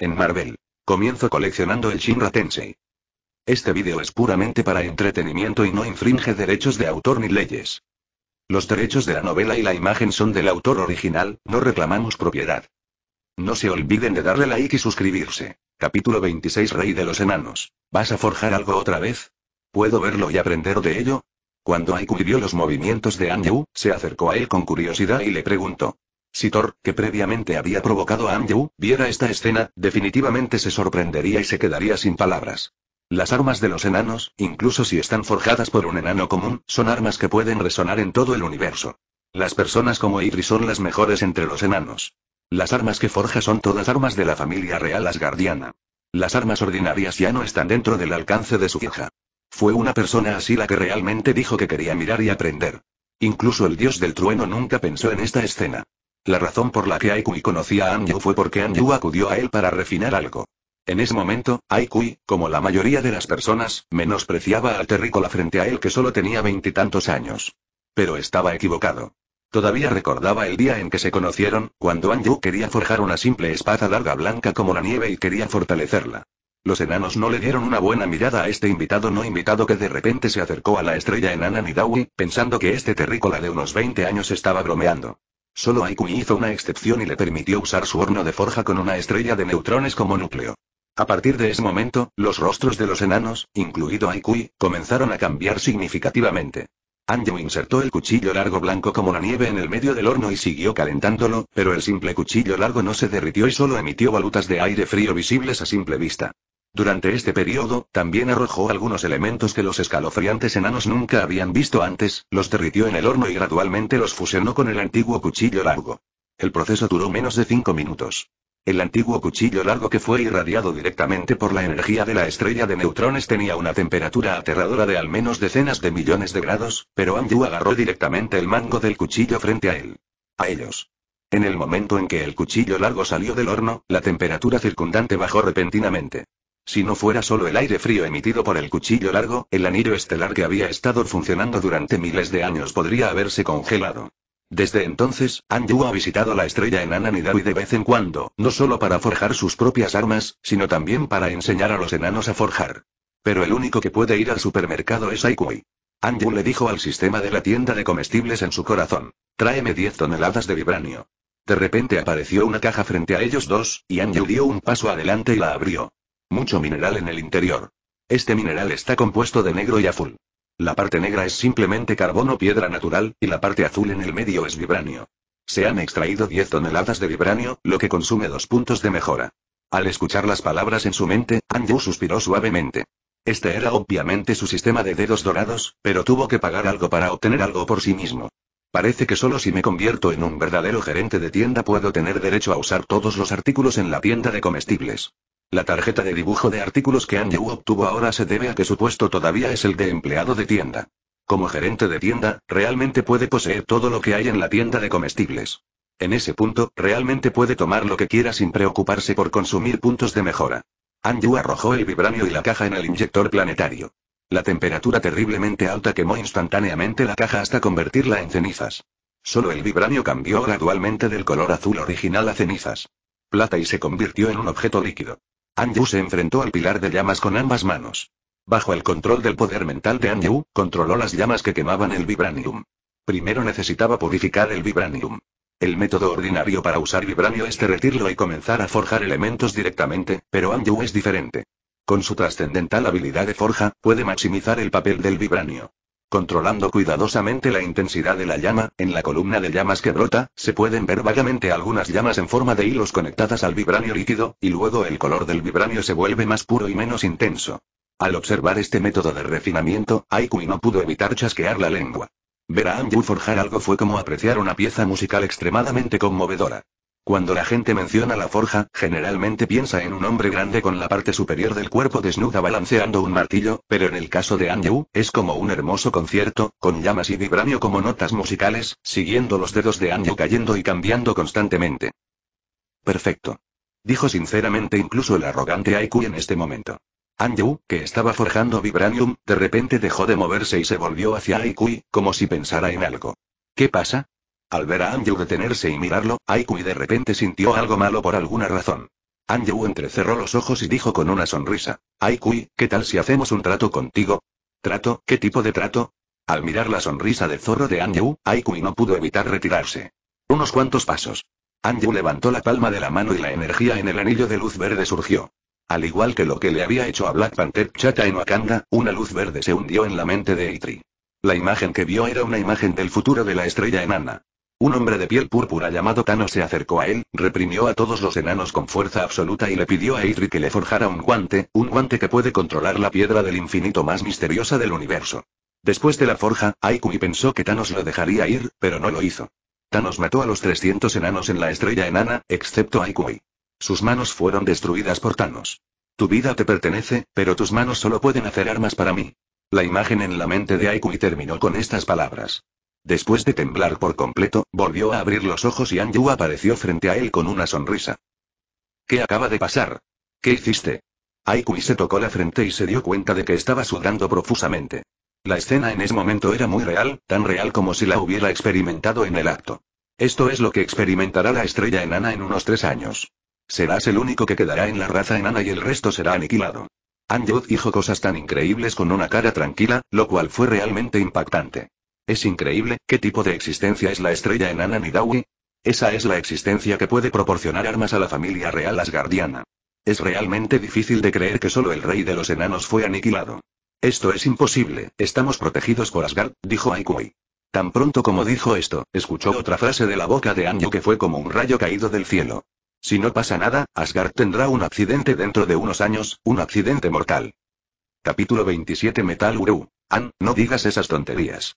En Marvel. Comienzo coleccionando el Shinra Tensei. Este vídeo es puramente para entretenimiento y no infringe derechos de autor ni leyes. Los derechos de la novela y la imagen son del autor original, no reclamamos propiedad. No se olviden de darle like y suscribirse. Capítulo 26 Rey de los Enanos. ¿Vas a forjar algo otra vez? ¿Puedo verlo y aprender de ello? Cuando Aiku vio los movimientos de Anyu, se acercó a él con curiosidad y le preguntó. Si Thor, que previamente había provocado a Anju, viera esta escena, definitivamente se sorprendería y se quedaría sin palabras. Las armas de los enanos, incluso si están forjadas por un enano común, son armas que pueden resonar en todo el universo. Las personas como Idris son las mejores entre los enanos. Las armas que forja son todas armas de la familia real asgardiana. Las armas ordinarias ya no están dentro del alcance de su hija. Fue una persona así la que realmente dijo que quería mirar y aprender. Incluso el dios del trueno nunca pensó en esta escena. La razón por la que Aikui conocía a Anju fue porque Anju acudió a él para refinar algo. En ese momento, Aikui, como la mayoría de las personas, menospreciaba al terrícola frente a él que solo tenía veintitantos años. Pero estaba equivocado. Todavía recordaba el día en que se conocieron, cuando Anju quería forjar una simple espada larga blanca como la nieve y quería fortalecerla. Los enanos no le dieron una buena mirada a este invitado no invitado que de repente se acercó a la estrella enana Nidawi, pensando que este terrícola de unos 20 años estaba bromeando. Solo Aikui hizo una excepción y le permitió usar su horno de forja con una estrella de neutrones como núcleo. A partir de ese momento, los rostros de los enanos, incluido Aikui, comenzaron a cambiar significativamente. Anju insertó el cuchillo largo blanco como la nieve en el medio del horno y siguió calentándolo, pero el simple cuchillo largo no se derritió y solo emitió balutas de aire frío visibles a simple vista. Durante este periodo, también arrojó algunos elementos que los escalofriantes enanos nunca habían visto antes, los derritió en el horno y gradualmente los fusionó con el antiguo cuchillo largo. El proceso duró menos de cinco minutos. El antiguo cuchillo largo que fue irradiado directamente por la energía de la estrella de neutrones tenía una temperatura aterradora de al menos decenas de millones de grados, pero Anju agarró directamente el mango del cuchillo frente a él. A ellos. En el momento en que el cuchillo largo salió del horno, la temperatura circundante bajó repentinamente. Si no fuera solo el aire frío emitido por el cuchillo largo, el anillo estelar que había estado funcionando durante miles de años podría haberse congelado. Desde entonces, Anju ha visitado la estrella enana Nidawi de vez en cuando, no solo para forjar sus propias armas, sino también para enseñar a los enanos a forjar. Pero el único que puede ir al supermercado es Aikui. Anju le dijo al sistema de la tienda de comestibles en su corazón. Tráeme 10 toneladas de vibranio. De repente apareció una caja frente a ellos dos, y Anju dio un paso adelante y la abrió. Mucho mineral en el interior. Este mineral está compuesto de negro y azul. La parte negra es simplemente carbono piedra natural, y la parte azul en el medio es vibranio. Se han extraído 10 toneladas de vibranio, lo que consume dos puntos de mejora. Al escuchar las palabras en su mente, Anju suspiró suavemente. Este era obviamente su sistema de dedos dorados, pero tuvo que pagar algo para obtener algo por sí mismo. Parece que solo si me convierto en un verdadero gerente de tienda puedo tener derecho a usar todos los artículos en la tienda de comestibles. La tarjeta de dibujo de artículos que Anju obtuvo ahora se debe a que su puesto todavía es el de empleado de tienda. Como gerente de tienda, realmente puede poseer todo lo que hay en la tienda de comestibles. En ese punto, realmente puede tomar lo que quiera sin preocuparse por consumir puntos de mejora. Anju arrojó el vibranio y la caja en el inyector planetario. La temperatura terriblemente alta quemó instantáneamente la caja hasta convertirla en cenizas. Solo el vibranio cambió gradualmente del color azul original a cenizas. Plata y se convirtió en un objeto líquido. Anju se enfrentó al pilar de llamas con ambas manos. Bajo el control del poder mental de Anju, controló las llamas que quemaban el vibranium. Primero necesitaba purificar el vibranium. El método ordinario para usar vibranio es derretirlo y comenzar a forjar elementos directamente, pero Anju es diferente. Con su trascendental habilidad de forja, puede maximizar el papel del vibranio. Controlando cuidadosamente la intensidad de la llama, en la columna de llamas que brota, se pueden ver vagamente algunas llamas en forma de hilos conectadas al vibranio líquido, y luego el color del vibranio se vuelve más puro y menos intenso. Al observar este método de refinamiento, Aikui no pudo evitar chasquear la lengua. Ver a Anju forjar algo fue como apreciar una pieza musical extremadamente conmovedora. Cuando la gente menciona la forja, generalmente piensa en un hombre grande con la parte superior del cuerpo desnuda balanceando un martillo, pero en el caso de Anju, es como un hermoso concierto, con llamas y vibranio como notas musicales, siguiendo los dedos de Anju cayendo y cambiando constantemente. Perfecto. Dijo sinceramente incluso el arrogante Aikui en este momento. Anju, que estaba forjando vibranium, de repente dejó de moverse y se volvió hacia Aikui, como si pensara en algo. ¿Qué pasa? Al ver a Anju detenerse y mirarlo, Aikui de repente sintió algo malo por alguna razón. Anju entrecerró los ojos y dijo con una sonrisa. Aikui, ¿qué tal si hacemos un trato contigo? ¿Trato? ¿Qué tipo de trato? Al mirar la sonrisa de zorro de Anju, Aikui no pudo evitar retirarse. Unos cuantos pasos. Anju levantó la palma de la mano y la energía en el anillo de luz verde surgió. Al igual que lo que le había hecho a Black Panther Chata en Wakanda, una luz verde se hundió en la mente de Eitri. La imagen que vio era una imagen del futuro de la estrella enana. Un hombre de piel púrpura llamado Thanos se acercó a él, reprimió a todos los enanos con fuerza absoluta y le pidió a Idri que le forjara un guante, un guante que puede controlar la piedra del infinito más misteriosa del universo. Después de la forja, Aikui pensó que Thanos lo dejaría ir, pero no lo hizo. Thanos mató a los 300 enanos en la estrella enana, excepto Aikui. Sus manos fueron destruidas por Thanos. Tu vida te pertenece, pero tus manos solo pueden hacer armas para mí. La imagen en la mente de Aikui terminó con estas palabras. Después de temblar por completo, volvió a abrir los ojos y Anju apareció frente a él con una sonrisa. ¿Qué acaba de pasar? ¿Qué hiciste? Aikui se tocó la frente y se dio cuenta de que estaba sudando profusamente. La escena en ese momento era muy real, tan real como si la hubiera experimentado en el acto. Esto es lo que experimentará la estrella enana en unos tres años. Serás el único que quedará en la raza enana y el resto será aniquilado. Anju dijo cosas tan increíbles con una cara tranquila, lo cual fue realmente impactante. Es increíble, ¿qué tipo de existencia es la estrella enana Nidawi? Esa es la existencia que puede proporcionar armas a la familia real asgardiana. Es realmente difícil de creer que solo el rey de los enanos fue aniquilado. Esto es imposible, estamos protegidos por Asgard, dijo Aikui. Tan pronto como dijo esto, escuchó otra frase de la boca de Anjo que fue como un rayo caído del cielo. Si no pasa nada, Asgard tendrá un accidente dentro de unos años, un accidente mortal. Capítulo 27 Metal Uru. An, no digas esas tonterías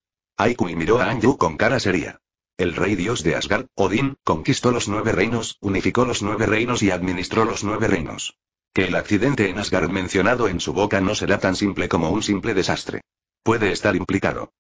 y miró a Anju con cara seria. El rey dios de Asgard, Odín, conquistó los nueve reinos, unificó los nueve reinos y administró los nueve reinos. Que el accidente en Asgard mencionado en su boca no será tan simple como un simple desastre. Puede estar implicado.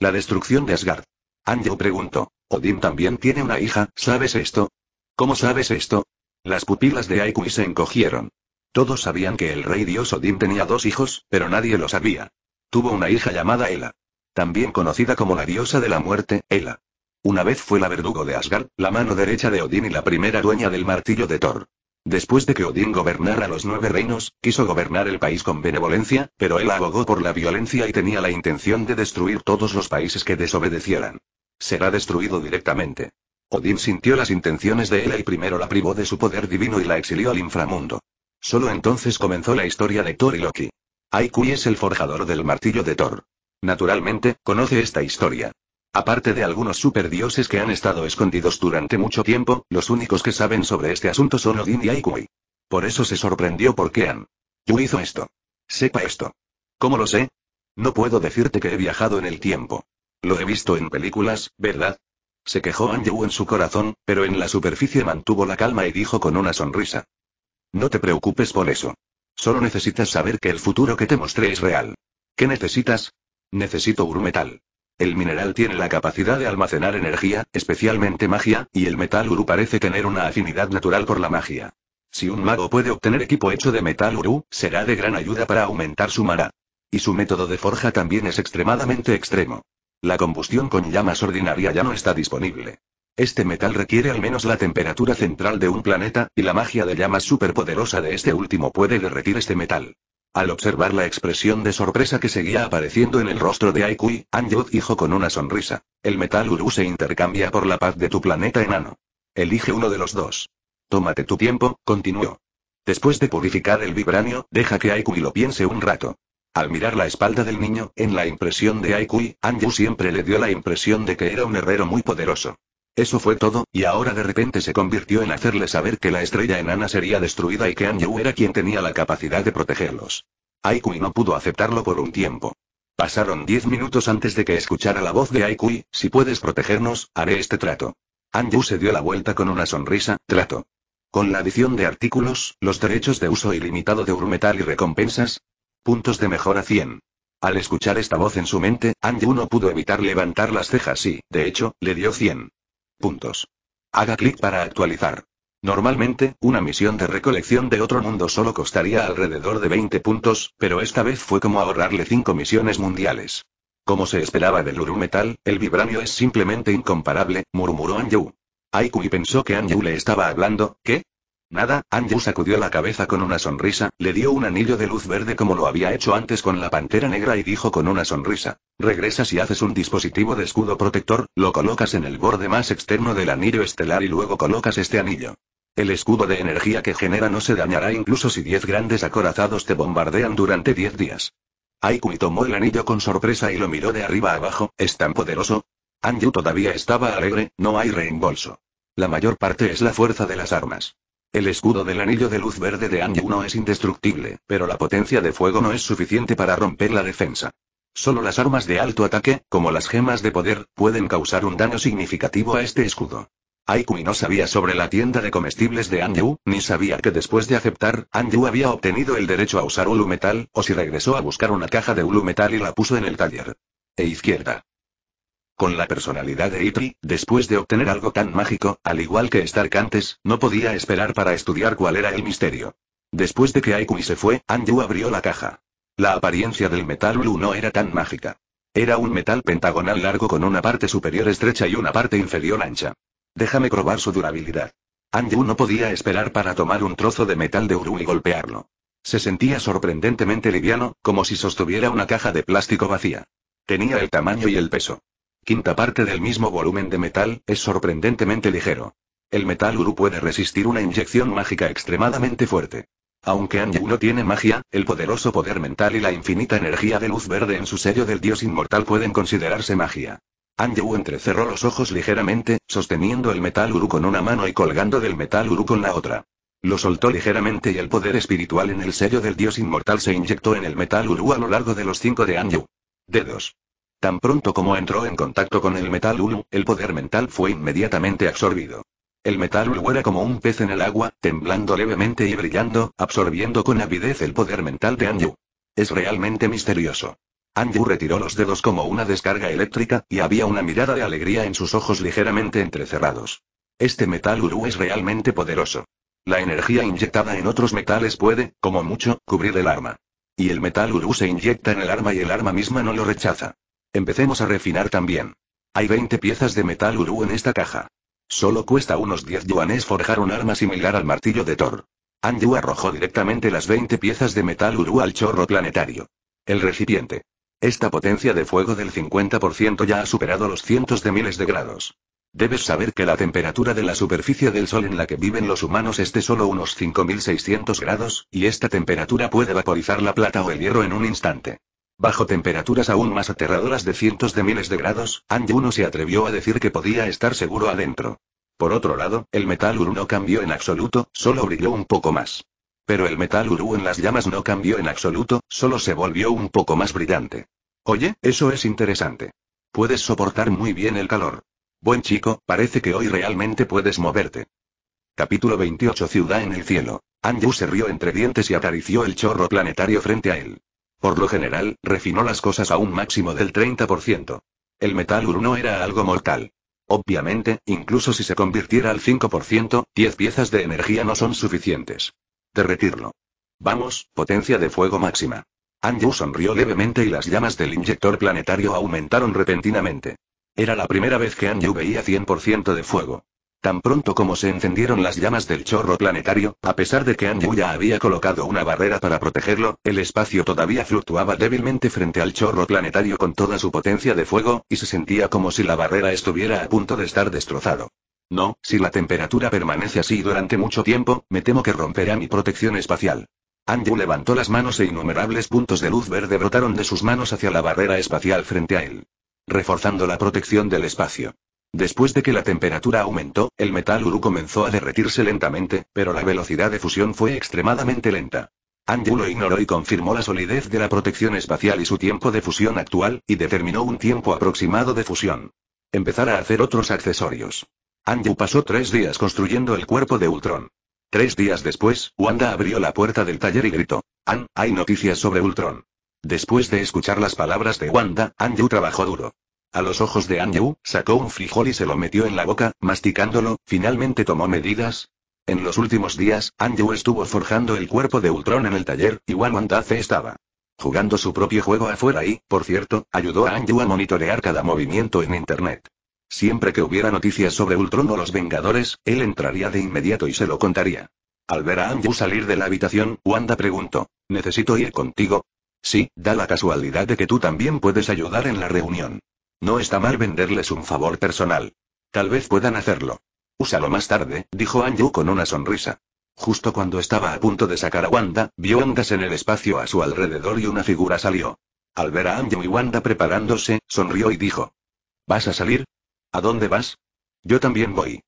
La destrucción de Asgard. Anju preguntó. Odín también tiene una hija, ¿sabes esto? ¿Cómo sabes esto? Las pupilas de Aikui se encogieron. Todos sabían que el rey dios Odín tenía dos hijos, pero nadie lo sabía. Tuvo una hija llamada Ela también conocida como la diosa de la muerte, Hela. Una vez fue la verdugo de Asgard, la mano derecha de Odín y la primera dueña del martillo de Thor. Después de que Odín gobernara los nueve reinos, quiso gobernar el país con benevolencia, pero él abogó por la violencia y tenía la intención de destruir todos los países que desobedecieran. Será destruido directamente. Odín sintió las intenciones de Hela y primero la privó de su poder divino y la exilió al inframundo. Solo entonces comenzó la historia de Thor y Loki. Aikui es el forjador del martillo de Thor. Naturalmente, conoce esta historia. Aparte de algunos superdioses que han estado escondidos durante mucho tiempo, los únicos que saben sobre este asunto son Odin y Aikui. Por eso se sorprendió por qué An. Yu hizo esto. Sepa esto. ¿Cómo lo sé? No puedo decirte que he viajado en el tiempo. Lo he visto en películas, ¿verdad? Se quejó An Yu en su corazón, pero en la superficie mantuvo la calma y dijo con una sonrisa. No te preocupes por eso. Solo necesitas saber que el futuro que te mostré es real. ¿Qué necesitas? Necesito Uru-Metal. El mineral tiene la capacidad de almacenar energía, especialmente magia, y el metal uru parece tener una afinidad natural por la magia. Si un mago puede obtener equipo hecho de metal uru, será de gran ayuda para aumentar su mana. Y su método de forja también es extremadamente extremo. La combustión con llamas ordinaria ya no está disponible. Este metal requiere al menos la temperatura central de un planeta, y la magia de llamas superpoderosa de este último puede derretir este metal. Al observar la expresión de sorpresa que seguía apareciendo en el rostro de Aikui, Anju dijo con una sonrisa: El metal Uru se intercambia por la paz de tu planeta enano. Elige uno de los dos. Tómate tu tiempo, continuó. Después de purificar el vibranio, deja que Aikui lo piense un rato. Al mirar la espalda del niño, en la impresión de Aikui, Anju siempre le dio la impresión de que era un herrero muy poderoso. Eso fue todo, y ahora de repente se convirtió en hacerle saber que la estrella enana sería destruida y que Anju era quien tenía la capacidad de protegerlos. Aikui no pudo aceptarlo por un tiempo. Pasaron diez minutos antes de que escuchara la voz de Aikui, si puedes protegernos, haré este trato. Anju se dio la vuelta con una sonrisa, trato. Con la adición de artículos, los derechos de uso ilimitado de Urmetal y recompensas. Puntos de mejora 100. Al escuchar esta voz en su mente, Anju no pudo evitar levantar las cejas y, de hecho, le dio 100. Puntos. Haga clic para actualizar. Normalmente, una misión de recolección de otro mundo solo costaría alrededor de 20 puntos, pero esta vez fue como ahorrarle 5 misiones mundiales. Como se esperaba del Uru Metal, el vibranio es simplemente incomparable, murmuró Anju. y pensó que Anju le estaba hablando, ¿qué? Nada, Anju sacudió la cabeza con una sonrisa, le dio un anillo de luz verde como lo había hecho antes con la pantera negra y dijo con una sonrisa. Regresas y haces un dispositivo de escudo protector, lo colocas en el borde más externo del anillo estelar y luego colocas este anillo. El escudo de energía que genera no se dañará incluso si 10 grandes acorazados te bombardean durante 10 días. Aikui tomó el anillo con sorpresa y lo miró de arriba abajo, ¿es tan poderoso? Anju todavía estaba alegre, no hay reembolso. La mayor parte es la fuerza de las armas. El escudo del anillo de luz verde de Anju no es indestructible, pero la potencia de fuego no es suficiente para romper la defensa. Solo las armas de alto ataque, como las gemas de poder, pueden causar un daño significativo a este escudo. Aikui no sabía sobre la tienda de comestibles de Anju, ni sabía que después de aceptar, Anju había obtenido el derecho a usar Ulu Metal, o si regresó a buscar una caja de Ulu Metal y la puso en el taller. E izquierda. Con la personalidad de Itri, después de obtener algo tan mágico, al igual que Stark antes, no podía esperar para estudiar cuál era el misterio. Después de que Aikumi se fue, Anju abrió la caja. La apariencia del metal blue no era tan mágica. Era un metal pentagonal largo con una parte superior estrecha y una parte inferior ancha. Déjame probar su durabilidad. Anju no podía esperar para tomar un trozo de metal de Uru y golpearlo. Se sentía sorprendentemente liviano, como si sostuviera una caja de plástico vacía. Tenía el tamaño y el peso quinta parte del mismo volumen de metal, es sorprendentemente ligero. El metal Uru puede resistir una inyección mágica extremadamente fuerte. Aunque Anju no tiene magia, el poderoso poder mental y la infinita energía de luz verde en su sello del dios inmortal pueden considerarse magia. Anju entrecerró los ojos ligeramente, sosteniendo el metal Uru con una mano y colgando del metal Uru con la otra. Lo soltó ligeramente y el poder espiritual en el sello del dios inmortal se inyectó en el metal Uru a lo largo de los cinco de Anju. Dedos. Tan pronto como entró en contacto con el metal Ulu, el poder mental fue inmediatamente absorbido. El metal Ulu era como un pez en el agua, temblando levemente y brillando, absorbiendo con avidez el poder mental de Anju. Es realmente misterioso. Anju retiró los dedos como una descarga eléctrica, y había una mirada de alegría en sus ojos ligeramente entrecerrados. Este metal Ulu es realmente poderoso. La energía inyectada en otros metales puede, como mucho, cubrir el arma. Y el metal Uru se inyecta en el arma y el arma misma no lo rechaza. Empecemos a refinar también. Hay 20 piezas de metal Uru en esta caja. Solo cuesta unos 10 yuanes forjar un arma similar al martillo de Thor. Anju arrojó directamente las 20 piezas de metal Uru al chorro planetario. El recipiente. Esta potencia de fuego del 50% ya ha superado los cientos de miles de grados. Debes saber que la temperatura de la superficie del Sol en la que viven los humanos es solo unos 5600 grados, y esta temperatura puede vaporizar la plata o el hierro en un instante. Bajo temperaturas aún más aterradoras de cientos de miles de grados, no se atrevió a decir que podía estar seguro adentro. Por otro lado, el metal uru no cambió en absoluto, solo brilló un poco más. Pero el metal uru en las llamas no cambió en absoluto, solo se volvió un poco más brillante. Oye, eso es interesante. Puedes soportar muy bien el calor. Buen chico, parece que hoy realmente puedes moverte. Capítulo 28 Ciudad en el cielo. Anju se rió entre dientes y acarició el chorro planetario frente a él. Por lo general, refinó las cosas a un máximo del 30%. El metal no era algo mortal. Obviamente, incluso si se convirtiera al 5%, 10 piezas de energía no son suficientes. Derretirlo. Vamos, potencia de fuego máxima. Anju sonrió levemente y las llamas del inyector planetario aumentaron repentinamente. Era la primera vez que Anju veía 100% de fuego. Tan pronto como se encendieron las llamas del chorro planetario, a pesar de que ya había colocado una barrera para protegerlo, el espacio todavía fluctuaba débilmente frente al chorro planetario con toda su potencia de fuego, y se sentía como si la barrera estuviera a punto de estar destrozado. No, si la temperatura permanece así durante mucho tiempo, me temo que romperá mi protección espacial. Anju levantó las manos e innumerables puntos de luz verde brotaron de sus manos hacia la barrera espacial frente a él, reforzando la protección del espacio. Después de que la temperatura aumentó, el metal Uru comenzó a derretirse lentamente, pero la velocidad de fusión fue extremadamente lenta. Anju lo ignoró y confirmó la solidez de la protección espacial y su tiempo de fusión actual, y determinó un tiempo aproximado de fusión. Empezar a hacer otros accesorios. Anju pasó tres días construyendo el cuerpo de Ultron. Tres días después, Wanda abrió la puerta del taller y gritó, An, hay noticias sobre Ultron. Después de escuchar las palabras de Wanda, Anju trabajó duro. A los ojos de Anju, sacó un frijol y se lo metió en la boca, masticándolo, finalmente tomó medidas. En los últimos días, Anju estuvo forjando el cuerpo de Ultron en el taller, y Wanda se estaba jugando su propio juego afuera y, por cierto, ayudó a Anju a monitorear cada movimiento en Internet. Siempre que hubiera noticias sobre Ultron o los Vengadores, él entraría de inmediato y se lo contaría. Al ver a Anju salir de la habitación, Wanda preguntó, ¿necesito ir contigo? Sí, da la casualidad de que tú también puedes ayudar en la reunión. No está mal venderles un favor personal. Tal vez puedan hacerlo. Úsalo más tarde, dijo Anju con una sonrisa. Justo cuando estaba a punto de sacar a Wanda, vio ondas en el espacio a su alrededor y una figura salió. Al ver a Anju y Wanda preparándose, sonrió y dijo. ¿Vas a salir? ¿A dónde vas? Yo también voy.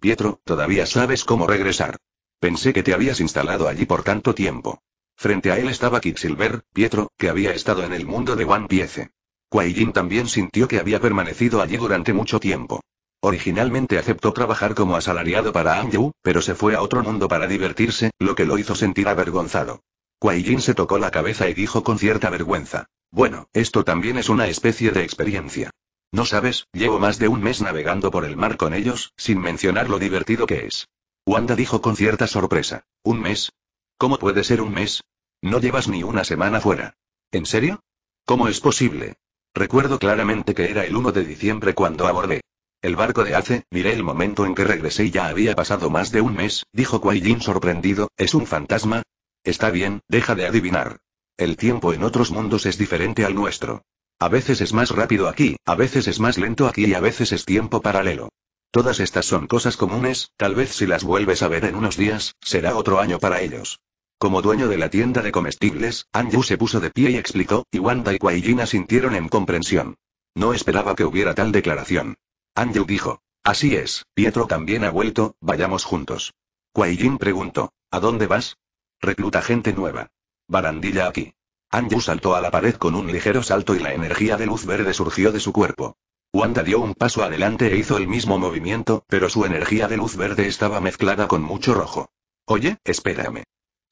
Pietro, todavía sabes cómo regresar. Pensé que te habías instalado allí por tanto tiempo. Frente a él estaba Quicksilver, Pietro, que había estado en el mundo de One Piece kuai también sintió que había permanecido allí durante mucho tiempo. Originalmente aceptó trabajar como asalariado para Anju, pero se fue a otro mundo para divertirse, lo que lo hizo sentir avergonzado. kuai Jin se tocó la cabeza y dijo con cierta vergüenza. Bueno, esto también es una especie de experiencia. No sabes, llevo más de un mes navegando por el mar con ellos, sin mencionar lo divertido que es. Wanda dijo con cierta sorpresa. ¿Un mes? ¿Cómo puede ser un mes? No llevas ni una semana fuera. ¿En serio? ¿Cómo es posible? Recuerdo claramente que era el 1 de diciembre cuando abordé. El barco de Ace, miré el momento en que regresé y ya había pasado más de un mes, dijo Kuai Jin sorprendido, ¿es un fantasma? Está bien, deja de adivinar. El tiempo en otros mundos es diferente al nuestro. A veces es más rápido aquí, a veces es más lento aquí y a veces es tiempo paralelo. Todas estas son cosas comunes, tal vez si las vuelves a ver en unos días, será otro año para ellos. Como dueño de la tienda de comestibles, Anju se puso de pie y explicó, y Wanda y Kuaijin asintieron en comprensión. No esperaba que hubiera tal declaración. Anju dijo. Así es, Pietro también ha vuelto, vayamos juntos. Kuaijin preguntó. ¿A dónde vas? Recluta gente nueva. Barandilla aquí. Anju saltó a la pared con un ligero salto y la energía de luz verde surgió de su cuerpo. Wanda dio un paso adelante e hizo el mismo movimiento, pero su energía de luz verde estaba mezclada con mucho rojo. Oye, espérame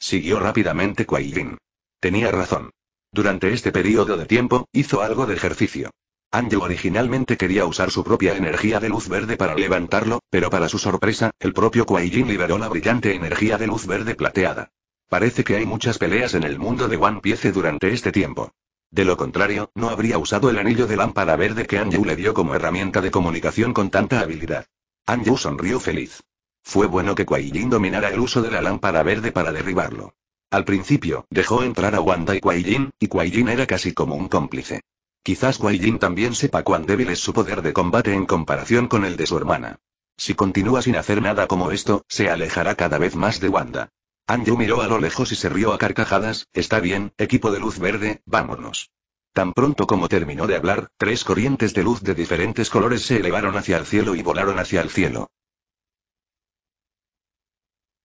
siguió rápidamente Kuaijin. Tenía razón. Durante este periodo de tiempo, hizo algo de ejercicio. Anju originalmente quería usar su propia energía de luz verde para levantarlo, pero para su sorpresa, el propio Kuaijin liberó la brillante energía de luz verde plateada. Parece que hay muchas peleas en el mundo de One Piece durante este tiempo. De lo contrario, no habría usado el anillo de lámpara verde que Anju le dio como herramienta de comunicación con tanta habilidad. Anju sonrió feliz. Fue bueno que Kuai dominara el uso de la lámpara verde para derribarlo. Al principio, dejó entrar a Wanda y Kuai y Kuai era casi como un cómplice. Quizás Kuai también sepa cuán débil es su poder de combate en comparación con el de su hermana. Si continúa sin hacer nada como esto, se alejará cada vez más de Wanda. Anju miró a lo lejos y se rió a carcajadas, está bien, equipo de luz verde, vámonos. Tan pronto como terminó de hablar, tres corrientes de luz de diferentes colores se elevaron hacia el cielo y volaron hacia el cielo.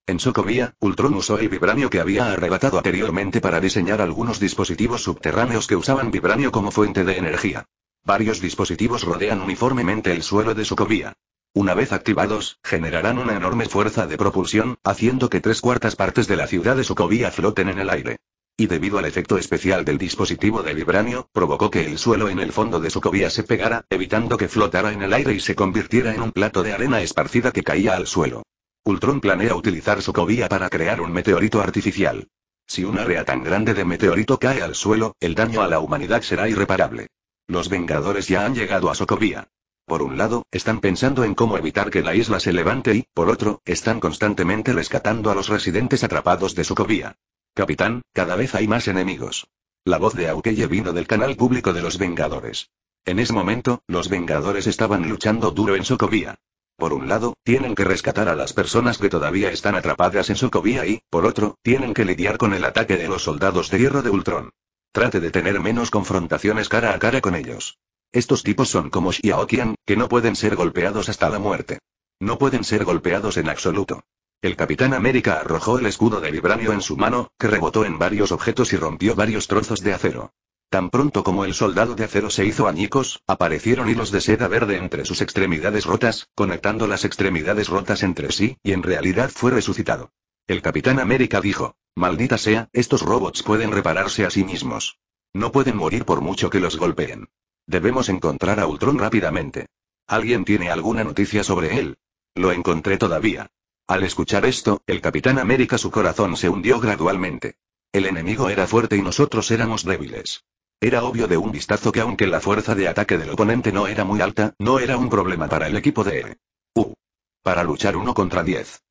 En Sokovia, Ultron usó el vibranio que había arrebatado anteriormente para diseñar algunos dispositivos subterráneos que usaban vibranio como fuente de energía. Varios dispositivos rodean uniformemente el suelo de Sokovia. Una vez activados, generarán una enorme fuerza de propulsión, haciendo que tres cuartas partes de la ciudad de Sokovia floten en el aire. Y debido al efecto especial del dispositivo de vibranio, provocó que el suelo en el fondo de Sokovia se pegara, evitando que flotara en el aire y se convirtiera en un plato de arena esparcida que caía al suelo. Ultron planea utilizar Sokovia para crear un meteorito artificial. Si un área tan grande de meteorito cae al suelo, el daño a la humanidad será irreparable. Los Vengadores ya han llegado a Sokovia. Por un lado, están pensando en cómo evitar que la isla se levante y, por otro, están constantemente rescatando a los residentes atrapados de Sokovia. Capitán, cada vez hay más enemigos. La voz de Aukeye vino del canal público de los Vengadores. En ese momento, los Vengadores estaban luchando duro en Sokovia. Por un lado, tienen que rescatar a las personas que todavía están atrapadas en Sokovia y, por otro, tienen que lidiar con el ataque de los soldados de hierro de Ultron. Trate de tener menos confrontaciones cara a cara con ellos. Estos tipos son como Xiaoqian, que no pueden ser golpeados hasta la muerte. No pueden ser golpeados en absoluto. El Capitán América arrojó el escudo de vibranio en su mano, que rebotó en varios objetos y rompió varios trozos de acero. Tan pronto como el soldado de acero se hizo añicos, aparecieron hilos de seda verde entre sus extremidades rotas, conectando las extremidades rotas entre sí, y en realidad fue resucitado. El Capitán América dijo, Maldita sea, estos robots pueden repararse a sí mismos. No pueden morir por mucho que los golpeen. Debemos encontrar a Ultron rápidamente. ¿Alguien tiene alguna noticia sobre él? Lo encontré todavía. Al escuchar esto, el Capitán América su corazón se hundió gradualmente. El enemigo era fuerte y nosotros éramos débiles. Era obvio de un vistazo que aunque la fuerza de ataque del oponente no era muy alta, no era un problema para el equipo de U. Para luchar uno contra 10.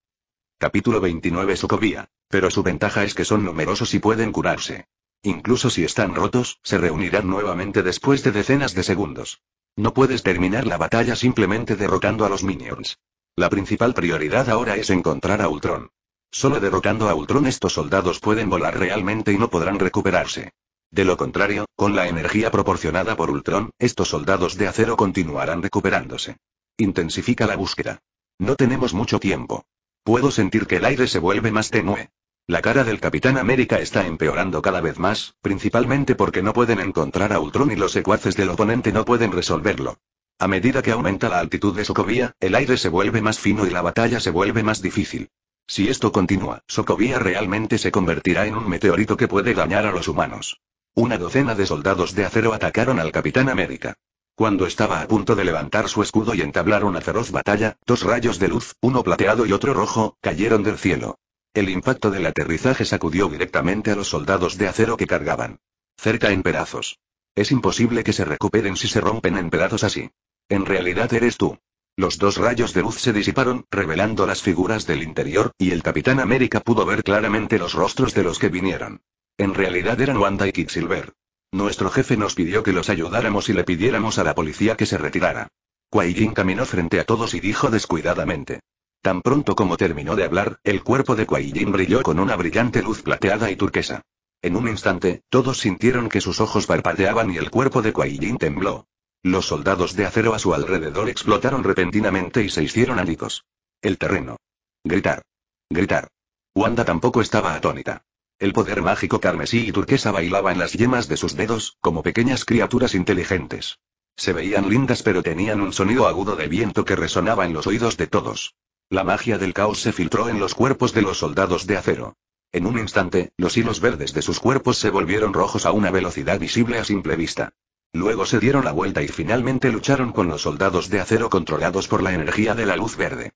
Capítulo 29 Sokovia. Pero su ventaja es que son numerosos y pueden curarse. Incluso si están rotos, se reunirán nuevamente después de decenas de segundos. No puedes terminar la batalla simplemente derrotando a los minions. La principal prioridad ahora es encontrar a Ultron. Solo derrotando a Ultron estos soldados pueden volar realmente y no podrán recuperarse. De lo contrario, con la energía proporcionada por Ultron, estos soldados de acero continuarán recuperándose. Intensifica la búsqueda. No tenemos mucho tiempo. Puedo sentir que el aire se vuelve más tenue. La cara del Capitán América está empeorando cada vez más, principalmente porque no pueden encontrar a Ultron y los secuaces del oponente no pueden resolverlo. A medida que aumenta la altitud de Sokovia, el aire se vuelve más fino y la batalla se vuelve más difícil. Si esto continúa, Sokovia realmente se convertirá en un meteorito que puede dañar a los humanos. Una docena de soldados de acero atacaron al Capitán América. Cuando estaba a punto de levantar su escudo y entablar una feroz batalla, dos rayos de luz, uno plateado y otro rojo, cayeron del cielo. El impacto del aterrizaje sacudió directamente a los soldados de acero que cargaban. Cerca en pedazos. Es imposible que se recuperen si se rompen en pedazos así. En realidad eres tú. Los dos rayos de luz se disiparon, revelando las figuras del interior, y el Capitán América pudo ver claramente los rostros de los que vinieron. En realidad eran Wanda y Silver. Nuestro jefe nos pidió que los ayudáramos y le pidiéramos a la policía que se retirara. Kuaijin caminó frente a todos y dijo descuidadamente. Tan pronto como terminó de hablar, el cuerpo de Kuaijin brilló con una brillante luz plateada y turquesa. En un instante, todos sintieron que sus ojos parpadeaban y el cuerpo de Kuaijin tembló. Los soldados de acero a su alrededor explotaron repentinamente y se hicieron ánicos. El terreno. Gritar. Gritar. Wanda tampoco estaba atónita. El poder mágico carmesí y turquesa bailaba en las yemas de sus dedos, como pequeñas criaturas inteligentes. Se veían lindas pero tenían un sonido agudo de viento que resonaba en los oídos de todos. La magia del caos se filtró en los cuerpos de los soldados de acero. En un instante, los hilos verdes de sus cuerpos se volvieron rojos a una velocidad visible a simple vista. Luego se dieron la vuelta y finalmente lucharon con los soldados de acero controlados por la energía de la luz verde.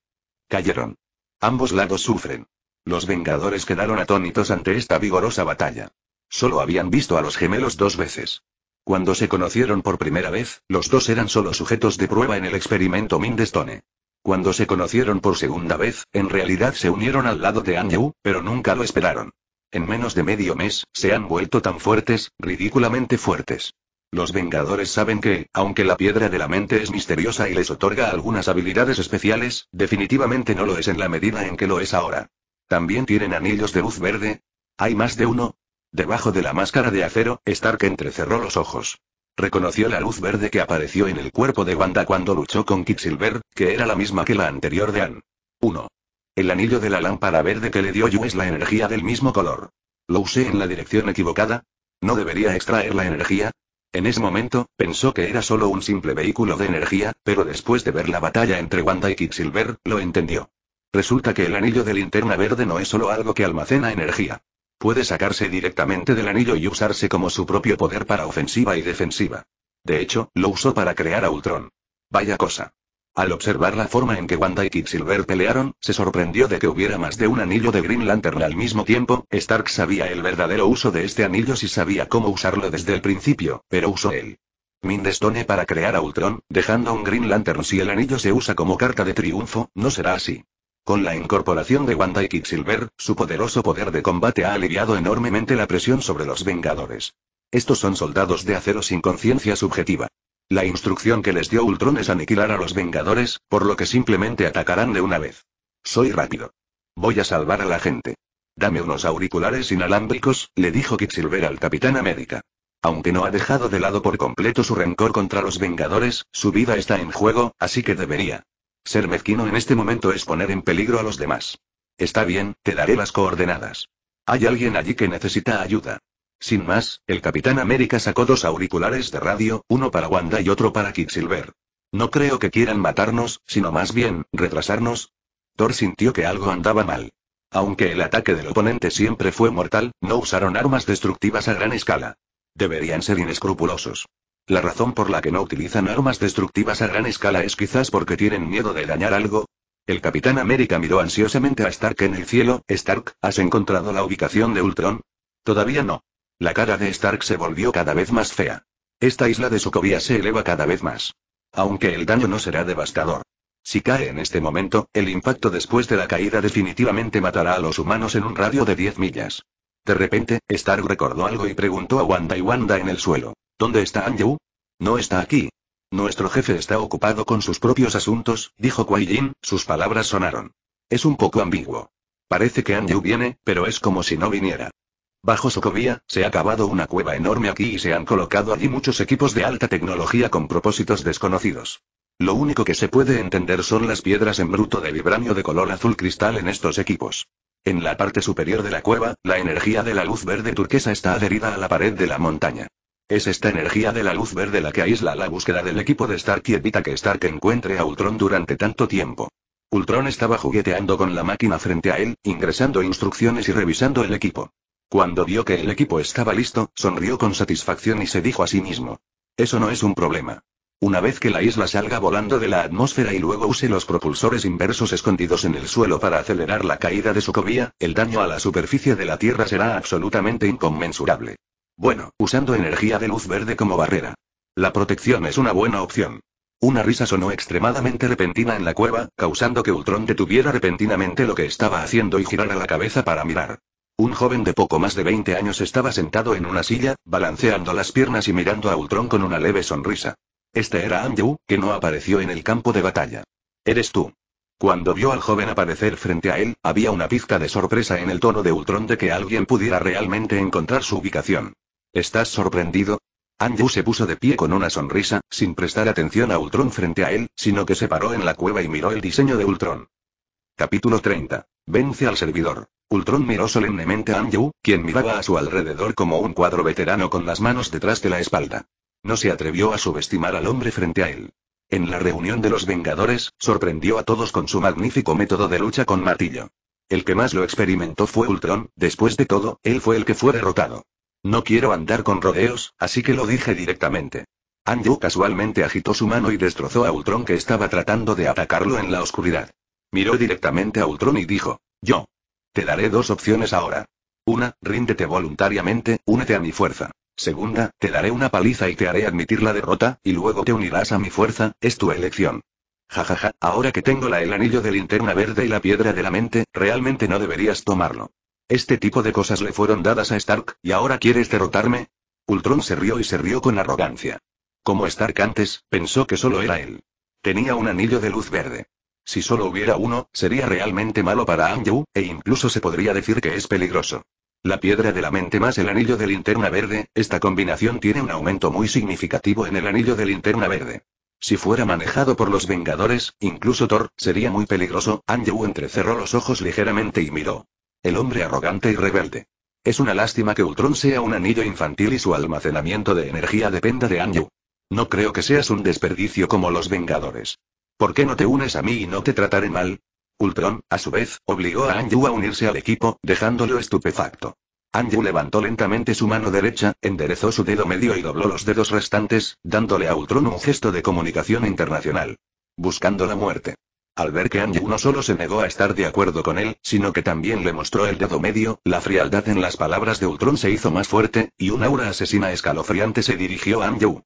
Cayeron. Ambos lados sufren. Los Vengadores quedaron atónitos ante esta vigorosa batalla. Solo habían visto a los gemelos dos veces. Cuando se conocieron por primera vez, los dos eran solo sujetos de prueba en el experimento Mindestone. Cuando se conocieron por segunda vez, en realidad se unieron al lado de Anju, pero nunca lo esperaron. En menos de medio mes, se han vuelto tan fuertes, ridículamente fuertes. Los Vengadores saben que, aunque la piedra de la mente es misteriosa y les otorga algunas habilidades especiales, definitivamente no lo es en la medida en que lo es ahora. También tienen anillos de luz verde. ¿Hay más de uno? Debajo de la máscara de acero, Stark entrecerró los ojos. Reconoció la luz verde que apareció en el cuerpo de Wanda cuando luchó con Kicksilver, que era la misma que la anterior de Anne. 1. El anillo de la lámpara verde que le dio Yu es la energía del mismo color. ¿Lo usé en la dirección equivocada? ¿No debería extraer la energía? En ese momento, pensó que era solo un simple vehículo de energía, pero después de ver la batalla entre Wanda y Kicksilver, lo entendió. Resulta que el anillo de linterna verde no es solo algo que almacena energía. Puede sacarse directamente del anillo y usarse como su propio poder para ofensiva y defensiva. De hecho, lo usó para crear a Ultron. Vaya cosa. Al observar la forma en que Wanda y Quicksilver pelearon, se sorprendió de que hubiera más de un anillo de Green Lantern al mismo tiempo. Stark sabía el verdadero uso de este anillo si sabía cómo usarlo desde el principio, pero usó él. Mindestone para crear a Ultron, dejando un Green Lantern si el anillo se usa como carta de triunfo, no será así. Con la incorporación de Wanda y Quicksilver, su poderoso poder de combate ha aliviado enormemente la presión sobre los Vengadores. Estos son soldados de acero sin conciencia subjetiva. La instrucción que les dio Ultron es aniquilar a los Vengadores, por lo que simplemente atacarán de una vez. Soy rápido. Voy a salvar a la gente. Dame unos auriculares inalámbricos, le dijo Quicksilver al Capitán América. Aunque no ha dejado de lado por completo su rencor contra los Vengadores, su vida está en juego, así que debería. Ser mezquino en este momento es poner en peligro a los demás. Está bien, te daré las coordenadas. Hay alguien allí que necesita ayuda. Sin más, el Capitán América sacó dos auriculares de radio, uno para Wanda y otro para Quicksilver. No creo que quieran matarnos, sino más bien, retrasarnos. Thor sintió que algo andaba mal. Aunque el ataque del oponente siempre fue mortal, no usaron armas destructivas a gran escala. Deberían ser inescrupulosos. La razón por la que no utilizan armas destructivas a gran escala es quizás porque tienen miedo de dañar algo. El Capitán América miró ansiosamente a Stark en el cielo. Stark, ¿has encontrado la ubicación de Ultron? Todavía no. La cara de Stark se volvió cada vez más fea. Esta isla de Sokovia se eleva cada vez más. Aunque el daño no será devastador. Si cae en este momento, el impacto después de la caída definitivamente matará a los humanos en un radio de 10 millas. De repente, Stark recordó algo y preguntó a Wanda y Wanda en el suelo. ¿Dónde está Anju? No está aquí. Nuestro jefe está ocupado con sus propios asuntos, dijo Kuai Jin. sus palabras sonaron. Es un poco ambiguo. Parece que Anju viene, pero es como si no viniera. Bajo Sokovia, se ha cavado una cueva enorme aquí y se han colocado allí muchos equipos de alta tecnología con propósitos desconocidos. Lo único que se puede entender son las piedras en bruto de vibranio de color azul cristal en estos equipos. En la parte superior de la cueva, la energía de la luz verde turquesa está adherida a la pared de la montaña. Es esta energía de la luz verde la que aísla la búsqueda del equipo de Stark y evita que Stark encuentre a Ultron durante tanto tiempo. Ultron estaba jugueteando con la máquina frente a él, ingresando instrucciones y revisando el equipo. Cuando vio que el equipo estaba listo, sonrió con satisfacción y se dijo a sí mismo. Eso no es un problema. Una vez que la isla salga volando de la atmósfera y luego use los propulsores inversos escondidos en el suelo para acelerar la caída de su cobía, el daño a la superficie de la Tierra será absolutamente inconmensurable. Bueno, usando energía de luz verde como barrera. La protección es una buena opción. Una risa sonó extremadamente repentina en la cueva, causando que Ultron detuviera repentinamente lo que estaba haciendo y girara la cabeza para mirar. Un joven de poco más de 20 años estaba sentado en una silla, balanceando las piernas y mirando a Ultron con una leve sonrisa. Este era Andrew, que no apareció en el campo de batalla. Eres tú. Cuando vio al joven aparecer frente a él, había una pizca de sorpresa en el tono de Ultron de que alguien pudiera realmente encontrar su ubicación. ¿Estás sorprendido? Anju se puso de pie con una sonrisa, sin prestar atención a Ultron frente a él, sino que se paró en la cueva y miró el diseño de Ultron. Capítulo 30. Vence al servidor. Ultron miró solemnemente a Anju, quien miraba a su alrededor como un cuadro veterano con las manos detrás de la espalda. No se atrevió a subestimar al hombre frente a él. En la reunión de los Vengadores, sorprendió a todos con su magnífico método de lucha con martillo. El que más lo experimentó fue Ultron, después de todo, él fue el que fue derrotado. No quiero andar con rodeos, así que lo dije directamente. Andrew casualmente agitó su mano y destrozó a Ultron que estaba tratando de atacarlo en la oscuridad. Miró directamente a Ultron y dijo, yo. Te daré dos opciones ahora. Una, ríndete voluntariamente, únete a mi fuerza. Segunda, te daré una paliza y te haré admitir la derrota, y luego te unirás a mi fuerza, es tu elección. Jajaja, ja, ja, ahora que tengo la el anillo de linterna verde y la piedra de la mente, realmente no deberías tomarlo. Este tipo de cosas le fueron dadas a Stark, ¿y ahora quieres derrotarme? Ultron se rió y se rió con arrogancia. Como Stark antes, pensó que solo era él. Tenía un anillo de luz verde. Si solo hubiera uno, sería realmente malo para Anju, e incluso se podría decir que es peligroso. La piedra de la mente más el anillo de linterna verde, esta combinación tiene un aumento muy significativo en el anillo de linterna verde. Si fuera manejado por los Vengadores, incluso Thor, sería muy peligroso. Anju entrecerró los ojos ligeramente y miró. El hombre arrogante y rebelde. Es una lástima que Ultron sea un anillo infantil y su almacenamiento de energía dependa de Anju. No creo que seas un desperdicio como los Vengadores. ¿Por qué no te unes a mí y no te trataré mal? Ultron, a su vez, obligó a Anju a unirse al equipo, dejándolo estupefacto. Anju levantó lentamente su mano derecha, enderezó su dedo medio y dobló los dedos restantes, dándole a Ultron un gesto de comunicación internacional. Buscando la muerte. Al ver que Anju no solo se negó a estar de acuerdo con él, sino que también le mostró el dedo medio, la frialdad en las palabras de Ultron se hizo más fuerte, y un aura asesina escalofriante se dirigió a Anju.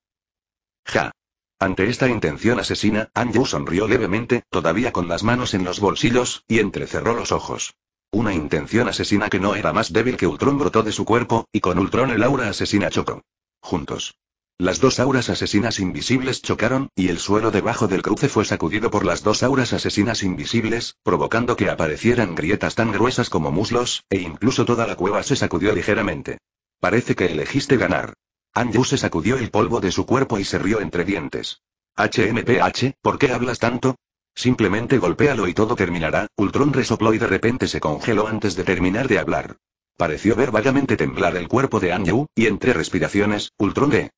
Ja. Ante esta intención asesina, Anju sonrió levemente, todavía con las manos en los bolsillos, y entrecerró los ojos. Una intención asesina que no era más débil que Ultron brotó de su cuerpo, y con Ultron el aura asesina chocó. Juntos. Las dos auras asesinas invisibles chocaron, y el suelo debajo del cruce fue sacudido por las dos auras asesinas invisibles, provocando que aparecieran grietas tan gruesas como muslos, e incluso toda la cueva se sacudió ligeramente. Parece que elegiste ganar. Anju se sacudió el polvo de su cuerpo y se rió entre dientes. HMPH, ¿por qué hablas tanto? Simplemente golpéalo y todo terminará. Ultron resopló y de repente se congeló antes de terminar de hablar. Pareció ver vagamente temblar el cuerpo de Anju, y entre respiraciones, Ultron de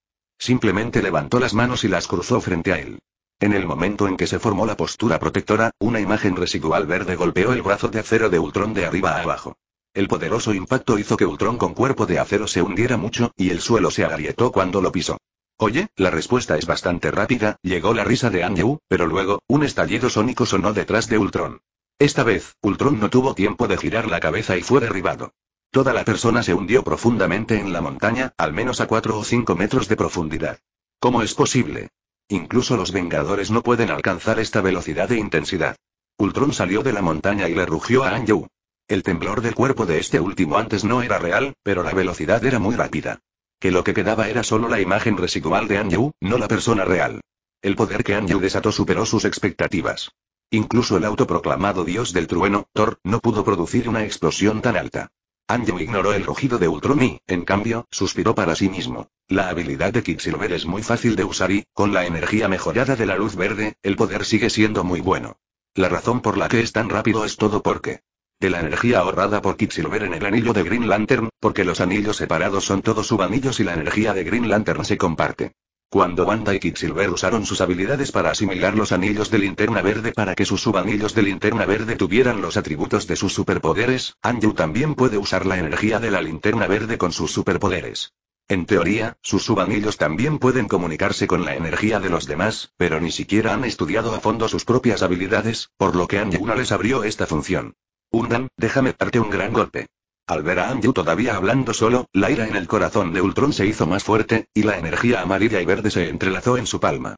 Simplemente levantó las manos y las cruzó frente a él. En el momento en que se formó la postura protectora, una imagen residual verde golpeó el brazo de acero de Ultron de arriba a abajo. El poderoso impacto hizo que Ultron con cuerpo de acero se hundiera mucho, y el suelo se agrietó cuando lo pisó. Oye, la respuesta es bastante rápida, llegó la risa de Andrew, pero luego, un estallido sónico sonó detrás de Ultron. Esta vez, Ultron no tuvo tiempo de girar la cabeza y fue derribado. Toda la persona se hundió profundamente en la montaña, al menos a cuatro o 5 metros de profundidad. ¿Cómo es posible? Incluso los Vengadores no pueden alcanzar esta velocidad e intensidad. Ultron salió de la montaña y le rugió a Anju. El temblor del cuerpo de este último antes no era real, pero la velocidad era muy rápida. Que lo que quedaba era solo la imagen residual de Anju, no la persona real. El poder que Anju desató superó sus expectativas. Incluso el autoproclamado dios del trueno, Thor, no pudo producir una explosión tan alta. Andrew ignoró el rugido de Ultron en cambio, suspiró para sí mismo. La habilidad de Quicksilver es muy fácil de usar y, con la energía mejorada de la luz verde, el poder sigue siendo muy bueno. La razón por la que es tan rápido es todo porque. De la energía ahorrada por Quicksilver en el anillo de Green Lantern, porque los anillos separados son todos subanillos y la energía de Green Lantern se comparte. Cuando Wanda y Quicksilver usaron sus habilidades para asimilar los anillos de linterna verde para que sus subanillos de linterna verde tuvieran los atributos de sus superpoderes, Anju también puede usar la energía de la linterna verde con sus superpoderes. En teoría, sus subanillos también pueden comunicarse con la energía de los demás, pero ni siquiera han estudiado a fondo sus propias habilidades, por lo que Anju no les abrió esta función. Undan, déjame darte un gran golpe. Al ver a Anju todavía hablando solo, la ira en el corazón de Ultron se hizo más fuerte, y la energía amarilla y verde se entrelazó en su palma.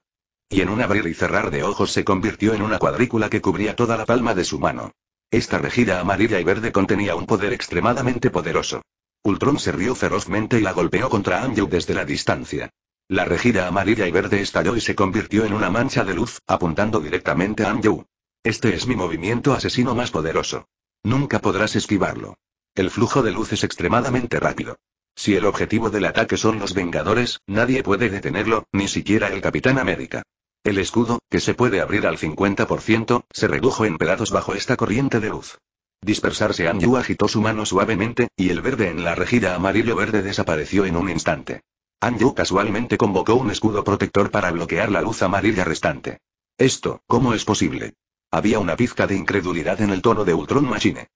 Y en un abrir y cerrar de ojos se convirtió en una cuadrícula que cubría toda la palma de su mano. Esta regida amarilla y verde contenía un poder extremadamente poderoso. Ultron se rió ferozmente y la golpeó contra Anju desde la distancia. La regida amarilla y verde estalló y se convirtió en una mancha de luz, apuntando directamente a Anju. Este es mi movimiento asesino más poderoso. Nunca podrás esquivarlo. El flujo de luz es extremadamente rápido. Si el objetivo del ataque son los Vengadores, nadie puede detenerlo, ni siquiera el Capitán América. El escudo, que se puede abrir al 50%, se redujo en pedazos bajo esta corriente de luz. Dispersarse Anju agitó su mano suavemente, y el verde en la regida amarillo-verde desapareció en un instante. Anju casualmente convocó un escudo protector para bloquear la luz amarilla restante. Esto, ¿cómo es posible? Había una pizca de incredulidad en el tono de Ultron Machine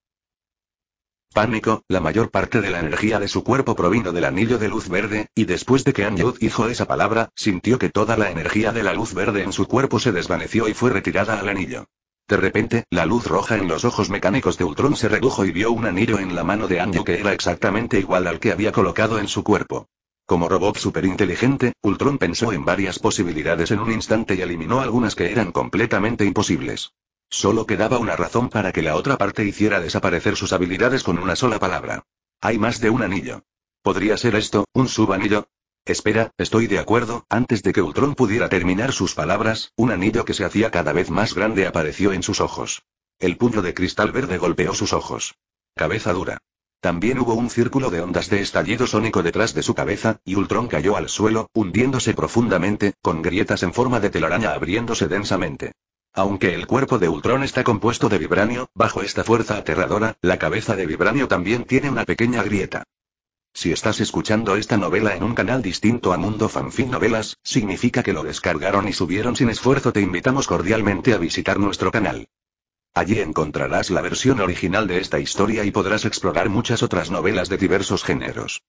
pánico, la mayor parte de la energía de su cuerpo provino del anillo de luz verde, y después de que Anyud dijo esa palabra, sintió que toda la energía de la luz verde en su cuerpo se desvaneció y fue retirada al anillo. De repente, la luz roja en los ojos mecánicos de Ultron se redujo y vio un anillo en la mano de Anju que era exactamente igual al que había colocado en su cuerpo. Como robot superinteligente, Ultron pensó en varias posibilidades en un instante y eliminó algunas que eran completamente imposibles. Solo quedaba una razón para que la otra parte hiciera desaparecer sus habilidades con una sola palabra. Hay más de un anillo. ¿Podría ser esto, un subanillo? Espera, estoy de acuerdo, antes de que Ultron pudiera terminar sus palabras, un anillo que se hacía cada vez más grande apareció en sus ojos. El puño de cristal verde golpeó sus ojos. Cabeza dura. También hubo un círculo de ondas de estallido sónico detrás de su cabeza, y Ultron cayó al suelo, hundiéndose profundamente, con grietas en forma de telaraña abriéndose densamente. Aunque el cuerpo de Ultron está compuesto de vibranio, bajo esta fuerza aterradora, la cabeza de vibranio también tiene una pequeña grieta. Si estás escuchando esta novela en un canal distinto a Mundo Fanfic Novelas, significa que lo descargaron y subieron sin esfuerzo. Te invitamos cordialmente a visitar nuestro canal. Allí encontrarás la versión original de esta historia y podrás explorar muchas otras novelas de diversos géneros.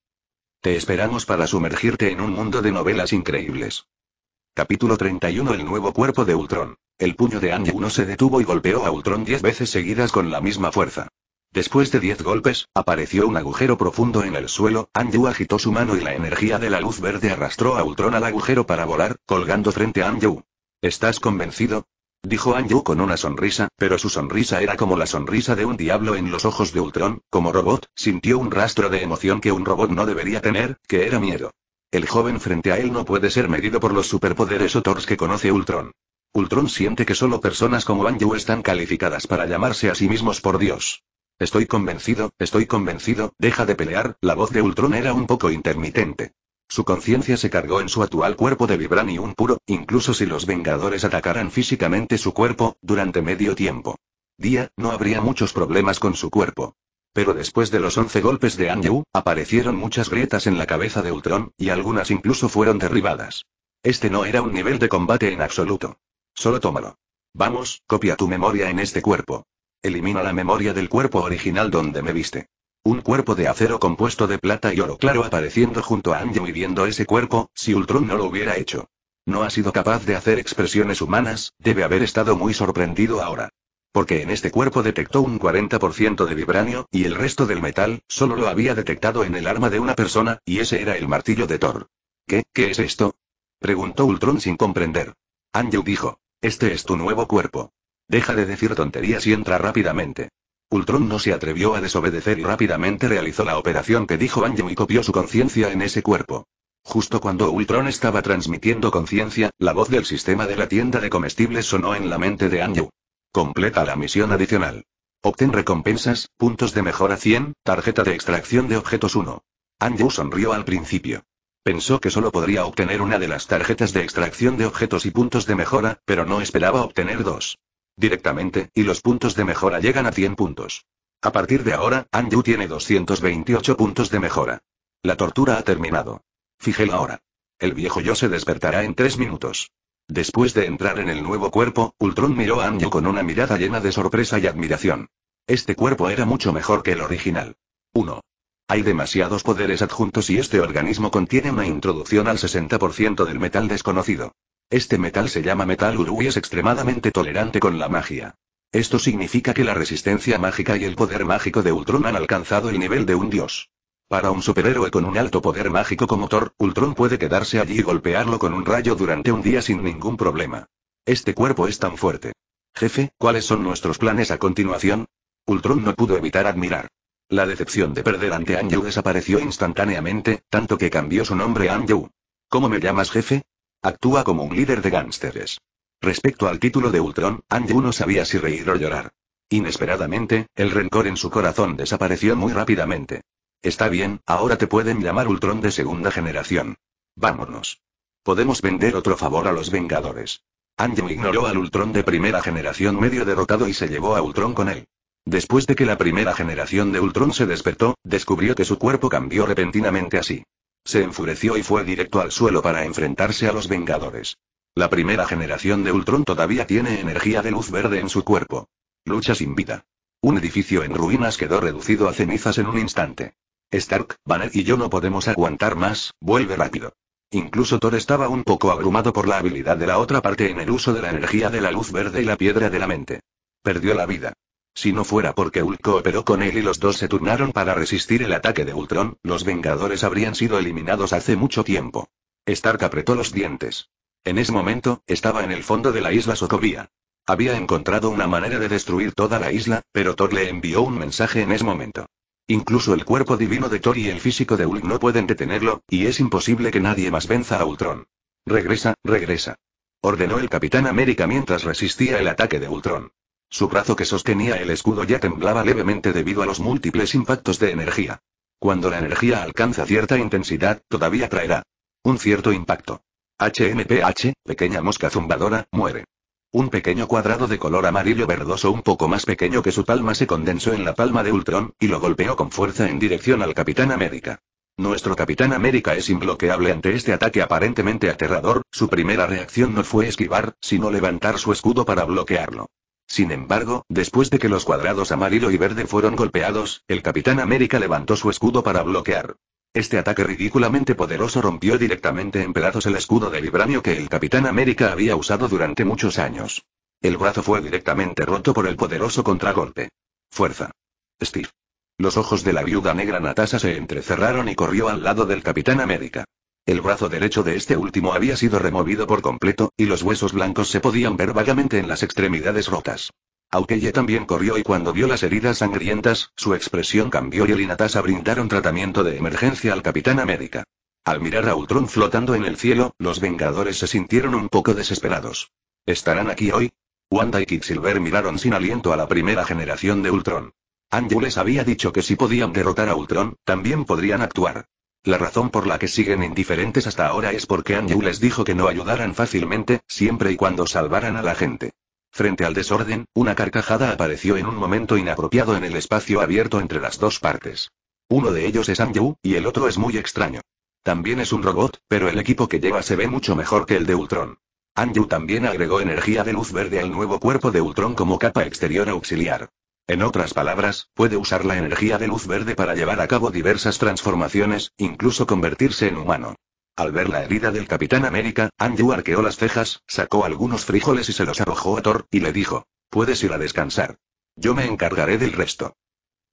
Te esperamos para sumergirte en un mundo de novelas increíbles. Capítulo 31 El nuevo cuerpo de Ultron. El puño de Anju no se detuvo y golpeó a Ultron diez veces seguidas con la misma fuerza. Después de diez golpes, apareció un agujero profundo en el suelo, Anju agitó su mano y la energía de la luz verde arrastró a Ultron al agujero para volar, colgando frente a Anju. ¿Estás convencido? Dijo Anju con una sonrisa, pero su sonrisa era como la sonrisa de un diablo en los ojos de Ultron, como robot, sintió un rastro de emoción que un robot no debería tener, que era miedo. El joven frente a él no puede ser medido por los superpoderes o tors que conoce Ultron. Ultron siente que solo personas como Banjo están calificadas para llamarse a sí mismos por Dios. Estoy convencido, estoy convencido, deja de pelear, la voz de Ultron era un poco intermitente. Su conciencia se cargó en su actual cuerpo de vibranium puro, incluso si los Vengadores atacaran físicamente su cuerpo, durante medio tiempo. Día, no habría muchos problemas con su cuerpo pero después de los 11 golpes de Anju, aparecieron muchas grietas en la cabeza de Ultron, y algunas incluso fueron derribadas. Este no era un nivel de combate en absoluto. Solo tómalo. Vamos, copia tu memoria en este cuerpo. Elimina la memoria del cuerpo original donde me viste. Un cuerpo de acero compuesto de plata y oro claro apareciendo junto a Anju y viendo ese cuerpo, si Ultron no lo hubiera hecho. No ha sido capaz de hacer expresiones humanas, debe haber estado muy sorprendido ahora porque en este cuerpo detectó un 40% de vibranio, y el resto del metal, solo lo había detectado en el arma de una persona, y ese era el martillo de Thor. ¿Qué, qué es esto? preguntó Ultron sin comprender. Anju dijo, este es tu nuevo cuerpo. Deja de decir tonterías y entra rápidamente. Ultron no se atrevió a desobedecer y rápidamente realizó la operación que dijo Anju y copió su conciencia en ese cuerpo. Justo cuando Ultron estaba transmitiendo conciencia, la voz del sistema de la tienda de comestibles sonó en la mente de Anju. Completa la misión adicional. Obtén recompensas, puntos de mejora 100, tarjeta de extracción de objetos 1. Anju sonrió al principio. Pensó que solo podría obtener una de las tarjetas de extracción de objetos y puntos de mejora, pero no esperaba obtener dos. Directamente, y los puntos de mejora llegan a 100 puntos. A partir de ahora, Anju tiene 228 puntos de mejora. La tortura ha terminado. Fijé la hora. El viejo yo se despertará en tres minutos. Después de entrar en el nuevo cuerpo, Ultron miró a Anjo con una mirada llena de sorpresa y admiración. Este cuerpo era mucho mejor que el original. 1. Hay demasiados poderes adjuntos y este organismo contiene una introducción al 60% del metal desconocido. Este metal se llama metal uru y es extremadamente tolerante con la magia. Esto significa que la resistencia mágica y el poder mágico de Ultron han alcanzado el nivel de un dios. Para un superhéroe con un alto poder mágico como Thor, Ultron puede quedarse allí y golpearlo con un rayo durante un día sin ningún problema. Este cuerpo es tan fuerte. Jefe, ¿cuáles son nuestros planes a continuación? Ultron no pudo evitar admirar. La decepción de perder ante Anju desapareció instantáneamente, tanto que cambió su nombre a Anju. ¿Cómo me llamas jefe? Actúa como un líder de gánsteres. Respecto al título de Ultron, Anju no sabía si reír o llorar. Inesperadamente, el rencor en su corazón desapareció muy rápidamente. Está bien, ahora te pueden llamar Ultron de segunda generación. Vámonos. Podemos vender otro favor a los Vengadores. Angel ignoró al Ultron de primera generación medio derrotado y se llevó a Ultron con él. Después de que la primera generación de Ultron se despertó, descubrió que su cuerpo cambió repentinamente así. Se enfureció y fue directo al suelo para enfrentarse a los Vengadores. La primera generación de Ultron todavía tiene energía de luz verde en su cuerpo. Lucha sin vida. Un edificio en ruinas quedó reducido a cenizas en un instante. Stark, Banner y yo no podemos aguantar más, vuelve rápido. Incluso Thor estaba un poco abrumado por la habilidad de la otra parte en el uso de la energía de la luz verde y la piedra de la mente. Perdió la vida. Si no fuera porque Hulk cooperó con él y los dos se turnaron para resistir el ataque de Ultron, los Vengadores habrían sido eliminados hace mucho tiempo. Stark apretó los dientes. En ese momento, estaba en el fondo de la isla Sokovia. Había encontrado una manera de destruir toda la isla, pero Thor le envió un mensaje en ese momento. Incluso el cuerpo divino de Thor y el físico de Hulk no pueden detenerlo, y es imposible que nadie más venza a Ultron. Regresa, regresa. Ordenó el Capitán América mientras resistía el ataque de Ultron. Su brazo que sostenía el escudo ya temblaba levemente debido a los múltiples impactos de energía. Cuando la energía alcanza cierta intensidad, todavía traerá un cierto impacto. HMPH, pequeña mosca zumbadora, muere. Un pequeño cuadrado de color amarillo verdoso un poco más pequeño que su palma se condensó en la palma de Ultron, y lo golpeó con fuerza en dirección al Capitán América. Nuestro Capitán América es imbloqueable ante este ataque aparentemente aterrador, su primera reacción no fue esquivar, sino levantar su escudo para bloquearlo. Sin embargo, después de que los cuadrados amarillo y verde fueron golpeados, el Capitán América levantó su escudo para bloquear. Este ataque ridículamente poderoso rompió directamente en pedazos el escudo de vibranio que el Capitán América había usado durante muchos años. El brazo fue directamente roto por el poderoso contragolpe. Fuerza. Steve. Los ojos de la viuda negra Natasha se entrecerraron y corrió al lado del Capitán América. El brazo derecho de este último había sido removido por completo, y los huesos blancos se podían ver vagamente en las extremidades rotas. Aunque ella también corrió y cuando vio las heridas sangrientas, su expresión cambió y el Inatasa brindaron tratamiento de emergencia al Capitán América. Al mirar a Ultron flotando en el cielo, los Vengadores se sintieron un poco desesperados. ¿Estarán aquí hoy? Wanda y Quicksilver miraron sin aliento a la primera generación de Ultron. Andrew les había dicho que si podían derrotar a Ultron, también podrían actuar. La razón por la que siguen indiferentes hasta ahora es porque Anju les dijo que no ayudaran fácilmente, siempre y cuando salvaran a la gente. Frente al desorden, una carcajada apareció en un momento inapropiado en el espacio abierto entre las dos partes. Uno de ellos es Anju, y el otro es muy extraño. También es un robot, pero el equipo que lleva se ve mucho mejor que el de Ultron. Anju también agregó energía de luz verde al nuevo cuerpo de Ultron como capa exterior auxiliar. En otras palabras, puede usar la energía de luz verde para llevar a cabo diversas transformaciones, incluso convertirse en humano. Al ver la herida del Capitán América, Andrew arqueó las cejas, sacó algunos frijoles y se los arrojó a Thor, y le dijo, puedes ir a descansar. Yo me encargaré del resto.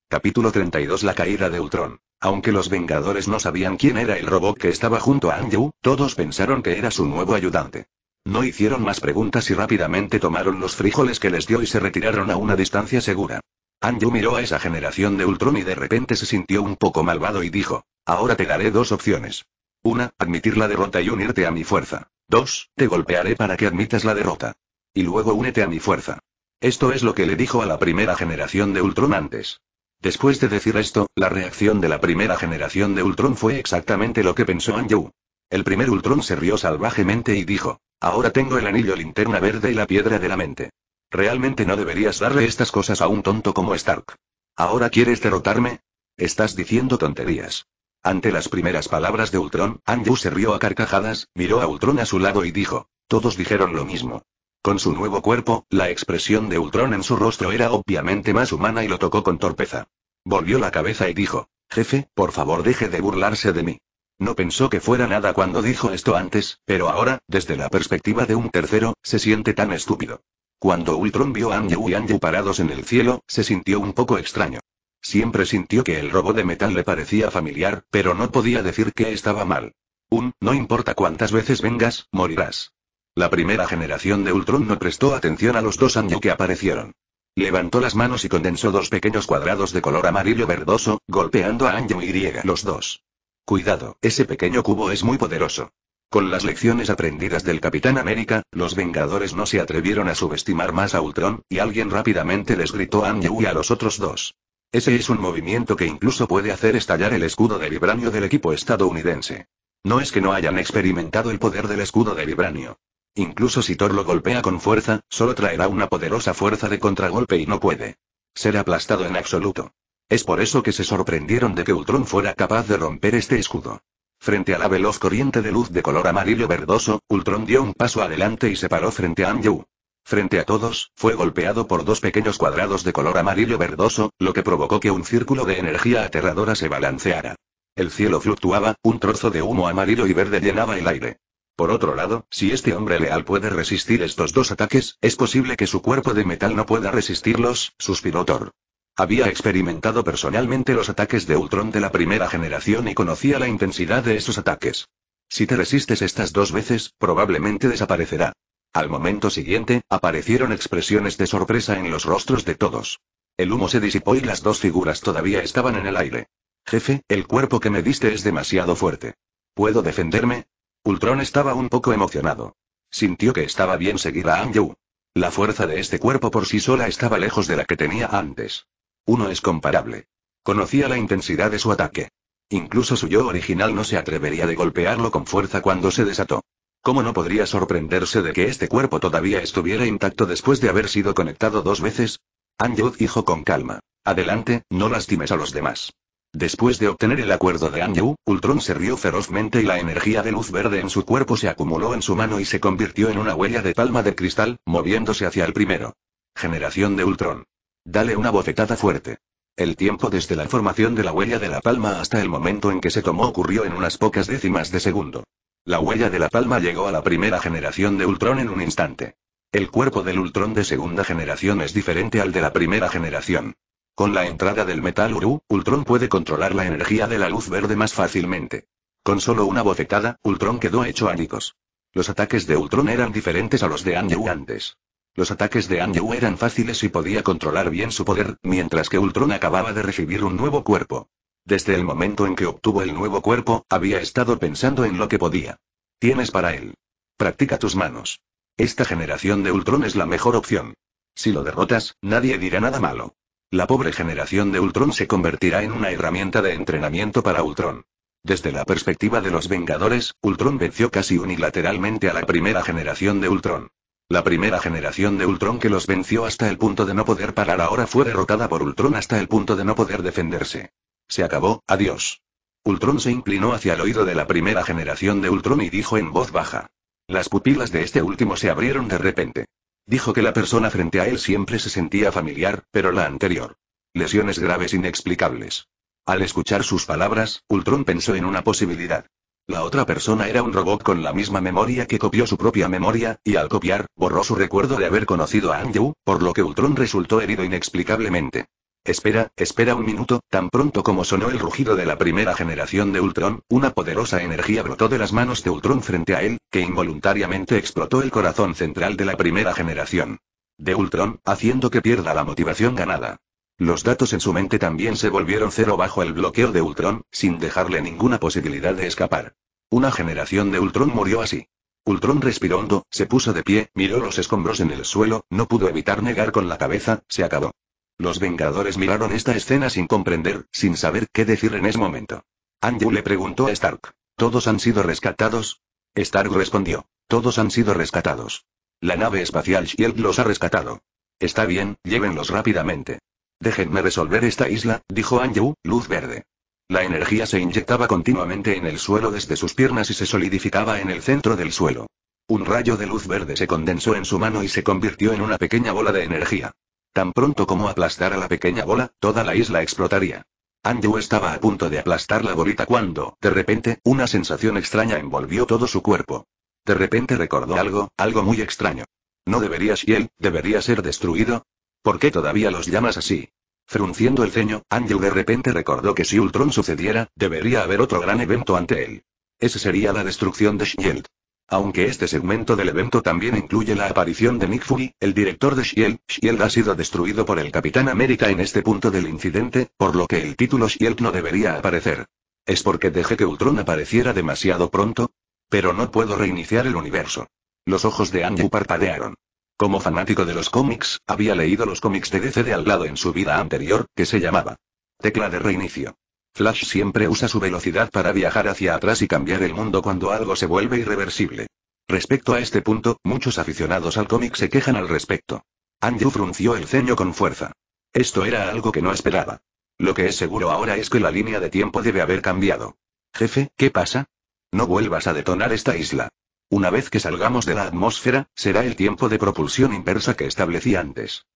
Capítulo 32 La caída de Ultron. Aunque los Vengadores no sabían quién era el robot que estaba junto a Andrew, todos pensaron que era su nuevo ayudante. No hicieron más preguntas y rápidamente tomaron los frijoles que les dio y se retiraron a una distancia segura. Andrew miró a esa generación de Ultron y de repente se sintió un poco malvado y dijo, ahora te daré dos opciones. Una, admitir la derrota y unirte a mi fuerza. Dos, te golpearé para que admitas la derrota. Y luego únete a mi fuerza. Esto es lo que le dijo a la primera generación de Ultron antes. Después de decir esto, la reacción de la primera generación de Ultron fue exactamente lo que pensó Anju. El primer Ultron se rió salvajemente y dijo, ahora tengo el anillo linterna verde y la piedra de la mente. Realmente no deberías darle estas cosas a un tonto como Stark. ¿Ahora quieres derrotarme? Estás diciendo tonterías. Ante las primeras palabras de Ultron, Andrew se rió a carcajadas, miró a Ultron a su lado y dijo. Todos dijeron lo mismo. Con su nuevo cuerpo, la expresión de Ultron en su rostro era obviamente más humana y lo tocó con torpeza. Volvió la cabeza y dijo, Jefe, por favor deje de burlarse de mí. No pensó que fuera nada cuando dijo esto antes, pero ahora, desde la perspectiva de un tercero, se siente tan estúpido. Cuando Ultron vio a Andrew y Andrew parados en el cielo, se sintió un poco extraño. Siempre sintió que el robo de metal le parecía familiar, pero no podía decir que estaba mal. Un, no importa cuántas veces vengas, morirás. La primera generación de Ultron no prestó atención a los dos años que aparecieron. Levantó las manos y condensó dos pequeños cuadrados de color amarillo verdoso, golpeando a Anjo y los dos. Cuidado, ese pequeño cubo es muy poderoso. Con las lecciones aprendidas del Capitán América, los Vengadores no se atrevieron a subestimar más a Ultron, y alguien rápidamente les gritó a Anjo y a los otros dos. Ese es un movimiento que incluso puede hacer estallar el escudo de vibranio del equipo estadounidense. No es que no hayan experimentado el poder del escudo de vibranio. Incluso si Thor lo golpea con fuerza, solo traerá una poderosa fuerza de contragolpe y no puede ser aplastado en absoluto. Es por eso que se sorprendieron de que Ultron fuera capaz de romper este escudo. Frente a la veloz corriente de luz de color amarillo verdoso, Ultron dio un paso adelante y se paró frente a Anju. Frente a todos, fue golpeado por dos pequeños cuadrados de color amarillo verdoso, lo que provocó que un círculo de energía aterradora se balanceara. El cielo fluctuaba, un trozo de humo amarillo y verde llenaba el aire. Por otro lado, si este hombre leal puede resistir estos dos ataques, es posible que su cuerpo de metal no pueda resistirlos, suspiró Thor. Había experimentado personalmente los ataques de Ultron de la primera generación y conocía la intensidad de esos ataques. Si te resistes estas dos veces, probablemente desaparecerá. Al momento siguiente, aparecieron expresiones de sorpresa en los rostros de todos. El humo se disipó y las dos figuras todavía estaban en el aire. Jefe, el cuerpo que me diste es demasiado fuerte. ¿Puedo defenderme? Ultron estaba un poco emocionado. Sintió que estaba bien seguir a Anju. La fuerza de este cuerpo por sí sola estaba lejos de la que tenía antes. Uno es comparable. Conocía la intensidad de su ataque. Incluso su yo original no se atrevería de golpearlo con fuerza cuando se desató. ¿Cómo no podría sorprenderse de que este cuerpo todavía estuviera intacto después de haber sido conectado dos veces? Anju dijo con calma. Adelante, no lastimes a los demás. Después de obtener el acuerdo de Anju, Ultron se rió ferozmente y la energía de luz verde en su cuerpo se acumuló en su mano y se convirtió en una huella de palma de cristal, moviéndose hacia el primero. Generación de Ultron. Dale una bofetada fuerte. El tiempo desde la formación de la huella de la palma hasta el momento en que se tomó ocurrió en unas pocas décimas de segundo. La huella de la palma llegó a la primera generación de Ultron en un instante. El cuerpo del Ultron de segunda generación es diferente al de la primera generación. Con la entrada del metal Uru, Ultron puede controlar la energía de la luz verde más fácilmente. Con solo una bofetada, Ultron quedó hecho ánicos. Los ataques de Ultron eran diferentes a los de Andrew antes. Los ataques de Andrew eran fáciles y podía controlar bien su poder, mientras que Ultron acababa de recibir un nuevo cuerpo. Desde el momento en que obtuvo el nuevo cuerpo, había estado pensando en lo que podía. Tienes para él. Practica tus manos. Esta generación de Ultron es la mejor opción. Si lo derrotas, nadie dirá nada malo. La pobre generación de Ultron se convertirá en una herramienta de entrenamiento para Ultron. Desde la perspectiva de los Vengadores, Ultron venció casi unilateralmente a la primera generación de Ultron. La primera generación de Ultron que los venció hasta el punto de no poder parar ahora fue derrotada por Ultron hasta el punto de no poder defenderse. Se acabó, adiós. Ultron se inclinó hacia el oído de la primera generación de Ultron y dijo en voz baja. Las pupilas de este último se abrieron de repente. Dijo que la persona frente a él siempre se sentía familiar, pero la anterior. Lesiones graves inexplicables. Al escuchar sus palabras, Ultron pensó en una posibilidad. La otra persona era un robot con la misma memoria que copió su propia memoria, y al copiar, borró su recuerdo de haber conocido a Anju, por lo que Ultron resultó herido inexplicablemente. Espera, espera un minuto, tan pronto como sonó el rugido de la primera generación de Ultron, una poderosa energía brotó de las manos de Ultron frente a él, que involuntariamente explotó el corazón central de la primera generación. De Ultron, haciendo que pierda la motivación ganada. Los datos en su mente también se volvieron cero bajo el bloqueo de Ultron, sin dejarle ninguna posibilidad de escapar. Una generación de Ultron murió así. Ultron respiró hondo, se puso de pie, miró los escombros en el suelo, no pudo evitar negar con la cabeza, se acabó. Los Vengadores miraron esta escena sin comprender, sin saber qué decir en ese momento. Andrew le preguntó a Stark. ¿Todos han sido rescatados? Stark respondió. Todos han sido rescatados. La nave espacial Shield los ha rescatado. Está bien, llévenlos rápidamente. Déjenme resolver esta isla, dijo Andrew, luz verde. La energía se inyectaba continuamente en el suelo desde sus piernas y se solidificaba en el centro del suelo. Un rayo de luz verde se condensó en su mano y se convirtió en una pequeña bola de energía. Tan pronto como aplastara la pequeña bola, toda la isla explotaría. Andrew estaba a punto de aplastar la bolita cuando, de repente, una sensación extraña envolvió todo su cuerpo. De repente recordó algo, algo muy extraño. ¿No debería él debería ser destruido? ¿Por qué todavía los llamas así? Frunciendo el ceño, Andrew de repente recordó que si Ultron sucediera, debería haber otro gran evento ante él. Ese sería la destrucción de Shield. Aunque este segmento del evento también incluye la aparición de Nick Fury, el director de Shield, Shield ha sido destruido por el Capitán América en este punto del incidente, por lo que el título Shield no debería aparecer. ¿Es porque dejé que Ultron apareciera demasiado pronto? Pero no puedo reiniciar el universo. Los ojos de Andrew parpadearon. Como fanático de los cómics, había leído los cómics de DC de al lado en su vida anterior, que se llamaba Tecla de Reinicio. Flash siempre usa su velocidad para viajar hacia atrás y cambiar el mundo cuando algo se vuelve irreversible. Respecto a este punto, muchos aficionados al cómic se quejan al respecto. Andrew frunció el ceño con fuerza. Esto era algo que no esperaba. Lo que es seguro ahora es que la línea de tiempo debe haber cambiado. Jefe, ¿qué pasa? No vuelvas a detonar esta isla. Una vez que salgamos de la atmósfera, será el tiempo de propulsión inversa que establecí antes.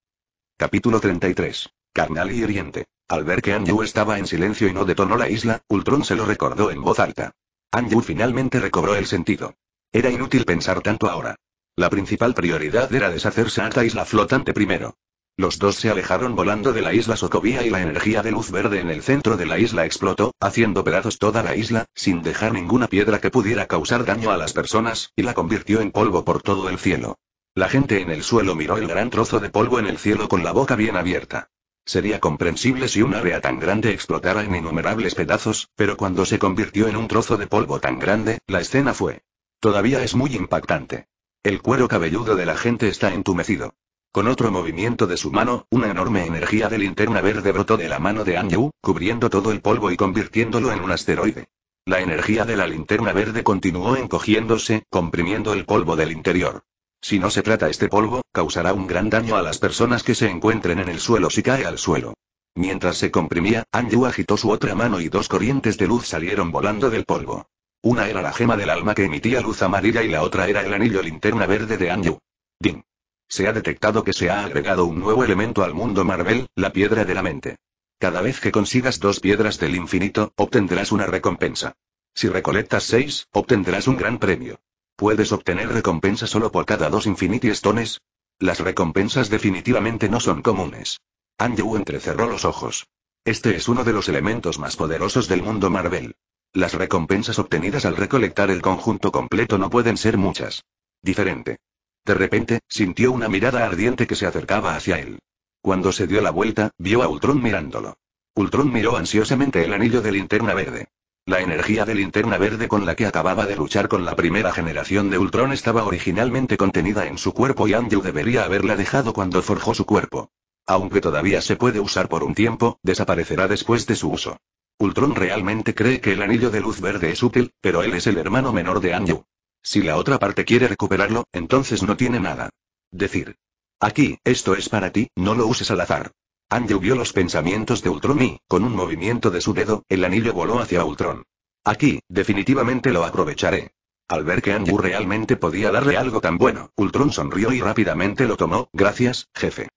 Capítulo 33. Carnal y hiriente. Al ver que Anju estaba en silencio y no detonó la isla, Ultron se lo recordó en voz alta. Anju finalmente recobró el sentido. Era inútil pensar tanto ahora. La principal prioridad era deshacerse de la isla flotante primero. Los dos se alejaron volando de la isla Sokovia y la energía de luz verde en el centro de la isla explotó, haciendo pedazos toda la isla, sin dejar ninguna piedra que pudiera causar daño a las personas, y la convirtió en polvo por todo el cielo. La gente en el suelo miró el gran trozo de polvo en el cielo con la boca bien abierta. Sería comprensible si un área tan grande explotara en innumerables pedazos, pero cuando se convirtió en un trozo de polvo tan grande, la escena fue. Todavía es muy impactante. El cuero cabelludo de la gente está entumecido. Con otro movimiento de su mano, una enorme energía de linterna verde brotó de la mano de Anju, cubriendo todo el polvo y convirtiéndolo en un asteroide. La energía de la linterna verde continuó encogiéndose, comprimiendo el polvo del interior. Si no se trata este polvo, causará un gran daño a las personas que se encuentren en el suelo si cae al suelo. Mientras se comprimía, Anju agitó su otra mano y dos corrientes de luz salieron volando del polvo. Una era la gema del alma que emitía luz amarilla y la otra era el anillo linterna verde de Anju. Din. Se ha detectado que se ha agregado un nuevo elemento al mundo Marvel, la piedra de la mente. Cada vez que consigas dos piedras del infinito, obtendrás una recompensa. Si recolectas seis, obtendrás un gran premio. Puedes obtener recompensa solo por cada dos Infinity Stones. Las recompensas definitivamente no son comunes. Andrew entrecerró los ojos. Este es uno de los elementos más poderosos del mundo Marvel. Las recompensas obtenidas al recolectar el conjunto completo no pueden ser muchas. Diferente. De repente, sintió una mirada ardiente que se acercaba hacia él. Cuando se dio la vuelta, vio a Ultron mirándolo. Ultron miró ansiosamente el anillo de linterna verde. La energía de linterna verde con la que acababa de luchar con la primera generación de Ultron estaba originalmente contenida en su cuerpo y Andrew debería haberla dejado cuando forjó su cuerpo. Aunque todavía se puede usar por un tiempo, desaparecerá después de su uso. Ultron realmente cree que el anillo de luz verde es útil, pero él es el hermano menor de Andrew. Si la otra parte quiere recuperarlo, entonces no tiene nada. Decir. Aquí, esto es para ti, no lo uses al azar. Andrew vio los pensamientos de Ultron y, con un movimiento de su dedo, el anillo voló hacia Ultron. Aquí, definitivamente lo aprovecharé. Al ver que Andrew realmente podía darle algo tan bueno, Ultron sonrió y rápidamente lo tomó, gracias, jefe.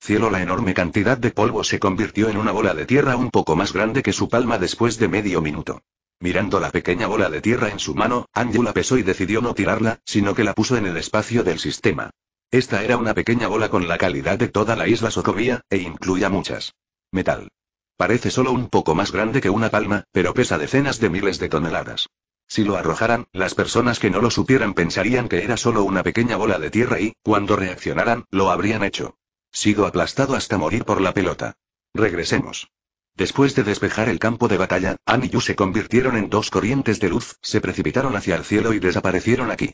Cielo, la enorme cantidad de polvo se convirtió en una bola de tierra un poco más grande que su palma después de medio minuto. Mirando la pequeña bola de tierra en su mano, Andrew la pesó y decidió no tirarla, sino que la puso en el espacio del sistema. Esta era una pequeña bola con la calidad de toda la isla Socovía, e incluía muchas. Metal. Parece solo un poco más grande que una palma, pero pesa decenas de miles de toneladas. Si lo arrojaran, las personas que no lo supieran pensarían que era solo una pequeña bola de tierra y, cuando reaccionaran, lo habrían hecho. Sido aplastado hasta morir por la pelota. Regresemos. Después de despejar el campo de batalla, an y Yu se convirtieron en dos corrientes de luz, se precipitaron hacia el cielo y desaparecieron aquí.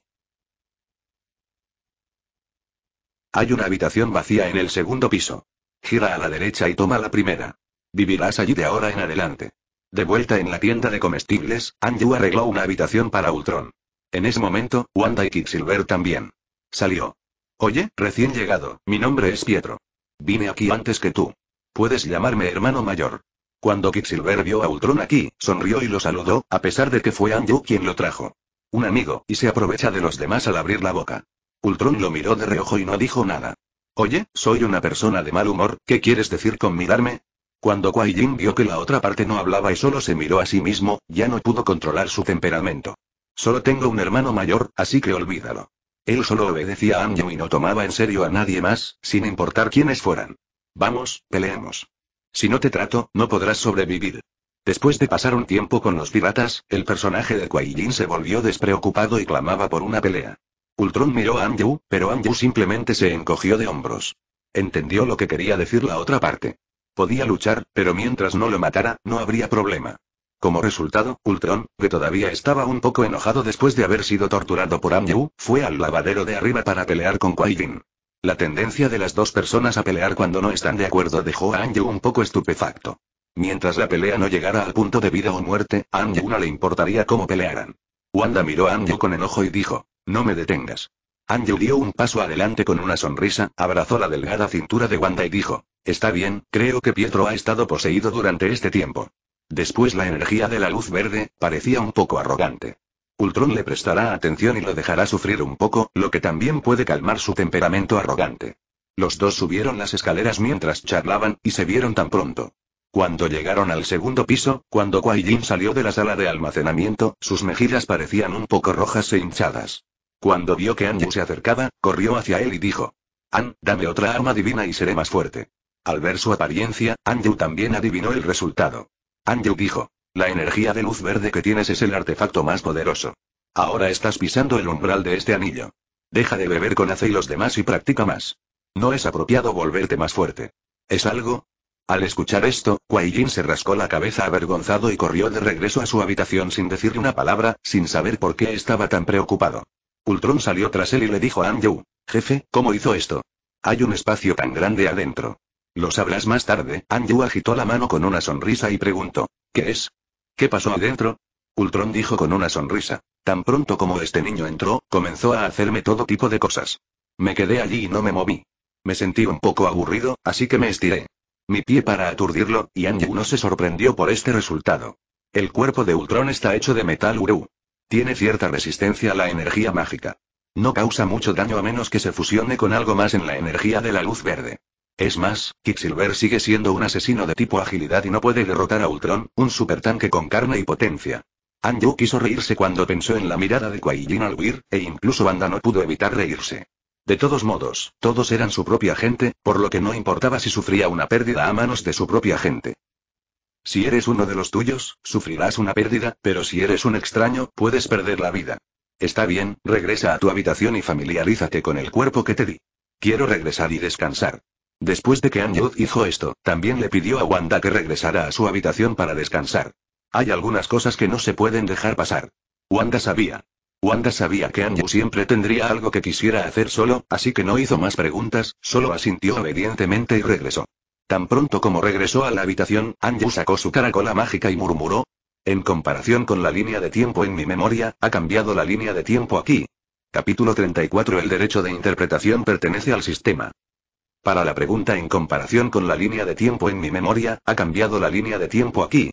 Hay una habitación vacía en el segundo piso. Gira a la derecha y toma la primera. Vivirás allí de ahora en adelante. De vuelta en la tienda de comestibles, Anju arregló una habitación para Ultron. En ese momento, Wanda y Quicksilver también. Salió. Oye, recién llegado, mi nombre es Pietro. Vine aquí antes que tú. Puedes llamarme hermano mayor. Cuando Quicksilver vio a Ultron aquí, sonrió y lo saludó, a pesar de que fue Andrew quien lo trajo. Un amigo, y se aprovecha de los demás al abrir la boca. Ultron lo miró de reojo y no dijo nada. Oye, soy una persona de mal humor, ¿qué quieres decir con mirarme? Cuando Kuai Jin vio que la otra parte no hablaba y solo se miró a sí mismo, ya no pudo controlar su temperamento. Solo tengo un hermano mayor, así que olvídalo. Él solo obedecía a Anju y no tomaba en serio a nadie más, sin importar quiénes fueran. Vamos, peleemos. Si no te trato, no podrás sobrevivir. Después de pasar un tiempo con los piratas, el personaje de Kuai Jin se volvió despreocupado y clamaba por una pelea. Ultron miró a Andrew, pero Andrew simplemente se encogió de hombros. Entendió lo que quería decir la otra parte. Podía luchar, pero mientras no lo matara, no habría problema. Como resultado, Ultron, que todavía estaba un poco enojado después de haber sido torturado por Andrew, fue al lavadero de arriba para pelear con Quaidin. La tendencia de las dos personas a pelear cuando no están de acuerdo dejó a Andrew un poco estupefacto. Mientras la pelea no llegara al punto de vida o muerte, a Andrew no le importaría cómo pelearan. Wanda miró a Andrew con enojo y dijo, no me detengas. Angel dio un paso adelante con una sonrisa, abrazó la delgada cintura de Wanda y dijo, Está bien, creo que Pietro ha estado poseído durante este tiempo. Después la energía de la luz verde, parecía un poco arrogante. Ultron le prestará atención y lo dejará sufrir un poco, lo que también puede calmar su temperamento arrogante. Los dos subieron las escaleras mientras charlaban, y se vieron tan pronto. Cuando llegaron al segundo piso, cuando Kuai Jin salió de la sala de almacenamiento, sus mejillas parecían un poco rojas e hinchadas. Cuando vio que Anju se acercaba, corrió hacia él y dijo. An, dame otra arma divina y seré más fuerte. Al ver su apariencia, Anju también adivinó el resultado. Anju dijo. La energía de luz verde que tienes es el artefacto más poderoso. Ahora estás pisando el umbral de este anillo. Deja de beber con ace y los demás y practica más. No es apropiado volverte más fuerte. ¿Es algo? Al escuchar esto, Kuai se rascó la cabeza avergonzado y corrió de regreso a su habitación sin decir una palabra, sin saber por qué estaba tan preocupado. Ultron salió tras él y le dijo a Anju, jefe, ¿cómo hizo esto? Hay un espacio tan grande adentro. Lo sabrás más tarde. Anju agitó la mano con una sonrisa y preguntó, ¿qué es? ¿Qué pasó adentro? Ultron dijo con una sonrisa. Tan pronto como este niño entró, comenzó a hacerme todo tipo de cosas. Me quedé allí y no me moví. Me sentí un poco aburrido, así que me estiré. Mi pie para aturdirlo, y Anju no se sorprendió por este resultado. El cuerpo de Ultron está hecho de metal Uru. Tiene cierta resistencia a la energía mágica. No causa mucho daño a menos que se fusione con algo más en la energía de la luz verde. Es más, Quicksilver sigue siendo un asesino de tipo agilidad y no puede derrotar a Ultron, un supertanque con carne y potencia. Anju quiso reírse cuando pensó en la mirada de Kuaijin al huir, e incluso Banda no pudo evitar reírse. De todos modos, todos eran su propia gente, por lo que no importaba si sufría una pérdida a manos de su propia gente. Si eres uno de los tuyos, sufrirás una pérdida, pero si eres un extraño, puedes perder la vida. Está bien, regresa a tu habitación y familiarízate con el cuerpo que te di. Quiero regresar y descansar. Después de que Anyud hizo esto, también le pidió a Wanda que regresara a su habitación para descansar. Hay algunas cosas que no se pueden dejar pasar. Wanda sabía. Wanda sabía que Anju siempre tendría algo que quisiera hacer solo, así que no hizo más preguntas, solo asintió obedientemente y regresó. Tan pronto como regresó a la habitación, Anju sacó su caracola mágica y murmuró. En comparación con la línea de tiempo en mi memoria, ha cambiado la línea de tiempo aquí. Capítulo 34 El derecho de interpretación pertenece al sistema. Para la pregunta en comparación con la línea de tiempo en mi memoria, ha cambiado la línea de tiempo aquí.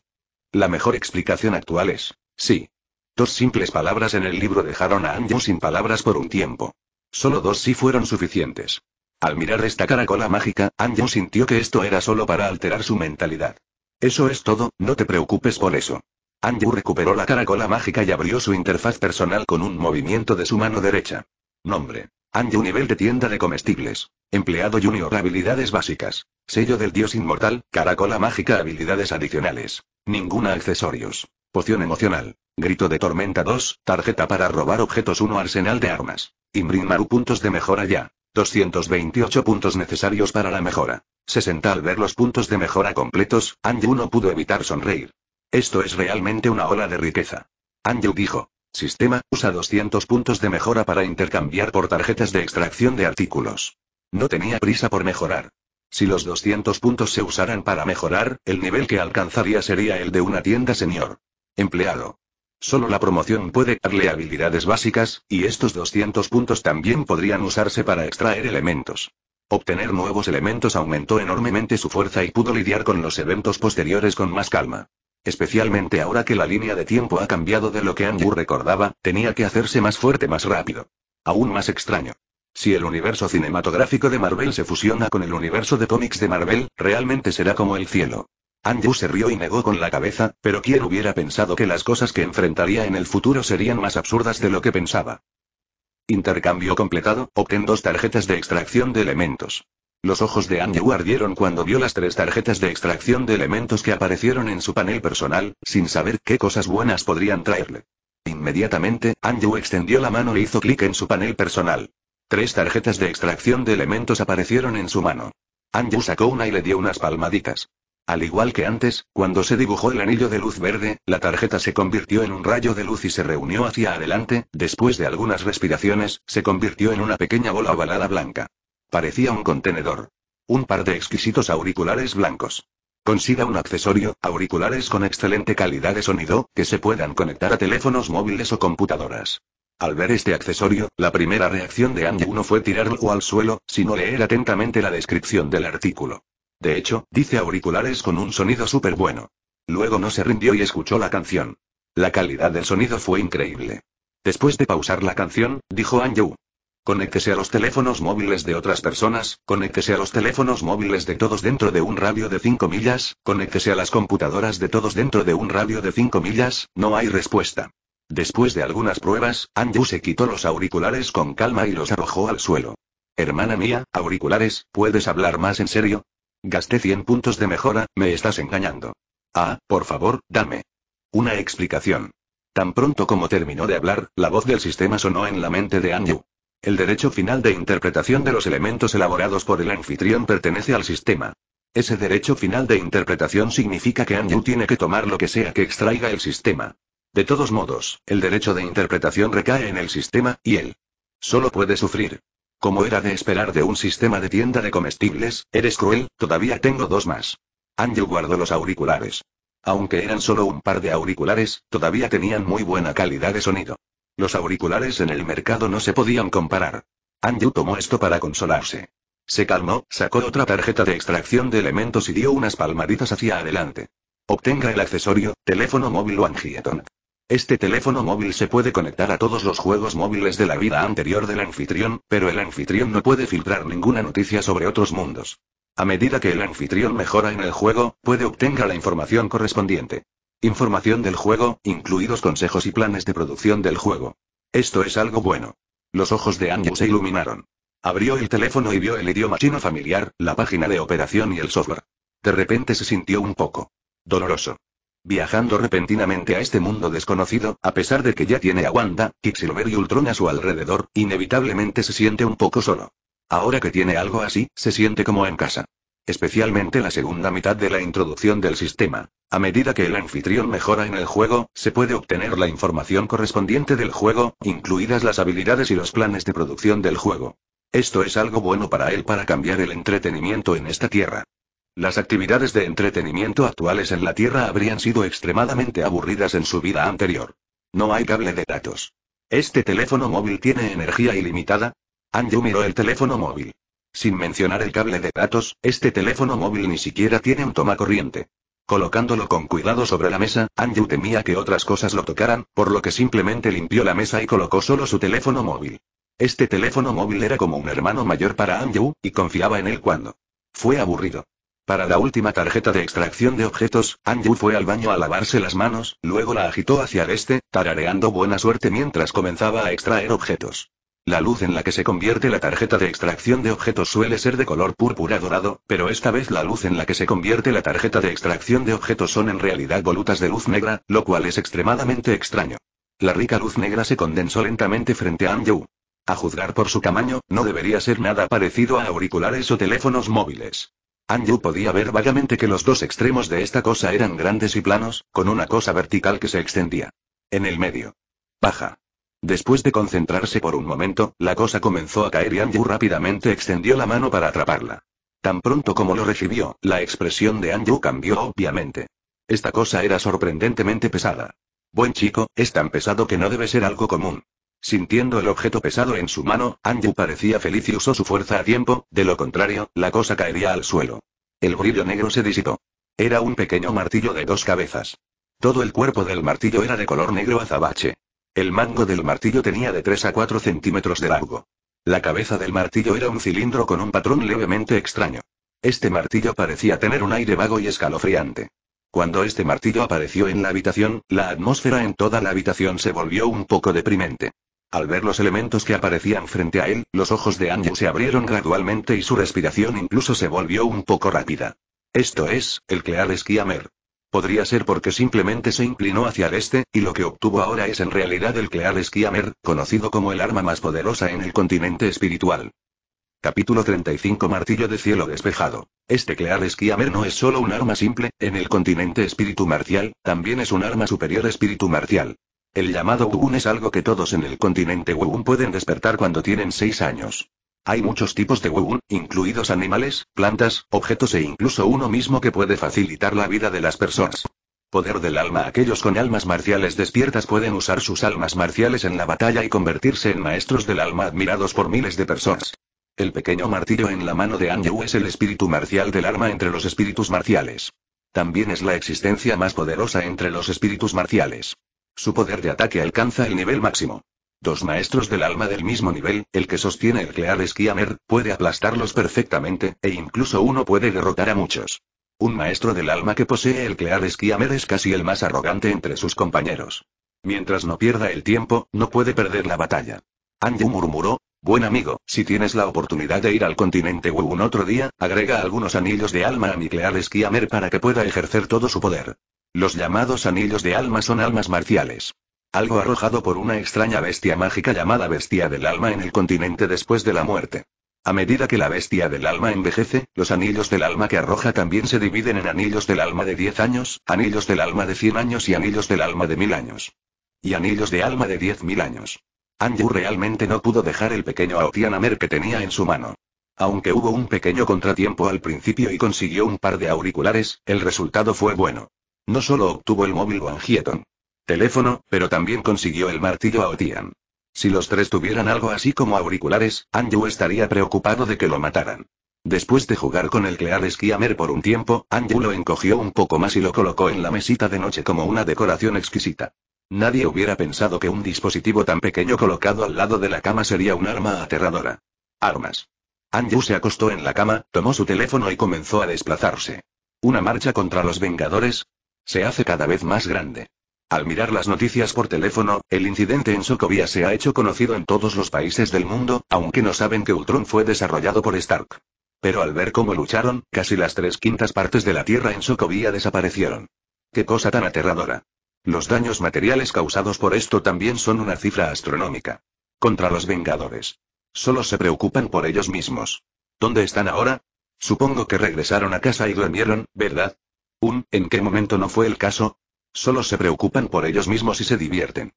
La mejor explicación actual es, sí. Dos simples palabras en el libro dejaron a Anju sin palabras por un tiempo. Solo dos sí fueron suficientes. Al mirar esta caracola mágica, Anju sintió que esto era solo para alterar su mentalidad. Eso es todo, no te preocupes por eso. Anju recuperó la caracola mágica y abrió su interfaz personal con un movimiento de su mano derecha. Nombre. Anju nivel de tienda de comestibles. Empleado junior habilidades básicas. Sello del dios inmortal, caracola mágica habilidades adicionales. Ninguna accesorios. Poción emocional. Grito de tormenta 2, tarjeta para robar objetos 1 arsenal de armas. Imbrimaru puntos de mejora ya. 228 puntos necesarios para la mejora. 60 al ver los puntos de mejora completos, Anju no pudo evitar sonreír. Esto es realmente una ola de riqueza. Anju dijo. Sistema, usa 200 puntos de mejora para intercambiar por tarjetas de extracción de artículos. No tenía prisa por mejorar. Si los 200 puntos se usaran para mejorar, el nivel que alcanzaría sería el de una tienda señor. Empleado. Solo la promoción puede darle habilidades básicas, y estos 200 puntos también podrían usarse para extraer elementos. Obtener nuevos elementos aumentó enormemente su fuerza y pudo lidiar con los eventos posteriores con más calma. Especialmente ahora que la línea de tiempo ha cambiado de lo que Anju recordaba, tenía que hacerse más fuerte más rápido. Aún más extraño. Si el universo cinematográfico de Marvel se fusiona con el universo de cómics de Marvel, realmente será como el cielo. Anju se rió y negó con la cabeza, pero quien hubiera pensado que las cosas que enfrentaría en el futuro serían más absurdas de lo que pensaba. Intercambio completado, obtén dos tarjetas de extracción de elementos. Los ojos de Anju ardieron cuando vio las tres tarjetas de extracción de elementos que aparecieron en su panel personal, sin saber qué cosas buenas podrían traerle. Inmediatamente, Andrew extendió la mano e hizo clic en su panel personal. Tres tarjetas de extracción de elementos aparecieron en su mano. Andrew sacó una y le dio unas palmaditas. Al igual que antes, cuando se dibujó el anillo de luz verde, la tarjeta se convirtió en un rayo de luz y se reunió hacia adelante, después de algunas respiraciones, se convirtió en una pequeña bola ovalada blanca. Parecía un contenedor. Un par de exquisitos auriculares blancos. Consiga un accesorio, auriculares con excelente calidad de sonido, que se puedan conectar a teléfonos móviles o computadoras. Al ver este accesorio, la primera reacción de Andy no fue tirarlo al suelo, sino leer atentamente la descripción del artículo. De hecho, dice auriculares con un sonido súper bueno. Luego no se rindió y escuchó la canción. La calidad del sonido fue increíble. Después de pausar la canción, dijo Anju. Conéctese a los teléfonos móviles de otras personas, conéctese a los teléfonos móviles de todos dentro de un radio de 5 millas, conéctese a las computadoras de todos dentro de un radio de 5 millas, no hay respuesta. Después de algunas pruebas, Anju se quitó los auriculares con calma y los arrojó al suelo. Hermana mía, auriculares, ¿puedes hablar más en serio? Gasté 100 puntos de mejora, me estás engañando. Ah, por favor, dame. Una explicación. Tan pronto como terminó de hablar, la voz del sistema sonó en la mente de Andrew. El derecho final de interpretación de los elementos elaborados por el anfitrión pertenece al sistema. Ese derecho final de interpretación significa que Andrew tiene que tomar lo que sea que extraiga el sistema. De todos modos, el derecho de interpretación recae en el sistema, y él solo puede sufrir. Como era de esperar de un sistema de tienda de comestibles, eres cruel, todavía tengo dos más. Andrew guardó los auriculares. Aunque eran solo un par de auriculares, todavía tenían muy buena calidad de sonido. Los auriculares en el mercado no se podían comparar. Andrew tomó esto para consolarse. Se calmó, sacó otra tarjeta de extracción de elementos y dio unas palmaditas hacia adelante. Obtenga el accesorio, teléfono móvil o angieton. Este teléfono móvil se puede conectar a todos los juegos móviles de la vida anterior del anfitrión, pero el anfitrión no puede filtrar ninguna noticia sobre otros mundos. A medida que el anfitrión mejora en el juego, puede obtenga la información correspondiente. Información del juego, incluidos consejos y planes de producción del juego. Esto es algo bueno. Los ojos de Anju se iluminaron. Abrió el teléfono y vio el idioma chino familiar, la página de operación y el software. De repente se sintió un poco doloroso. Viajando repentinamente a este mundo desconocido, a pesar de que ya tiene a Wanda, Quicksilver y Ultron a su alrededor, inevitablemente se siente un poco solo. Ahora que tiene algo así, se siente como en casa. Especialmente la segunda mitad de la introducción del sistema. A medida que el anfitrión mejora en el juego, se puede obtener la información correspondiente del juego, incluidas las habilidades y los planes de producción del juego. Esto es algo bueno para él para cambiar el entretenimiento en esta tierra. Las actividades de entretenimiento actuales en la Tierra habrían sido extremadamente aburridas en su vida anterior. No hay cable de datos. ¿Este teléfono móvil tiene energía ilimitada? Anju miró el teléfono móvil. Sin mencionar el cable de datos, este teléfono móvil ni siquiera tiene un corriente. Colocándolo con cuidado sobre la mesa, Anju temía que otras cosas lo tocaran, por lo que simplemente limpió la mesa y colocó solo su teléfono móvil. Este teléfono móvil era como un hermano mayor para Anju, y confiaba en él cuando. Fue aburrido. Para la última tarjeta de extracción de objetos, Anju fue al baño a lavarse las manos, luego la agitó hacia el este, tarareando buena suerte mientras comenzaba a extraer objetos. La luz en la que se convierte la tarjeta de extracción de objetos suele ser de color púrpura dorado, pero esta vez la luz en la que se convierte la tarjeta de extracción de objetos son en realidad volutas de luz negra, lo cual es extremadamente extraño. La rica luz negra se condensó lentamente frente a Anju. A juzgar por su tamaño, no debería ser nada parecido a auriculares o teléfonos móviles. Anju podía ver vagamente que los dos extremos de esta cosa eran grandes y planos, con una cosa vertical que se extendía. En el medio. Baja. Después de concentrarse por un momento, la cosa comenzó a caer y Anju rápidamente extendió la mano para atraparla. Tan pronto como lo recibió, la expresión de Anju cambió obviamente. Esta cosa era sorprendentemente pesada. Buen chico, es tan pesado que no debe ser algo común. Sintiendo el objeto pesado en su mano, Anju parecía feliz y usó su fuerza a tiempo, de lo contrario, la cosa caería al suelo. El brillo negro se disipó. Era un pequeño martillo de dos cabezas. Todo el cuerpo del martillo era de color negro azabache. El mango del martillo tenía de 3 a 4 centímetros de largo. La cabeza del martillo era un cilindro con un patrón levemente extraño. Este martillo parecía tener un aire vago y escalofriante. Cuando este martillo apareció en la habitación, la atmósfera en toda la habitación se volvió un poco deprimente. Al ver los elementos que aparecían frente a él, los ojos de Anju se abrieron gradualmente y su respiración incluso se volvió un poco rápida. Esto es, el Clear Skiamer. Podría ser porque simplemente se inclinó hacia el este, y lo que obtuvo ahora es en realidad el Clear Skiamer, conocido como el arma más poderosa en el continente espiritual. Capítulo 35 Martillo de cielo despejado. Este Clear Skiamer no es solo un arma simple, en el continente espíritu marcial, también es un arma superior espíritu marcial. El llamado Wugun es algo que todos en el continente Wugun pueden despertar cuando tienen 6 años. Hay muchos tipos de Wugun, incluidos animales, plantas, objetos e incluso uno mismo que puede facilitar la vida de las personas. Poder del alma Aquellos con almas marciales despiertas pueden usar sus almas marciales en la batalla y convertirse en maestros del alma admirados por miles de personas. El pequeño martillo en la mano de Anju es el espíritu marcial del arma entre los espíritus marciales. También es la existencia más poderosa entre los espíritus marciales. Su poder de ataque alcanza el nivel máximo. Dos maestros del alma del mismo nivel, el que sostiene el Clear Skiamer, puede aplastarlos perfectamente, e incluso uno puede derrotar a muchos. Un maestro del alma que posee el Clear Skiamer es casi el más arrogante entre sus compañeros. Mientras no pierda el tiempo, no puede perder la batalla. Anju murmuró, Buen amigo, si tienes la oportunidad de ir al continente Wu un otro día, agrega algunos anillos de alma a mi Clear Skiamer para que pueda ejercer todo su poder. Los llamados anillos de alma son almas marciales. Algo arrojado por una extraña bestia mágica llamada bestia del alma en el continente después de la muerte. A medida que la bestia del alma envejece, los anillos del alma que arroja también se dividen en anillos del alma de 10 años, anillos del alma de 100 años y anillos del alma de 1000 años. Y anillos de alma de 10.000 años. Anju realmente no pudo dejar el pequeño Aotianamer que tenía en su mano. Aunque hubo un pequeño contratiempo al principio y consiguió un par de auriculares, el resultado fue bueno. No solo obtuvo el móvil Wangieton. Teléfono, pero también consiguió el martillo a Aotian. Si los tres tuvieran algo así como auriculares, Anju estaría preocupado de que lo mataran. Después de jugar con el Clear Skiamer por un tiempo, Anju lo encogió un poco más y lo colocó en la mesita de noche como una decoración exquisita. Nadie hubiera pensado que un dispositivo tan pequeño colocado al lado de la cama sería un arma aterradora. Armas. Anju se acostó en la cama, tomó su teléfono y comenzó a desplazarse. Una marcha contra los Vengadores, se hace cada vez más grande. Al mirar las noticias por teléfono, el incidente en Sokovia se ha hecho conocido en todos los países del mundo, aunque no saben que Ultron fue desarrollado por Stark. Pero al ver cómo lucharon, casi las tres quintas partes de la Tierra en Sokovia desaparecieron. ¡Qué cosa tan aterradora! Los daños materiales causados por esto también son una cifra astronómica. Contra los Vengadores. Solo se preocupan por ellos mismos. ¿Dónde están ahora? Supongo que regresaron a casa y durmieron, ¿verdad? Un, ¿en qué momento no fue el caso? Solo se preocupan por ellos mismos y se divierten.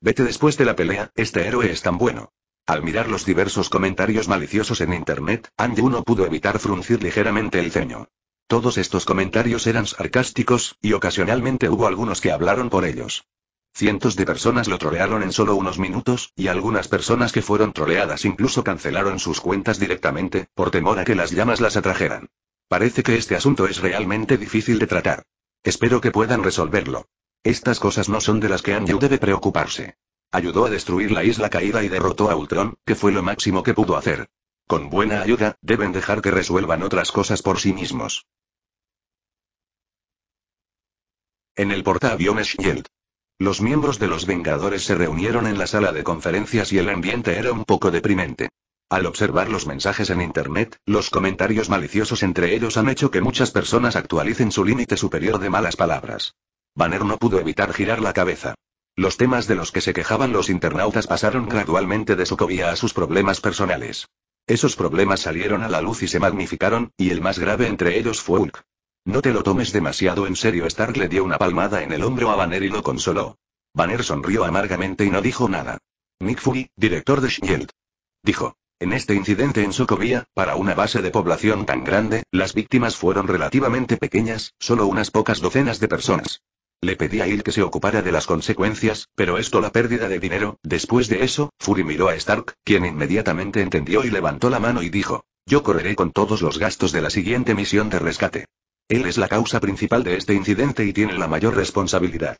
Vete después de la pelea, este héroe es tan bueno. Al mirar los diversos comentarios maliciosos en internet, Andy no pudo evitar fruncir ligeramente el ceño. Todos estos comentarios eran sarcásticos, y ocasionalmente hubo algunos que hablaron por ellos. Cientos de personas lo trolearon en solo unos minutos, y algunas personas que fueron troleadas incluso cancelaron sus cuentas directamente, por temor a que las llamas las atrajeran. Parece que este asunto es realmente difícil de tratar. Espero que puedan resolverlo. Estas cosas no son de las que Anju debe preocuparse. Ayudó a destruir la isla caída y derrotó a Ultron, que fue lo máximo que pudo hacer. Con buena ayuda, deben dejar que resuelvan otras cosas por sí mismos. En el portaaviones Shield. Los miembros de los Vengadores se reunieron en la sala de conferencias y el ambiente era un poco deprimente. Al observar los mensajes en Internet, los comentarios maliciosos entre ellos han hecho que muchas personas actualicen su límite superior de malas palabras. Banner no pudo evitar girar la cabeza. Los temas de los que se quejaban los internautas pasaron gradualmente de su cobía a sus problemas personales. Esos problemas salieron a la luz y se magnificaron, y el más grave entre ellos fue Hulk. No te lo tomes demasiado en serio. Stark le dio una palmada en el hombro a Banner y lo consoló. Banner sonrió amargamente y no dijo nada. Nick Fury, director de Shield. Dijo. En este incidente en Socovia, para una base de población tan grande, las víctimas fueron relativamente pequeñas, solo unas pocas docenas de personas. Le pedí a Il que se ocupara de las consecuencias, pero esto la pérdida de dinero. Después de eso, Fury miró a Stark, quien inmediatamente entendió y levantó la mano y dijo, yo correré con todos los gastos de la siguiente misión de rescate. Él es la causa principal de este incidente y tiene la mayor responsabilidad.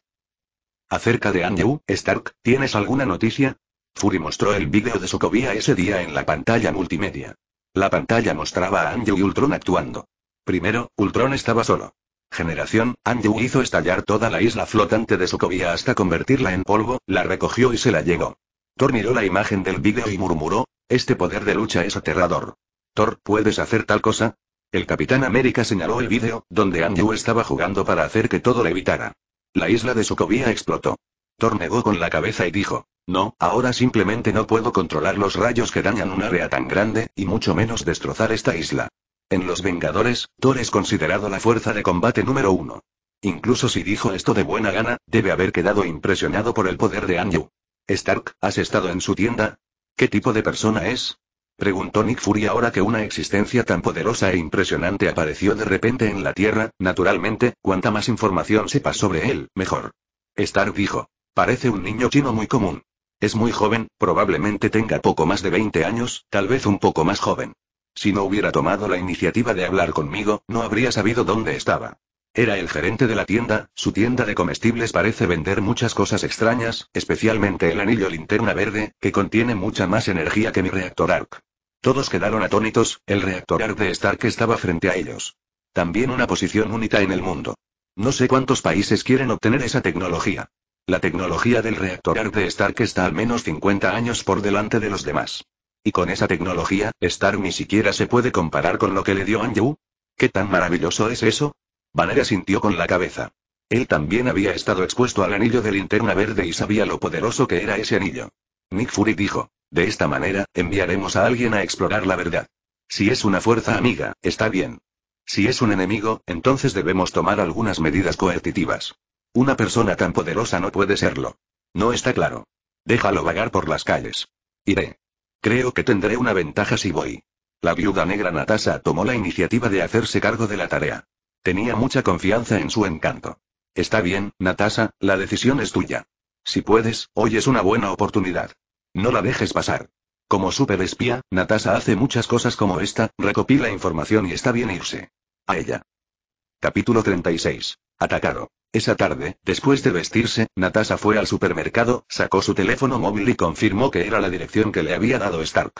Acerca de Andrew, Stark, ¿tienes alguna noticia? Fury mostró el vídeo de Sokovia ese día en la pantalla multimedia. La pantalla mostraba a Andrew y Ultron actuando. Primero, Ultron estaba solo. Generación, Andrew hizo estallar toda la isla flotante de Sokovia hasta convertirla en polvo, la recogió y se la llevó. Thor miró la imagen del vídeo y murmuró, este poder de lucha es aterrador. Thor, ¿puedes hacer tal cosa? El Capitán América señaló el vídeo, donde Andrew estaba jugando para hacer que todo evitara. La isla de Sokovia explotó. Thor negó con la cabeza y dijo, no, ahora simplemente no puedo controlar los rayos que dañan un área tan grande, y mucho menos destrozar esta isla. En Los Vengadores, Thor es considerado la fuerza de combate número uno. Incluso si dijo esto de buena gana, debe haber quedado impresionado por el poder de Anju. Stark, ¿has estado en su tienda? ¿Qué tipo de persona es? Preguntó Nick Fury ahora que una existencia tan poderosa e impresionante apareció de repente en la Tierra, naturalmente, cuanta más información sepa sobre él, mejor. Stark dijo. Parece un niño chino muy común. Es muy joven, probablemente tenga poco más de 20 años, tal vez un poco más joven. Si no hubiera tomado la iniciativa de hablar conmigo, no habría sabido dónde estaba. Era el gerente de la tienda, su tienda de comestibles parece vender muchas cosas extrañas, especialmente el anillo linterna verde, que contiene mucha más energía que mi reactor ARC. Todos quedaron atónitos, el reactor ARC de Stark estaba frente a ellos. También una posición única en el mundo. No sé cuántos países quieren obtener esa tecnología. La tecnología del reactor de Stark está al menos 50 años por delante de los demás. Y con esa tecnología, Stark ni siquiera se puede comparar con lo que le dio Anju. ¿Qué tan maravilloso es eso? Vanera sintió con la cabeza. Él también había estado expuesto al anillo de linterna verde y sabía lo poderoso que era ese anillo. Nick Fury dijo, de esta manera, enviaremos a alguien a explorar la verdad. Si es una fuerza amiga, está bien. Si es un enemigo, entonces debemos tomar algunas medidas coercitivas. Una persona tan poderosa no puede serlo. No está claro. Déjalo vagar por las calles. Iré. Creo que tendré una ventaja si voy. La viuda negra Natasha tomó la iniciativa de hacerse cargo de la tarea. Tenía mucha confianza en su encanto. Está bien, Natasha, la decisión es tuya. Si puedes, hoy es una buena oportunidad. No la dejes pasar. Como superespía, Natasha hace muchas cosas como esta, recopila información y está bien irse. A ella. Capítulo 36. Atacado. Esa tarde, después de vestirse, Natasha fue al supermercado, sacó su teléfono móvil y confirmó que era la dirección que le había dado Stark.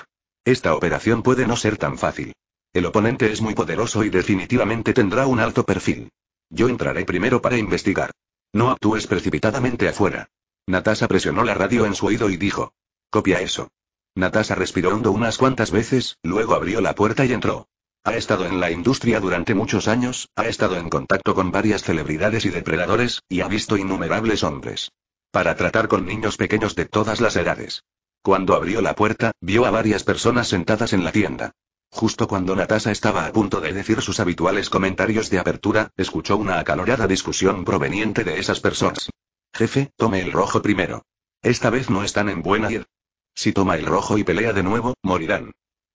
Esta operación puede no ser tan fácil. El oponente es muy poderoso y definitivamente tendrá un alto perfil. Yo entraré primero para investigar. No actúes precipitadamente afuera. Natasha presionó la radio en su oído y dijo. Copia eso. Natasha respiró hondo unas cuantas veces, luego abrió la puerta y entró. Ha estado en la industria durante muchos años, ha estado en contacto con varias celebridades y depredadores, y ha visto innumerables hombres. Para tratar con niños pequeños de todas las edades. Cuando abrió la puerta, vio a varias personas sentadas en la tienda. Justo cuando Natasha estaba a punto de decir sus habituales comentarios de apertura, escuchó una acalorada discusión proveniente de esas personas. Jefe, tome el rojo primero. Esta vez no están en buena ira. Si toma el rojo y pelea de nuevo, morirán.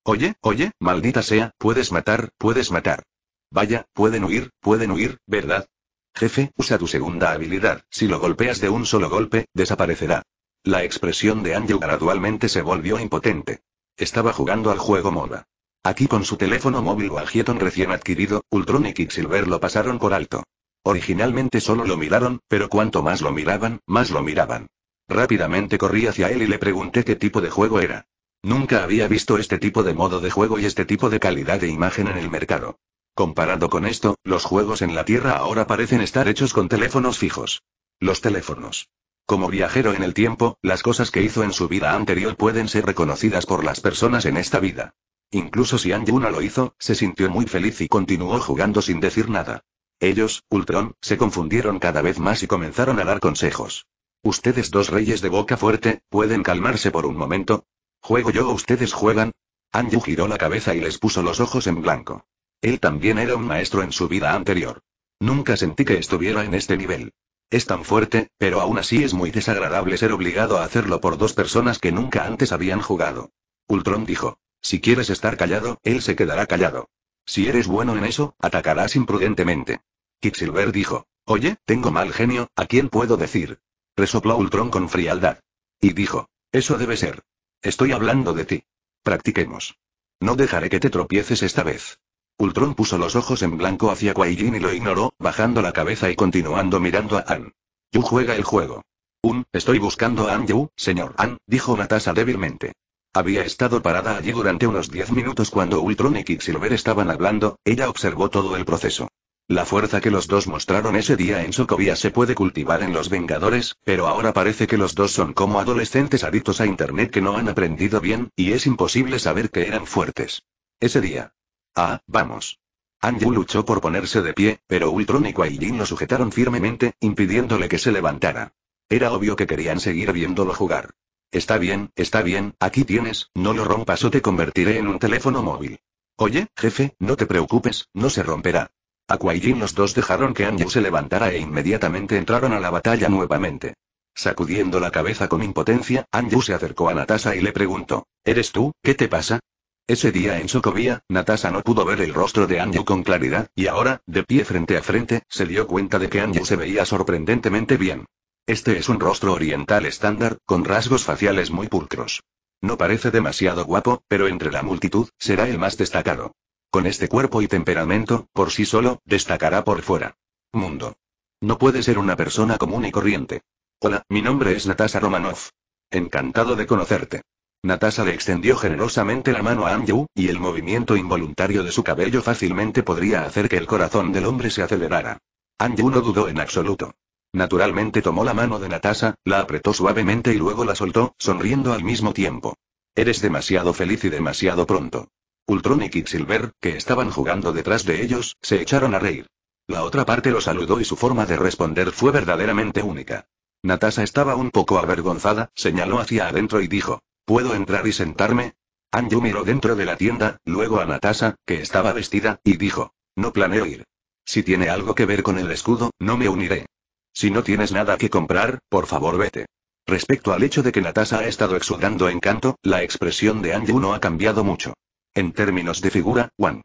Oye, oye, maldita sea, puedes matar, puedes matar. Vaya, pueden huir, pueden huir, ¿verdad? Jefe, usa tu segunda habilidad, si lo golpeas de un solo golpe, desaparecerá. La expresión de Angel gradualmente se volvió impotente. Estaba jugando al juego moda. Aquí con su teléfono móvil Wagieton recién adquirido, Ultron y Quicksilver lo pasaron por alto. Originalmente solo lo miraron, pero cuanto más lo miraban, más lo miraban. Rápidamente corrí hacia él y le pregunté qué tipo de juego era. Nunca había visto este tipo de modo de juego y este tipo de calidad de imagen en el mercado. Comparado con esto, los juegos en la Tierra ahora parecen estar hechos con teléfonos fijos. Los teléfonos. Como viajero en el tiempo, las cosas que hizo en su vida anterior pueden ser reconocidas por las personas en esta vida. Incluso si Anjuna lo hizo, se sintió muy feliz y continuó jugando sin decir nada. Ellos, Ultron, se confundieron cada vez más y comenzaron a dar consejos. Ustedes dos reyes de boca fuerte, ¿pueden calmarse por un momento? ¿Juego yo o ustedes juegan? Anju giró la cabeza y les puso los ojos en blanco. Él también era un maestro en su vida anterior. Nunca sentí que estuviera en este nivel. Es tan fuerte, pero aún así es muy desagradable ser obligado a hacerlo por dos personas que nunca antes habían jugado. Ultron dijo. Si quieres estar callado, él se quedará callado. Si eres bueno en eso, atacarás imprudentemente. Quicksilver dijo. Oye, tengo mal genio, ¿a quién puedo decir? Resopló Ultron con frialdad. Y dijo. Eso debe ser. Estoy hablando de ti. Practiquemos. No dejaré que te tropieces esta vez. Ultron puso los ojos en blanco hacia Quaillin y lo ignoró, bajando la cabeza y continuando mirando a Ann. Yu juega el juego. Un, estoy buscando a Ann Yu, señor Ann, dijo Natasha débilmente. Había estado parada allí durante unos diez minutos cuando Ultron y Quicksilver estaban hablando, ella observó todo el proceso. La fuerza que los dos mostraron ese día en Sokovia se puede cultivar en los Vengadores, pero ahora parece que los dos son como adolescentes adictos a Internet que no han aprendido bien, y es imposible saber que eran fuertes. Ese día. Ah, vamos. Anju luchó por ponerse de pie, pero Ultron y Quailin lo sujetaron firmemente, impidiéndole que se levantara. Era obvio que querían seguir viéndolo jugar. Está bien, está bien, aquí tienes, no lo rompas o te convertiré en un teléfono móvil. Oye, jefe, no te preocupes, no se romperá. A los dos dejaron que Anju se levantara e inmediatamente entraron a la batalla nuevamente. Sacudiendo la cabeza con impotencia, Anju se acercó a Natasa y le preguntó, ¿Eres tú? ¿Qué te pasa? Ese día en Sokovia, Natasa no pudo ver el rostro de Anju con claridad, y ahora, de pie frente a frente, se dio cuenta de que Anju se veía sorprendentemente bien. Este es un rostro oriental estándar, con rasgos faciales muy pulcros. No parece demasiado guapo, pero entre la multitud, será el más destacado con este cuerpo y temperamento, por sí solo, destacará por fuera. Mundo. No puede ser una persona común y corriente. Hola, mi nombre es Natasha Romanoff. Encantado de conocerte. Natasha le extendió generosamente la mano a Anju, y el movimiento involuntario de su cabello fácilmente podría hacer que el corazón del hombre se acelerara. Anju no dudó en absoluto. Naturalmente tomó la mano de Natasha, la apretó suavemente y luego la soltó, sonriendo al mismo tiempo. Eres demasiado feliz y demasiado pronto. Ultron y Silver, que estaban jugando detrás de ellos, se echaron a reír. La otra parte lo saludó y su forma de responder fue verdaderamente única. Natasha estaba un poco avergonzada, señaló hacia adentro y dijo, ¿puedo entrar y sentarme? Anju miró dentro de la tienda, luego a Natasha, que estaba vestida, y dijo, no planeo ir. Si tiene algo que ver con el escudo, no me uniré. Si no tienes nada que comprar, por favor vete. Respecto al hecho de que Natasha ha estado exudando encanto, la expresión de Anju no ha cambiado mucho. En términos de figura, Wan.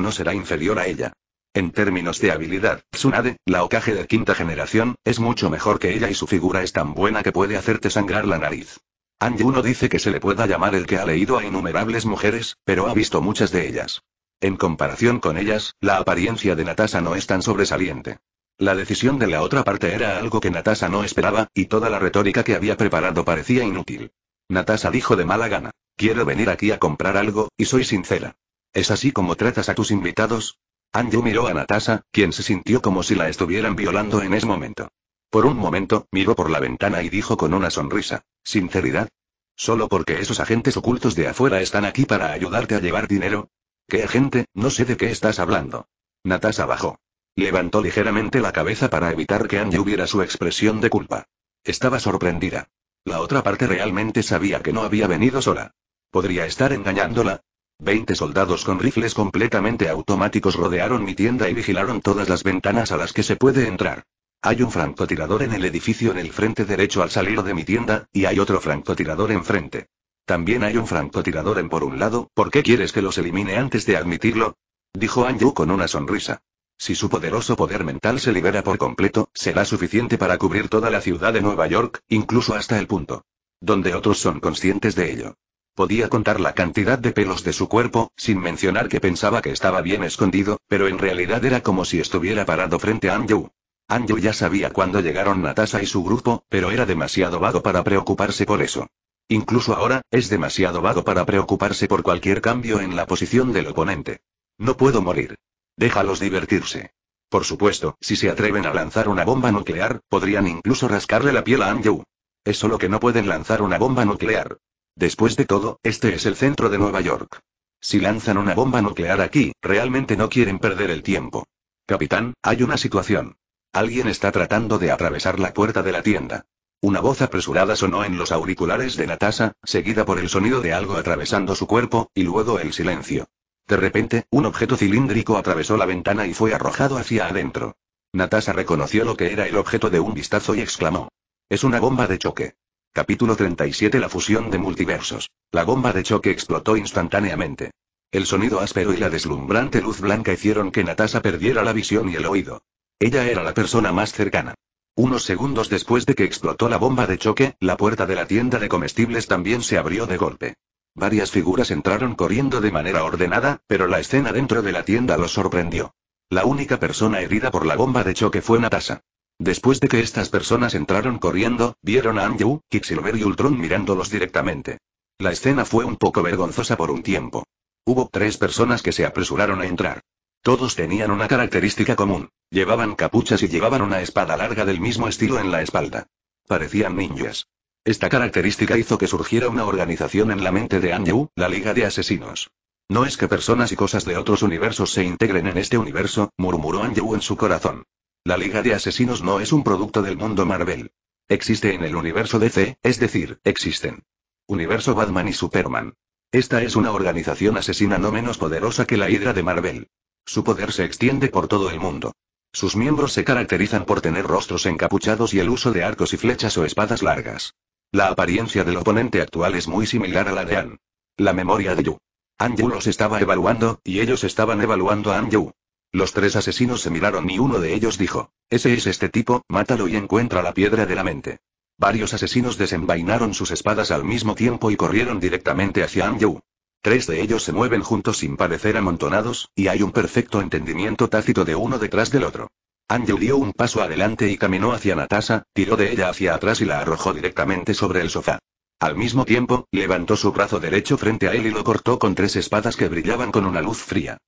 no será inferior a ella. En términos de habilidad, Tsunade, la ocaje de quinta generación, es mucho mejor que ella y su figura es tan buena que puede hacerte sangrar la nariz. Anjuno dice que se le pueda llamar el que ha leído a innumerables mujeres, pero ha visto muchas de ellas. En comparación con ellas, la apariencia de Natasa no es tan sobresaliente. La decisión de la otra parte era algo que Natasa no esperaba, y toda la retórica que había preparado parecía inútil. Natasa dijo de mala gana. Quiero venir aquí a comprar algo, y soy sincera. ¿Es así como tratas a tus invitados? Andrew miró a Natasha, quien se sintió como si la estuvieran violando en ese momento. Por un momento, miró por la ventana y dijo con una sonrisa, ¿sinceridad? ¿Solo porque esos agentes ocultos de afuera están aquí para ayudarte a llevar dinero? ¿Qué agente? No sé de qué estás hablando. Natasha bajó. Levantó ligeramente la cabeza para evitar que Anju viera su expresión de culpa. Estaba sorprendida. La otra parte realmente sabía que no había venido sola. ¿Podría estar engañándola? Veinte soldados con rifles completamente automáticos rodearon mi tienda y vigilaron todas las ventanas a las que se puede entrar. Hay un francotirador en el edificio en el frente derecho al salir de mi tienda, y hay otro francotirador enfrente. También hay un francotirador en por un lado, ¿por qué quieres que los elimine antes de admitirlo? Dijo Anju con una sonrisa. Si su poderoso poder mental se libera por completo, será suficiente para cubrir toda la ciudad de Nueva York, incluso hasta el punto. Donde otros son conscientes de ello. Podía contar la cantidad de pelos de su cuerpo, sin mencionar que pensaba que estaba bien escondido, pero en realidad era como si estuviera parado frente a Anju. Anju ya sabía cuándo llegaron Natasha y su grupo, pero era demasiado vago para preocuparse por eso. Incluso ahora, es demasiado vago para preocuparse por cualquier cambio en la posición del oponente. No puedo morir. Déjalos divertirse. Por supuesto, si se atreven a lanzar una bomba nuclear, podrían incluso rascarle la piel a Anju. Es solo que no pueden lanzar una bomba nuclear. Después de todo, este es el centro de Nueva York. Si lanzan una bomba nuclear aquí, realmente no quieren perder el tiempo. Capitán, hay una situación. Alguien está tratando de atravesar la puerta de la tienda. Una voz apresurada sonó en los auriculares de Natasha, seguida por el sonido de algo atravesando su cuerpo, y luego el silencio. De repente, un objeto cilíndrico atravesó la ventana y fue arrojado hacia adentro. Natasha reconoció lo que era el objeto de un vistazo y exclamó. Es una bomba de choque. Capítulo 37 La fusión de multiversos. La bomba de choque explotó instantáneamente. El sonido áspero y la deslumbrante luz blanca hicieron que Natasha perdiera la visión y el oído. Ella era la persona más cercana. Unos segundos después de que explotó la bomba de choque, la puerta de la tienda de comestibles también se abrió de golpe. Varias figuras entraron corriendo de manera ordenada, pero la escena dentro de la tienda los sorprendió. La única persona herida por la bomba de choque fue Natasha. Después de que estas personas entraron corriendo, vieron a Anju, Quicksilver y Ultron mirándolos directamente. La escena fue un poco vergonzosa por un tiempo. Hubo tres personas que se apresuraron a entrar. Todos tenían una característica común. Llevaban capuchas y llevaban una espada larga del mismo estilo en la espalda. Parecían ninjas. Esta característica hizo que surgiera una organización en la mente de Anju, la Liga de Asesinos. No es que personas y cosas de otros universos se integren en este universo, murmuró Anju en su corazón. La Liga de Asesinos no es un producto del mundo Marvel. Existe en el universo DC, es decir, existen. Universo Batman y Superman. Esta es una organización asesina no menos poderosa que la Hidra de Marvel. Su poder se extiende por todo el mundo. Sus miembros se caracterizan por tener rostros encapuchados y el uso de arcos y flechas o espadas largas. La apariencia del oponente actual es muy similar a la de Anne. La memoria de Yu. An Yu los estaba evaluando, y ellos estaban evaluando a An Yu. Los tres asesinos se miraron y uno de ellos dijo, Ese es este tipo, mátalo y encuentra la piedra de la mente. Varios asesinos desenvainaron sus espadas al mismo tiempo y corrieron directamente hacia Anju. Tres de ellos se mueven juntos sin parecer amontonados, y hay un perfecto entendimiento tácito de uno detrás del otro. Anju dio un paso adelante y caminó hacia Natasha, tiró de ella hacia atrás y la arrojó directamente sobre el sofá. Al mismo tiempo, levantó su brazo derecho frente a él y lo cortó con tres espadas que brillaban con una luz fría.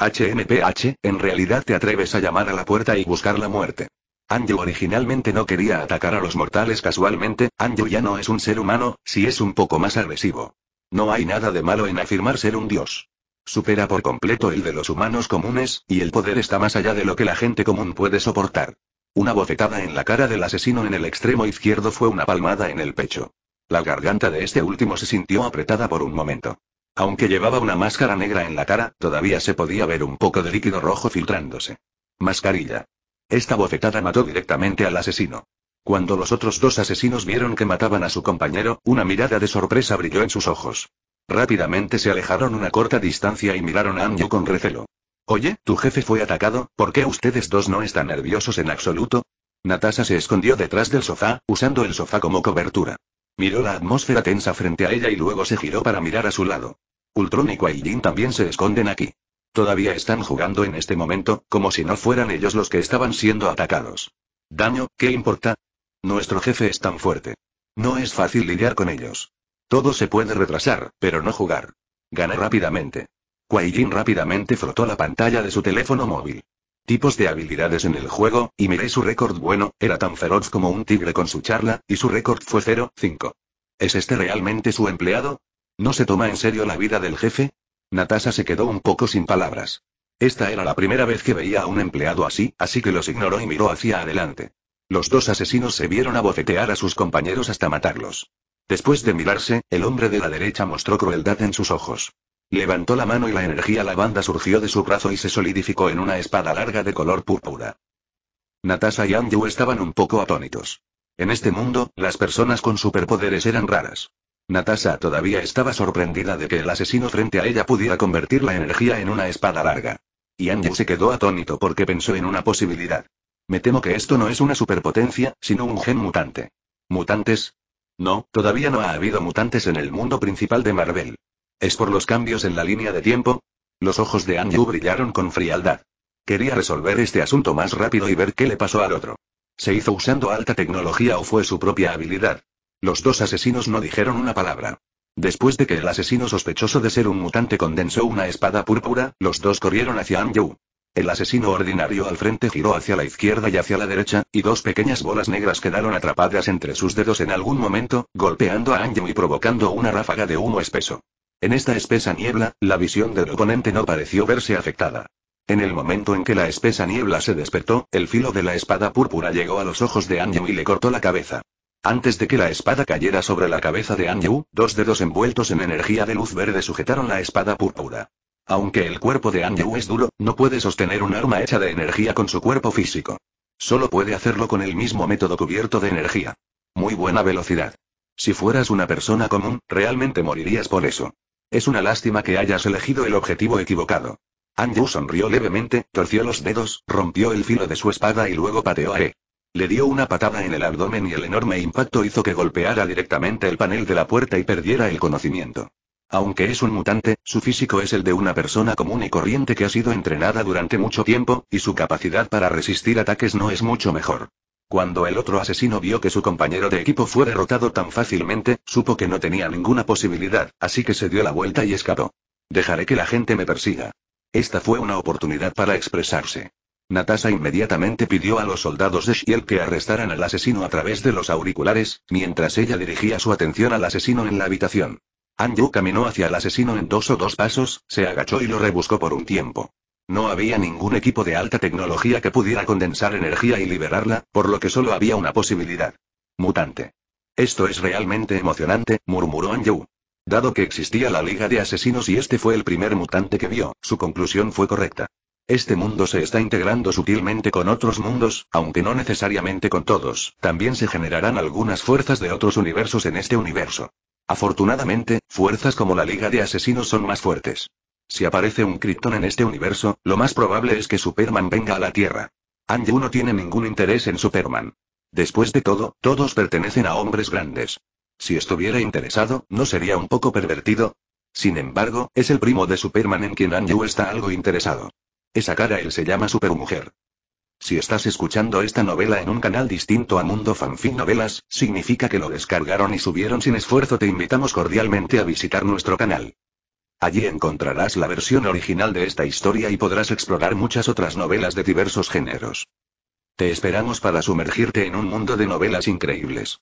HMPH, en realidad te atreves a llamar a la puerta y buscar la muerte. Andrew originalmente no quería atacar a los mortales casualmente, Andrew ya no es un ser humano, si es un poco más agresivo. No hay nada de malo en afirmar ser un dios. Supera por completo el de los humanos comunes, y el poder está más allá de lo que la gente común puede soportar. Una bofetada en la cara del asesino en el extremo izquierdo fue una palmada en el pecho. La garganta de este último se sintió apretada por un momento. Aunque llevaba una máscara negra en la cara, todavía se podía ver un poco de líquido rojo filtrándose. Mascarilla. Esta bofetada mató directamente al asesino. Cuando los otros dos asesinos vieron que mataban a su compañero, una mirada de sorpresa brilló en sus ojos. Rápidamente se alejaron una corta distancia y miraron a Anju con recelo. Oye, tu jefe fue atacado, ¿por qué ustedes dos no están nerviosos en absoluto? Natasha se escondió detrás del sofá, usando el sofá como cobertura. Miró la atmósfera tensa frente a ella y luego se giró para mirar a su lado. Ultron y Jin también se esconden aquí. Todavía están jugando en este momento, como si no fueran ellos los que estaban siendo atacados. Daño, ¿qué importa? Nuestro jefe es tan fuerte. No es fácil lidiar con ellos. Todo se puede retrasar, pero no jugar. Gana rápidamente. Jin rápidamente frotó la pantalla de su teléfono móvil tipos de habilidades en el juego, y miré su récord bueno, era tan feroz como un tigre con su charla, y su récord fue 0,5. ¿Es este realmente su empleado? ¿No se toma en serio la vida del jefe? Natasha se quedó un poco sin palabras. Esta era la primera vez que veía a un empleado así, así que los ignoró y miró hacia adelante. Los dos asesinos se vieron a abofetear a sus compañeros hasta matarlos. Después de mirarse, el hombre de la derecha mostró crueldad en sus ojos. Levantó la mano y la energía lavanda surgió de su brazo y se solidificó en una espada larga de color púrpura. Natasha y Andrew estaban un poco atónitos. En este mundo, las personas con superpoderes eran raras. Natasha todavía estaba sorprendida de que el asesino frente a ella pudiera convertir la energía en una espada larga. Y Andrew se quedó atónito porque pensó en una posibilidad. Me temo que esto no es una superpotencia, sino un gen mutante. ¿Mutantes? No, todavía no ha habido mutantes en el mundo principal de Marvel. ¿Es por los cambios en la línea de tiempo? Los ojos de Anju brillaron con frialdad. Quería resolver este asunto más rápido y ver qué le pasó al otro. ¿Se hizo usando alta tecnología o fue su propia habilidad? Los dos asesinos no dijeron una palabra. Después de que el asesino sospechoso de ser un mutante condensó una espada púrpura, los dos corrieron hacia Anju. El asesino ordinario al frente giró hacia la izquierda y hacia la derecha, y dos pequeñas bolas negras quedaron atrapadas entre sus dedos en algún momento, golpeando a Anju y provocando una ráfaga de humo espeso. En esta espesa niebla, la visión del oponente no pareció verse afectada. En el momento en que la espesa niebla se despertó, el filo de la espada púrpura llegó a los ojos de Anju y le cortó la cabeza. Antes de que la espada cayera sobre la cabeza de Anju, dos dedos envueltos en energía de luz verde sujetaron la espada púrpura. Aunque el cuerpo de Anju es duro, no puede sostener un arma hecha de energía con su cuerpo físico. Solo puede hacerlo con el mismo método cubierto de energía. Muy buena velocidad. Si fueras una persona común, realmente morirías por eso. Es una lástima que hayas elegido el objetivo equivocado. Anju sonrió levemente, torció los dedos, rompió el filo de su espada y luego pateó a E. Le dio una patada en el abdomen y el enorme impacto hizo que golpeara directamente el panel de la puerta y perdiera el conocimiento. Aunque es un mutante, su físico es el de una persona común y corriente que ha sido entrenada durante mucho tiempo, y su capacidad para resistir ataques no es mucho mejor. Cuando el otro asesino vio que su compañero de equipo fue derrotado tan fácilmente, supo que no tenía ninguna posibilidad, así que se dio la vuelta y escapó. Dejaré que la gente me persiga. Esta fue una oportunidad para expresarse. Natasha inmediatamente pidió a los soldados de Shiel que arrestaran al asesino a través de los auriculares, mientras ella dirigía su atención al asesino en la habitación. Anju caminó hacia el asesino en dos o dos pasos, se agachó y lo rebuscó por un tiempo. No había ningún equipo de alta tecnología que pudiera condensar energía y liberarla, por lo que solo había una posibilidad. Mutante. Esto es realmente emocionante, murmuró Anju. Dado que existía la Liga de Asesinos y este fue el primer mutante que vio, su conclusión fue correcta. Este mundo se está integrando sutilmente con otros mundos, aunque no necesariamente con todos, también se generarán algunas fuerzas de otros universos en este universo. Afortunadamente, fuerzas como la Liga de Asesinos son más fuertes. Si aparece un Krypton en este universo, lo más probable es que Superman venga a la Tierra. Anju no tiene ningún interés en Superman. Después de todo, todos pertenecen a hombres grandes. Si estuviera interesado, ¿no sería un poco pervertido? Sin embargo, es el primo de Superman en quien Anju está algo interesado. Esa cara él se llama Supermujer. Si estás escuchando esta novela en un canal distinto a Mundo Fanfic Novelas, significa que lo descargaron y subieron sin esfuerzo. Te invitamos cordialmente a visitar nuestro canal. Allí encontrarás la versión original de esta historia y podrás explorar muchas otras novelas de diversos géneros. Te esperamos para sumergirte en un mundo de novelas increíbles.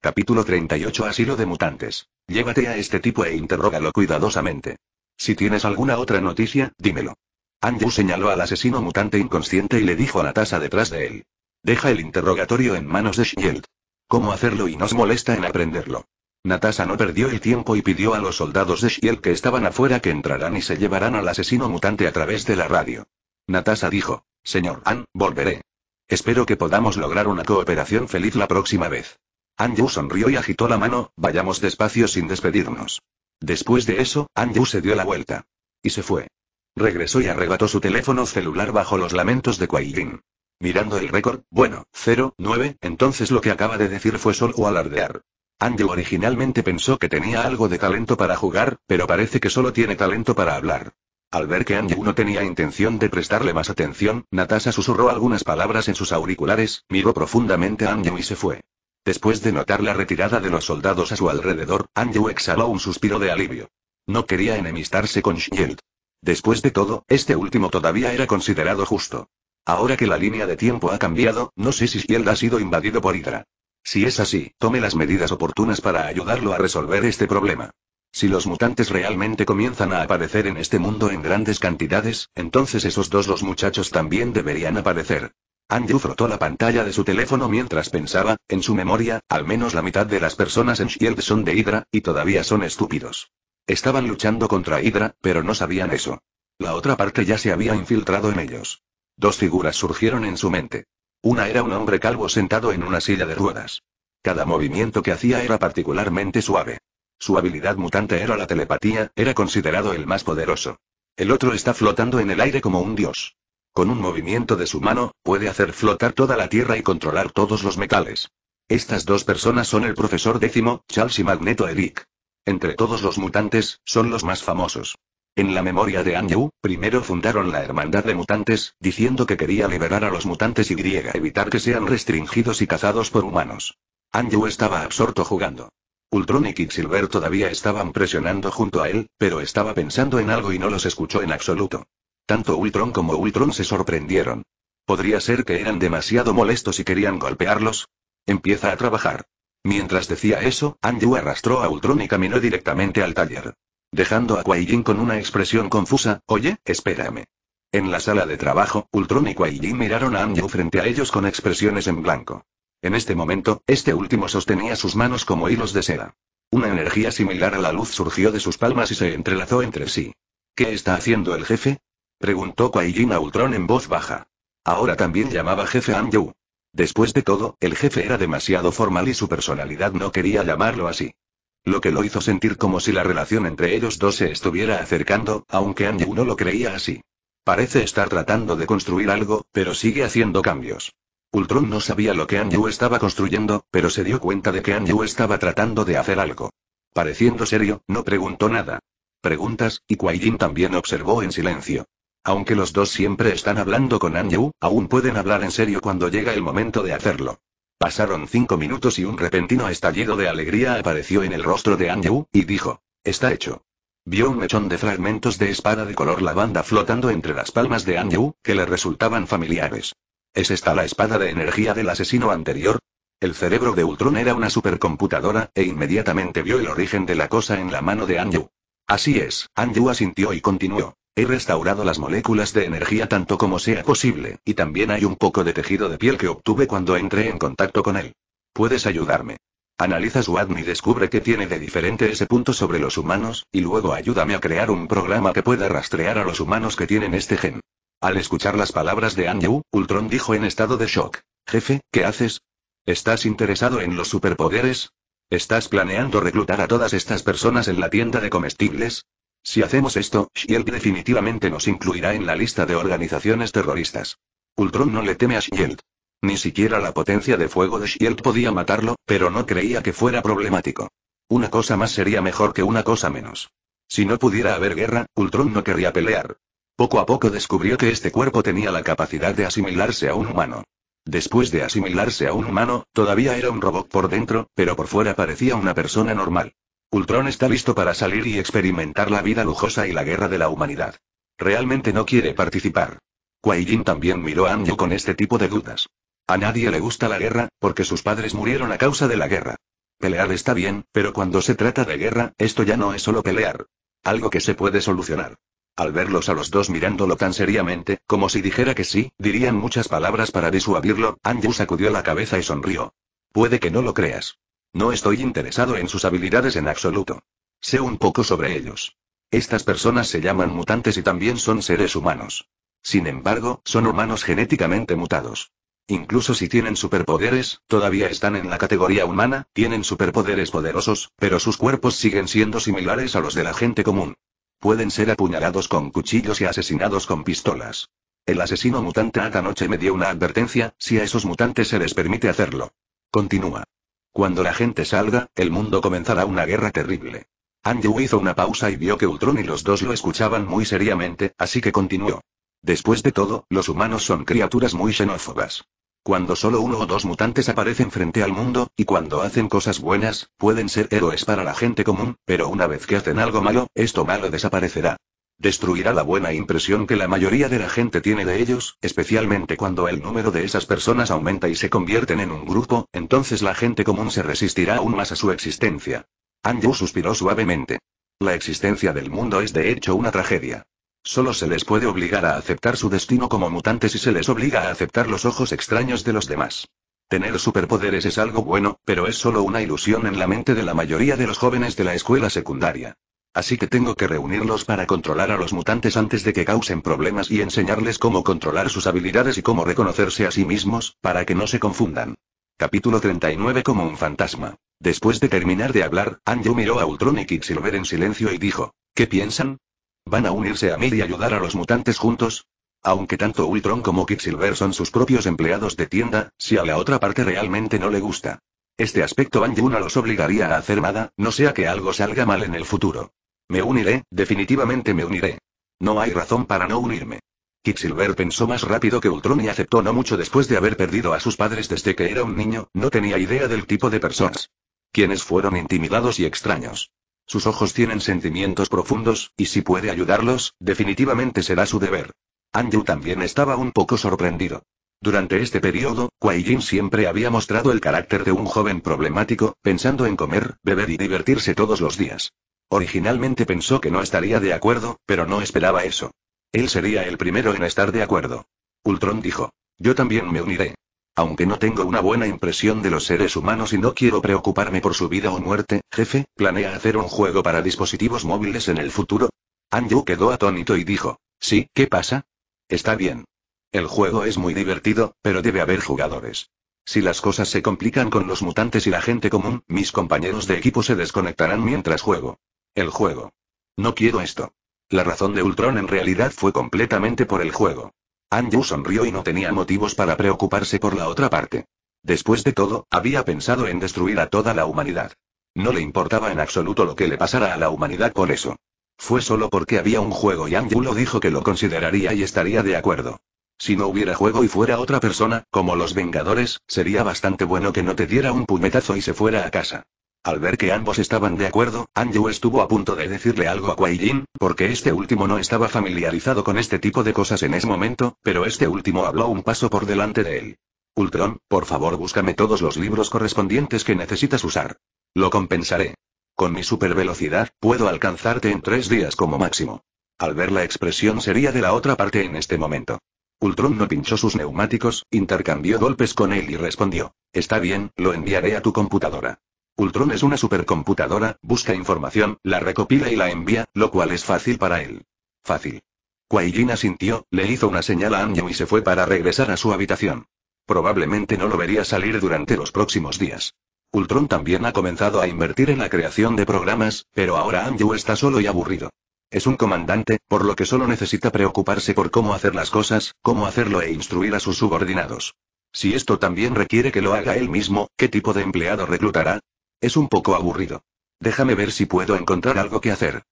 Capítulo 38 Asilo de Mutantes. Llévate a este tipo e interrógalo cuidadosamente. Si tienes alguna otra noticia, dímelo. Andrew señaló al asesino mutante inconsciente y le dijo a la tasa detrás de él. Deja el interrogatorio en manos de Shield. ¿Cómo hacerlo y nos molesta en aprenderlo? Natasa no perdió el tiempo y pidió a los soldados de Shiel que estaban afuera que entrarán y se llevarán al asesino mutante a través de la radio. Natasa dijo, Señor Ann, volveré. Espero que podamos lograr una cooperación feliz la próxima vez. Anju sonrió y agitó la mano, vayamos despacio sin despedirnos. Después de eso, Anju se dio la vuelta. Y se fue. Regresó y arrebató su teléfono celular bajo los lamentos de Kuai-Yin. Mirando el récord, bueno, 0, 9, entonces lo que acaba de decir fue solo alardear. Anju originalmente pensó que tenía algo de talento para jugar, pero parece que solo tiene talento para hablar. Al ver que Andrew no tenía intención de prestarle más atención, Natasha susurró algunas palabras en sus auriculares, miró profundamente a Andrew y se fue. Después de notar la retirada de los soldados a su alrededor, Andrew exhaló un suspiro de alivio. No quería enemistarse con Shield. Después de todo, este último todavía era considerado justo. Ahora que la línea de tiempo ha cambiado, no sé si Shield ha sido invadido por Hydra. Si es así, tome las medidas oportunas para ayudarlo a resolver este problema. Si los mutantes realmente comienzan a aparecer en este mundo en grandes cantidades, entonces esos dos los muchachos también deberían aparecer. Andrew frotó la pantalla de su teléfono mientras pensaba, en su memoria, al menos la mitad de las personas en Shield son de Hydra, y todavía son estúpidos. Estaban luchando contra Hydra, pero no sabían eso. La otra parte ya se había infiltrado en ellos. Dos figuras surgieron en su mente. Una era un hombre calvo sentado en una silla de ruedas. Cada movimiento que hacía era particularmente suave. Su habilidad mutante era la telepatía, era considerado el más poderoso. El otro está flotando en el aire como un dios. Con un movimiento de su mano, puede hacer flotar toda la Tierra y controlar todos los metales. Estas dos personas son el profesor décimo, Charles y Magneto Eric. Entre todos los mutantes, son los más famosos. En la memoria de Anju, primero fundaron la Hermandad de Mutantes, diciendo que quería liberar a los mutantes y evitar que sean restringidos y cazados por humanos. Anju estaba absorto jugando. Ultron y Quicksilver todavía estaban presionando junto a él, pero estaba pensando en algo y no los escuchó en absoluto. Tanto Ultron como Ultron se sorprendieron. ¿Podría ser que eran demasiado molestos y querían golpearlos? Empieza a trabajar. Mientras decía eso, Anju arrastró a Ultron y caminó directamente al taller. Dejando a Kuaijin con una expresión confusa, oye, espérame. En la sala de trabajo, Ultron y Kuaijin miraron a Anju frente a ellos con expresiones en blanco. En este momento, este último sostenía sus manos como hilos de seda. Una energía similar a la luz surgió de sus palmas y se entrelazó entre sí. ¿Qué está haciendo el jefe? preguntó Kuaijin a Ultron en voz baja. Ahora también llamaba jefe a Anju. Después de todo, el jefe era demasiado formal y su personalidad no quería llamarlo así. Lo que lo hizo sentir como si la relación entre ellos dos se estuviera acercando, aunque Anju no lo creía así. Parece estar tratando de construir algo, pero sigue haciendo cambios. Ultron no sabía lo que Anju estaba construyendo, pero se dio cuenta de que Anju estaba tratando de hacer algo. Pareciendo serio, no preguntó nada. Preguntas, y Jin también observó en silencio. Aunque los dos siempre están hablando con Anju, aún pueden hablar en serio cuando llega el momento de hacerlo. Pasaron cinco minutos y un repentino estallido de alegría apareció en el rostro de Anju, y dijo. Está hecho. Vio un mechón de fragmentos de espada de color lavanda flotando entre las palmas de Anju, que le resultaban familiares. ¿Es esta la espada de energía del asesino anterior? El cerebro de Ultron era una supercomputadora, e inmediatamente vio el origen de la cosa en la mano de Anju. Así es, Andrew asintió y continuó. He restaurado las moléculas de energía tanto como sea posible, y también hay un poco de tejido de piel que obtuve cuando entré en contacto con él. ¿Puedes ayudarme? Analiza su ADN y descubre qué tiene de diferente ese punto sobre los humanos, y luego ayúdame a crear un programa que pueda rastrear a los humanos que tienen este gen. Al escuchar las palabras de Anju, Ultron dijo en estado de shock. Jefe, ¿qué haces? ¿Estás interesado en los superpoderes? ¿Estás planeando reclutar a todas estas personas en la tienda de comestibles? Si hacemos esto, Shield definitivamente nos incluirá en la lista de organizaciones terroristas. Ultron no le teme a Shield. Ni siquiera la potencia de fuego de Shield podía matarlo, pero no creía que fuera problemático. Una cosa más sería mejor que una cosa menos. Si no pudiera haber guerra, Ultron no querría pelear. Poco a poco descubrió que este cuerpo tenía la capacidad de asimilarse a un humano. Después de asimilarse a un humano, todavía era un robot por dentro, pero por fuera parecía una persona normal. Ultron está listo para salir y experimentar la vida lujosa y la guerra de la humanidad. Realmente no quiere participar. Kuai también miró a Anjo con este tipo de dudas. A nadie le gusta la guerra, porque sus padres murieron a causa de la guerra. Pelear está bien, pero cuando se trata de guerra, esto ya no es solo pelear. Algo que se puede solucionar. Al verlos a los dos mirándolo tan seriamente, como si dijera que sí, dirían muchas palabras para disuadirlo, Andrew sacudió la cabeza y sonrió. Puede que no lo creas. No estoy interesado en sus habilidades en absoluto. Sé un poco sobre ellos. Estas personas se llaman mutantes y también son seres humanos. Sin embargo, son humanos genéticamente mutados. Incluso si tienen superpoderes, todavía están en la categoría humana, tienen superpoderes poderosos, pero sus cuerpos siguen siendo similares a los de la gente común. Pueden ser apuñalados con cuchillos y asesinados con pistolas. El asesino mutante anoche noche me dio una advertencia, si a esos mutantes se les permite hacerlo. Continúa. Cuando la gente salga, el mundo comenzará una guerra terrible. Andrew hizo una pausa y vio que Ultron y los dos lo escuchaban muy seriamente, así que continuó. Después de todo, los humanos son criaturas muy xenófobas. Cuando solo uno o dos mutantes aparecen frente al mundo, y cuando hacen cosas buenas, pueden ser héroes para la gente común, pero una vez que hacen algo malo, esto malo desaparecerá. Destruirá la buena impresión que la mayoría de la gente tiene de ellos, especialmente cuando el número de esas personas aumenta y se convierten en un grupo, entonces la gente común se resistirá aún más a su existencia. Anju suspiró suavemente. La existencia del mundo es de hecho una tragedia. Solo se les puede obligar a aceptar su destino como mutantes y se les obliga a aceptar los ojos extraños de los demás. Tener superpoderes es algo bueno, pero es solo una ilusión en la mente de la mayoría de los jóvenes de la escuela secundaria. Así que tengo que reunirlos para controlar a los mutantes antes de que causen problemas y enseñarles cómo controlar sus habilidades y cómo reconocerse a sí mismos, para que no se confundan. Capítulo 39 Como un fantasma. Después de terminar de hablar, Anju miró a Ultron y Quicksilver en silencio y dijo, ¿qué piensan? ¿Van a unirse a mí y ayudar a los mutantes juntos? Aunque tanto Ultron como Quicksilver son sus propios empleados de tienda, si a la otra parte realmente no le gusta. Este aspecto una los obligaría a hacer nada, no sea que algo salga mal en el futuro. Me uniré, definitivamente me uniré. No hay razón para no unirme. Quicksilver pensó más rápido que Ultron y aceptó no mucho después de haber perdido a sus padres desde que era un niño, no tenía idea del tipo de personas. Quienes fueron intimidados y extraños. Sus ojos tienen sentimientos profundos, y si puede ayudarlos, definitivamente será su deber. Andrew también estaba un poco sorprendido. Durante este periodo, Kuai Jin siempre había mostrado el carácter de un joven problemático, pensando en comer, beber y divertirse todos los días. Originalmente pensó que no estaría de acuerdo, pero no esperaba eso. Él sería el primero en estar de acuerdo. Ultron dijo. Yo también me uniré. Aunque no tengo una buena impresión de los seres humanos y no quiero preocuparme por su vida o muerte, jefe, ¿planea hacer un juego para dispositivos móviles en el futuro? Anju quedó atónito y dijo, sí, ¿qué pasa? Está bien. El juego es muy divertido, pero debe haber jugadores. Si las cosas se complican con los mutantes y la gente común, mis compañeros de equipo se desconectarán mientras juego. El juego. No quiero esto. La razón de Ultron en realidad fue completamente por el juego. Andrew sonrió y no tenía motivos para preocuparse por la otra parte. Después de todo, había pensado en destruir a toda la humanidad. No le importaba en absoluto lo que le pasara a la humanidad por eso. Fue solo porque había un juego y Andrew lo dijo que lo consideraría y estaría de acuerdo. Si no hubiera juego y fuera otra persona, como los Vengadores, sería bastante bueno que no te diera un puñetazo y se fuera a casa. Al ver que ambos estaban de acuerdo, Anju estuvo a punto de decirle algo a Kuai Jin, porque este último no estaba familiarizado con este tipo de cosas en ese momento, pero este último habló un paso por delante de él. Ultron, por favor búscame todos los libros correspondientes que necesitas usar. Lo compensaré. Con mi supervelocidad, puedo alcanzarte en tres días como máximo. Al ver la expresión sería de la otra parte en este momento. Ultron no pinchó sus neumáticos, intercambió golpes con él y respondió. Está bien, lo enviaré a tu computadora. Ultron es una supercomputadora, busca información, la recopila y la envía, lo cual es fácil para él. Fácil. Jin sintió, le hizo una señal a Anju y se fue para regresar a su habitación. Probablemente no lo vería salir durante los próximos días. Ultron también ha comenzado a invertir en la creación de programas, pero ahora Anju está solo y aburrido. Es un comandante, por lo que solo necesita preocuparse por cómo hacer las cosas, cómo hacerlo e instruir a sus subordinados. Si esto también requiere que lo haga él mismo, ¿qué tipo de empleado reclutará? Es un poco aburrido. Déjame ver si puedo encontrar algo que hacer.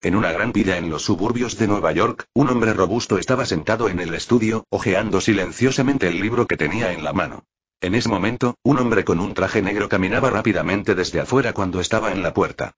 En una gran villa en los suburbios de Nueva York, un hombre robusto estaba sentado en el estudio, hojeando silenciosamente el libro que tenía en la mano. En ese momento, un hombre con un traje negro caminaba rápidamente desde afuera cuando estaba en la puerta.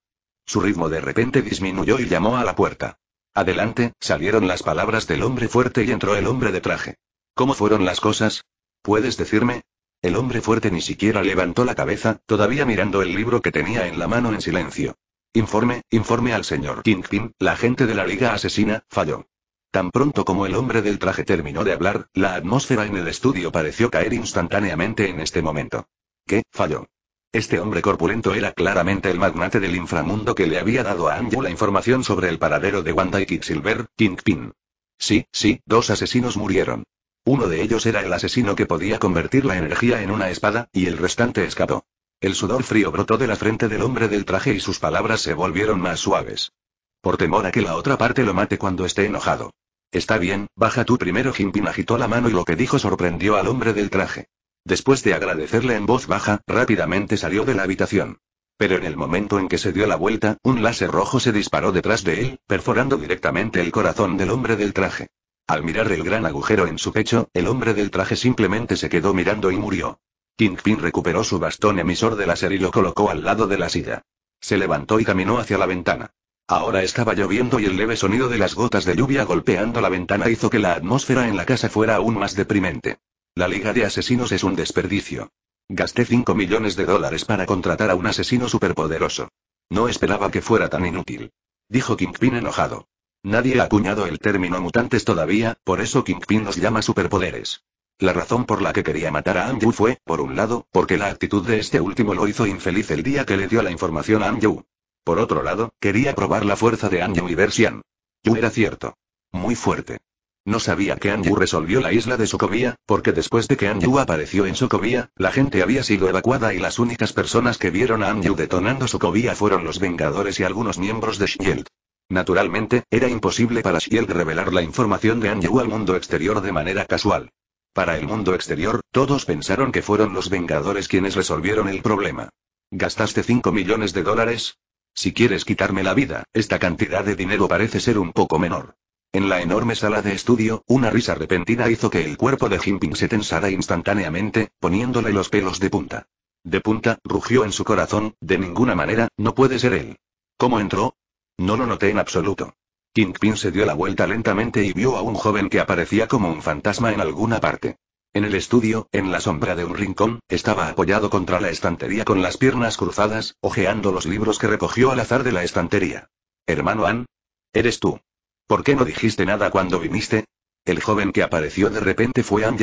Su ritmo de repente disminuyó y llamó a la puerta. Adelante, salieron las palabras del hombre fuerte y entró el hombre de traje. ¿Cómo fueron las cosas? ¿Puedes decirme? El hombre fuerte ni siquiera levantó la cabeza, todavía mirando el libro que tenía en la mano en silencio. Informe, informe al señor Kingpin, la gente de la Liga Asesina, falló. Tan pronto como el hombre del traje terminó de hablar, la atmósfera en el estudio pareció caer instantáneamente en este momento. ¿Qué falló? Este hombre corpulento era claramente el magnate del inframundo que le había dado a Anju la información sobre el paradero de Wanda y Quicksilver, Kingpin. Sí, sí, dos asesinos murieron. Uno de ellos era el asesino que podía convertir la energía en una espada, y el restante escapó. El sudor frío brotó de la frente del hombre del traje y sus palabras se volvieron más suaves. Por temor a que la otra parte lo mate cuando esté enojado. Está bien, baja tú primero. Jimpin agitó la mano y lo que dijo sorprendió al hombre del traje. Después de agradecerle en voz baja, rápidamente salió de la habitación. Pero en el momento en que se dio la vuelta, un láser rojo se disparó detrás de él, perforando directamente el corazón del hombre del traje. Al mirar el gran agujero en su pecho, el hombre del traje simplemente se quedó mirando y murió. Kingpin recuperó su bastón emisor de láser y lo colocó al lado de la silla. Se levantó y caminó hacia la ventana. Ahora estaba lloviendo y el leve sonido de las gotas de lluvia golpeando la ventana hizo que la atmósfera en la casa fuera aún más deprimente. La Liga de Asesinos es un desperdicio. Gasté 5 millones de dólares para contratar a un asesino superpoderoso. No esperaba que fuera tan inútil. Dijo Kingpin enojado. Nadie ha acuñado el término mutantes todavía, por eso Kingpin los llama superpoderes. La razón por la que quería matar a Anju fue, por un lado, porque la actitud de este último lo hizo infeliz el día que le dio la información a Anju. Por otro lado, quería probar la fuerza de Anju y ver si era cierto. Muy fuerte. No sabía que Anju resolvió la isla de Sokovia, porque después de que Anju apareció en Sokovia, la gente había sido evacuada y las únicas personas que vieron a Anju detonando Sokovia fueron los Vengadores y algunos miembros de SHIELD. Naturalmente, era imposible para Shield revelar la información de Anju al mundo exterior de manera casual. Para el mundo exterior, todos pensaron que fueron los Vengadores quienes resolvieron el problema. ¿Gastaste 5 millones de dólares? Si quieres quitarme la vida, esta cantidad de dinero parece ser un poco menor. En la enorme sala de estudio, una risa repentina hizo que el cuerpo de Jinping se tensara instantáneamente, poniéndole los pelos de punta. De punta, rugió en su corazón, de ninguna manera, no puede ser él. ¿Cómo entró? No lo noté en absoluto. Kingpin se dio la vuelta lentamente y vio a un joven que aparecía como un fantasma en alguna parte. En el estudio, en la sombra de un rincón, estaba apoyado contra la estantería con las piernas cruzadas, hojeando los libros que recogió al azar de la estantería. Hermano Ann. Eres tú. ¿Por qué no dijiste nada cuando viniste? El joven que apareció de repente fue An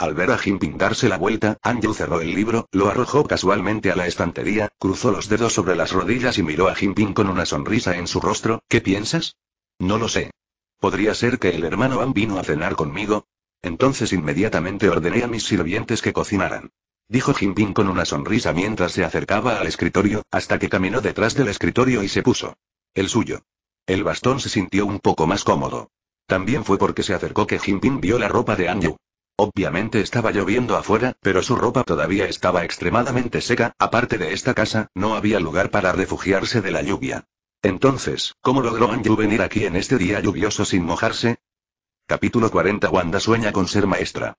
al ver a Jinping darse la vuelta, Anju cerró el libro, lo arrojó casualmente a la estantería, cruzó los dedos sobre las rodillas y miró a Jinping con una sonrisa en su rostro. ¿Qué piensas? No lo sé. ¿Podría ser que el hermano An vino a cenar conmigo? Entonces inmediatamente ordené a mis sirvientes que cocinaran. Dijo Jinping con una sonrisa mientras se acercaba al escritorio, hasta que caminó detrás del escritorio y se puso. El suyo. El bastón se sintió un poco más cómodo. También fue porque se acercó que Jinping vio la ropa de Anju. Obviamente estaba lloviendo afuera, pero su ropa todavía estaba extremadamente seca, aparte de esta casa, no había lugar para refugiarse de la lluvia. Entonces, ¿cómo logró Anju venir aquí en este día lluvioso sin mojarse? Capítulo 40 Wanda sueña con ser maestra.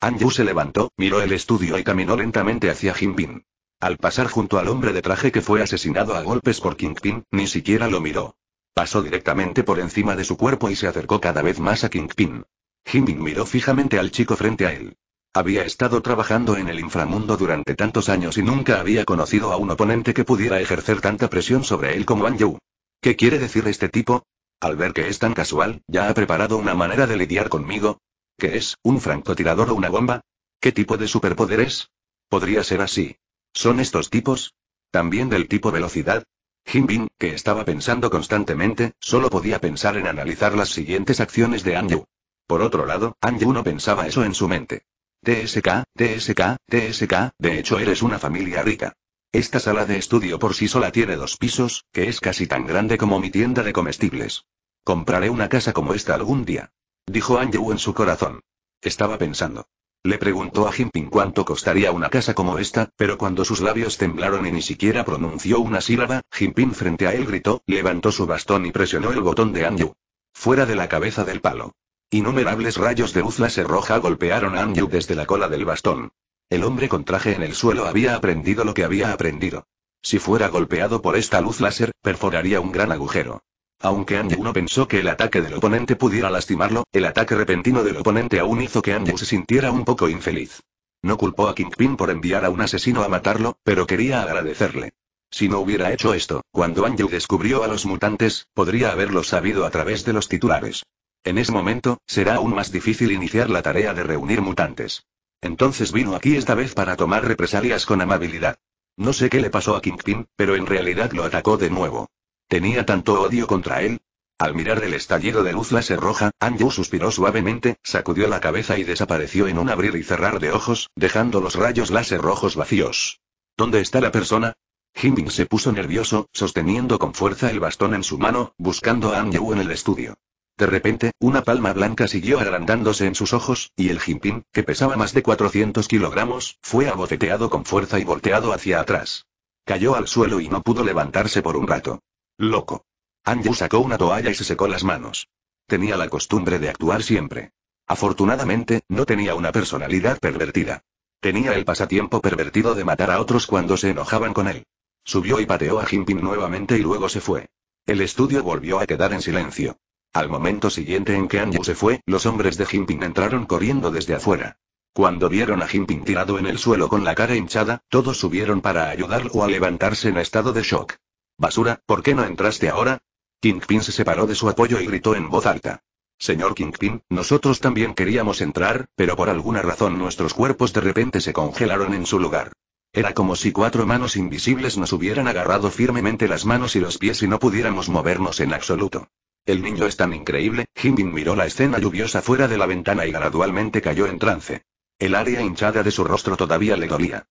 Anju se levantó, miró el estudio y caminó lentamente hacia Jinping. Al pasar junto al hombre de traje que fue asesinado a golpes por Kingpin, ni siquiera lo miró. Pasó directamente por encima de su cuerpo y se acercó cada vez más a Kingpin. Hinbin miró fijamente al chico frente a él. Había estado trabajando en el inframundo durante tantos años y nunca había conocido a un oponente que pudiera ejercer tanta presión sobre él como Anju. ¿Qué quiere decir este tipo? Al ver que es tan casual, ya ha preparado una manera de lidiar conmigo. ¿Qué es, un francotirador o una bomba? ¿Qué tipo de superpoder es? Podría ser así. ¿Son estos tipos? ¿También del tipo velocidad? Jinbin, que estaba pensando constantemente, solo podía pensar en analizar las siguientes acciones de Anju. Por otro lado, Anju no pensaba eso en su mente. TSK, TSK, TSK, de hecho eres una familia rica. Esta sala de estudio por sí sola tiene dos pisos, que es casi tan grande como mi tienda de comestibles. Compraré una casa como esta algún día. Dijo Anju en su corazón. Estaba pensando. Le preguntó a Jinping cuánto costaría una casa como esta, pero cuando sus labios temblaron y ni siquiera pronunció una sílaba, Jinping frente a él gritó, levantó su bastón y presionó el botón de Anju. Fuera de la cabeza del palo. Innumerables rayos de luz láser roja golpearon a Anju desde la cola del bastón. El hombre con traje en el suelo había aprendido lo que había aprendido. Si fuera golpeado por esta luz láser, perforaría un gran agujero. Aunque Anju no pensó que el ataque del oponente pudiera lastimarlo, el ataque repentino del oponente aún hizo que Anju se sintiera un poco infeliz. No culpó a Kingpin por enviar a un asesino a matarlo, pero quería agradecerle. Si no hubiera hecho esto, cuando Anju descubrió a los mutantes, podría haberlo sabido a través de los titulares. En ese momento, será aún más difícil iniciar la tarea de reunir mutantes. Entonces vino aquí esta vez para tomar represalias con amabilidad. No sé qué le pasó a Kingpin, pero en realidad lo atacó de nuevo. Tenía tanto odio contra él. Al mirar el estallido de luz láser roja, Anju suspiró suavemente, sacudió la cabeza y desapareció en un abrir y cerrar de ojos, dejando los rayos láser rojos vacíos. ¿Dónde está la persona? Kingpin se puso nervioso, sosteniendo con fuerza el bastón en su mano, buscando a Anju en el estudio. De repente, una palma blanca siguió agrandándose en sus ojos, y el jimpín, que pesaba más de 400 kilogramos, fue abofeteado con fuerza y volteado hacia atrás. Cayó al suelo y no pudo levantarse por un rato. Loco. Anju sacó una toalla y se secó las manos. Tenía la costumbre de actuar siempre. Afortunadamente, no tenía una personalidad pervertida. Tenía el pasatiempo pervertido de matar a otros cuando se enojaban con él. Subió y pateó a Jimpin nuevamente y luego se fue. El estudio volvió a quedar en silencio. Al momento siguiente en que Anju se fue, los hombres de Jinping entraron corriendo desde afuera. Cuando vieron a Jinping tirado en el suelo con la cara hinchada, todos subieron para ayudarlo a levantarse en estado de shock. Basura, ¿por qué no entraste ahora? Kingpin se separó de su apoyo y gritó en voz alta. Señor Kingpin, nosotros también queríamos entrar, pero por alguna razón nuestros cuerpos de repente se congelaron en su lugar. Era como si cuatro manos invisibles nos hubieran agarrado firmemente las manos y los pies y no pudiéramos movernos en absoluto. El niño es tan increíble, Jimin miró la escena lluviosa fuera de la ventana y gradualmente cayó en trance. El área hinchada de su rostro todavía le dolía.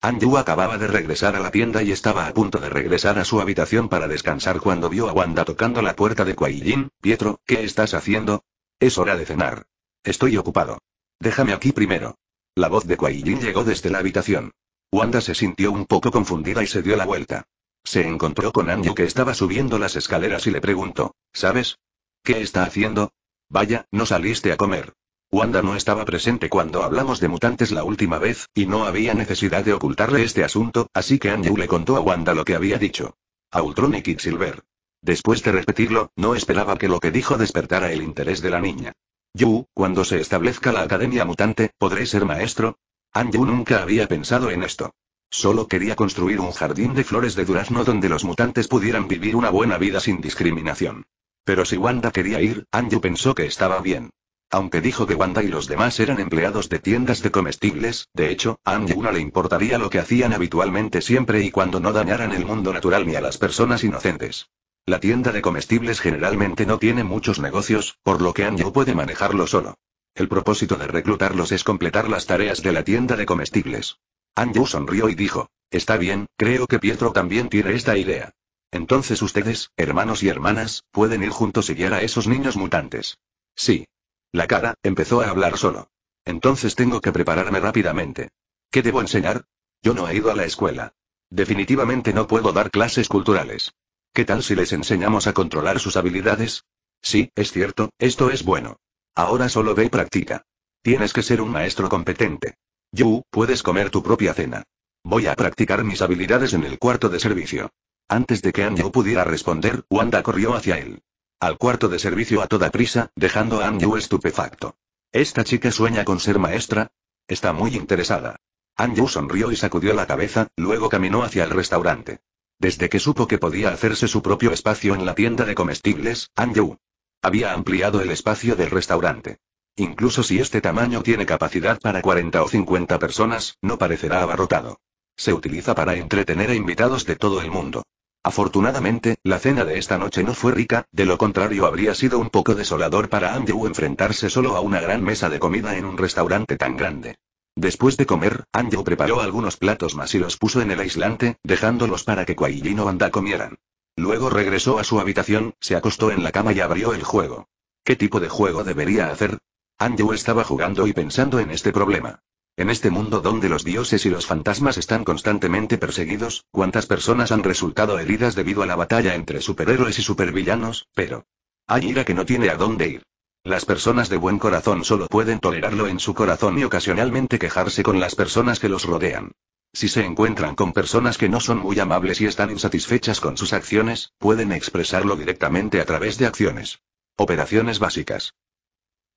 Anju acababa de regresar a la tienda y estaba a punto de regresar a su habitación para descansar cuando vio a Wanda tocando la puerta de Kuaijin. Pietro, ¿qué estás haciendo? Es hora de cenar. Estoy ocupado. Déjame aquí primero. La voz de Kuaijin llegó desde la habitación. Wanda se sintió un poco confundida y se dio la vuelta. Se encontró con Anju que estaba subiendo las escaleras y le preguntó, ¿sabes? ¿Qué está haciendo? Vaya, no saliste a comer. Wanda no estaba presente cuando hablamos de mutantes la última vez, y no había necesidad de ocultarle este asunto, así que Anju le contó a Wanda lo que había dicho. A Ultron y Silver. Después de repetirlo, no esperaba que lo que dijo despertara el interés de la niña. Yu, cuando se establezca la Academia Mutante, ¿podré ser maestro? Anju nunca había pensado en esto. Solo quería construir un jardín de flores de durazno donde los mutantes pudieran vivir una buena vida sin discriminación. Pero si Wanda quería ir, Anju pensó que estaba bien. Aunque dijo que Wanda y los demás eran empleados de tiendas de comestibles, de hecho, a Anju no le importaría lo que hacían habitualmente siempre y cuando no dañaran el mundo natural ni a las personas inocentes. La tienda de comestibles generalmente no tiene muchos negocios, por lo que Anju puede manejarlo solo. El propósito de reclutarlos es completar las tareas de la tienda de comestibles. Anju sonrió y dijo, Está bien, creo que Pietro también tiene esta idea. Entonces ustedes, hermanos y hermanas, pueden ir juntos y guiar a esos niños mutantes. Sí. La cara, empezó a hablar solo. Entonces tengo que prepararme rápidamente. ¿Qué debo enseñar? Yo no he ido a la escuela. Definitivamente no puedo dar clases culturales. ¿Qué tal si les enseñamos a controlar sus habilidades? Sí, es cierto, esto es bueno. Ahora solo ve y practica. Tienes que ser un maestro competente. Yu, puedes comer tu propia cena. Voy a practicar mis habilidades en el cuarto de servicio. Antes de que Anju pudiera responder, Wanda corrió hacia él. Al cuarto de servicio a toda prisa, dejando a Anju estupefacto. ¿Esta chica sueña con ser maestra? Está muy interesada. Anju sonrió y sacudió la cabeza, luego caminó hacia el restaurante. Desde que supo que podía hacerse su propio espacio en la tienda de comestibles, Anju había ampliado el espacio del restaurante. Incluso si este tamaño tiene capacidad para 40 o 50 personas, no parecerá abarrotado. Se utiliza para entretener a invitados de todo el mundo. Afortunadamente, la cena de esta noche no fue rica, de lo contrario habría sido un poco desolador para Andrew enfrentarse solo a una gran mesa de comida en un restaurante tan grande. Después de comer, Andrew preparó algunos platos más y los puso en el aislante, dejándolos para que Quaillino y Noanda comieran. Luego regresó a su habitación, se acostó en la cama y abrió el juego. ¿Qué tipo de juego debería hacer? Andrew estaba jugando y pensando en este problema. En este mundo donde los dioses y los fantasmas están constantemente perseguidos, cuántas personas han resultado heridas debido a la batalla entre superhéroes y supervillanos, pero... Hay ira que no tiene a dónde ir. Las personas de buen corazón solo pueden tolerarlo en su corazón y ocasionalmente quejarse con las personas que los rodean. Si se encuentran con personas que no son muy amables y están insatisfechas con sus acciones, pueden expresarlo directamente a través de acciones. Operaciones básicas.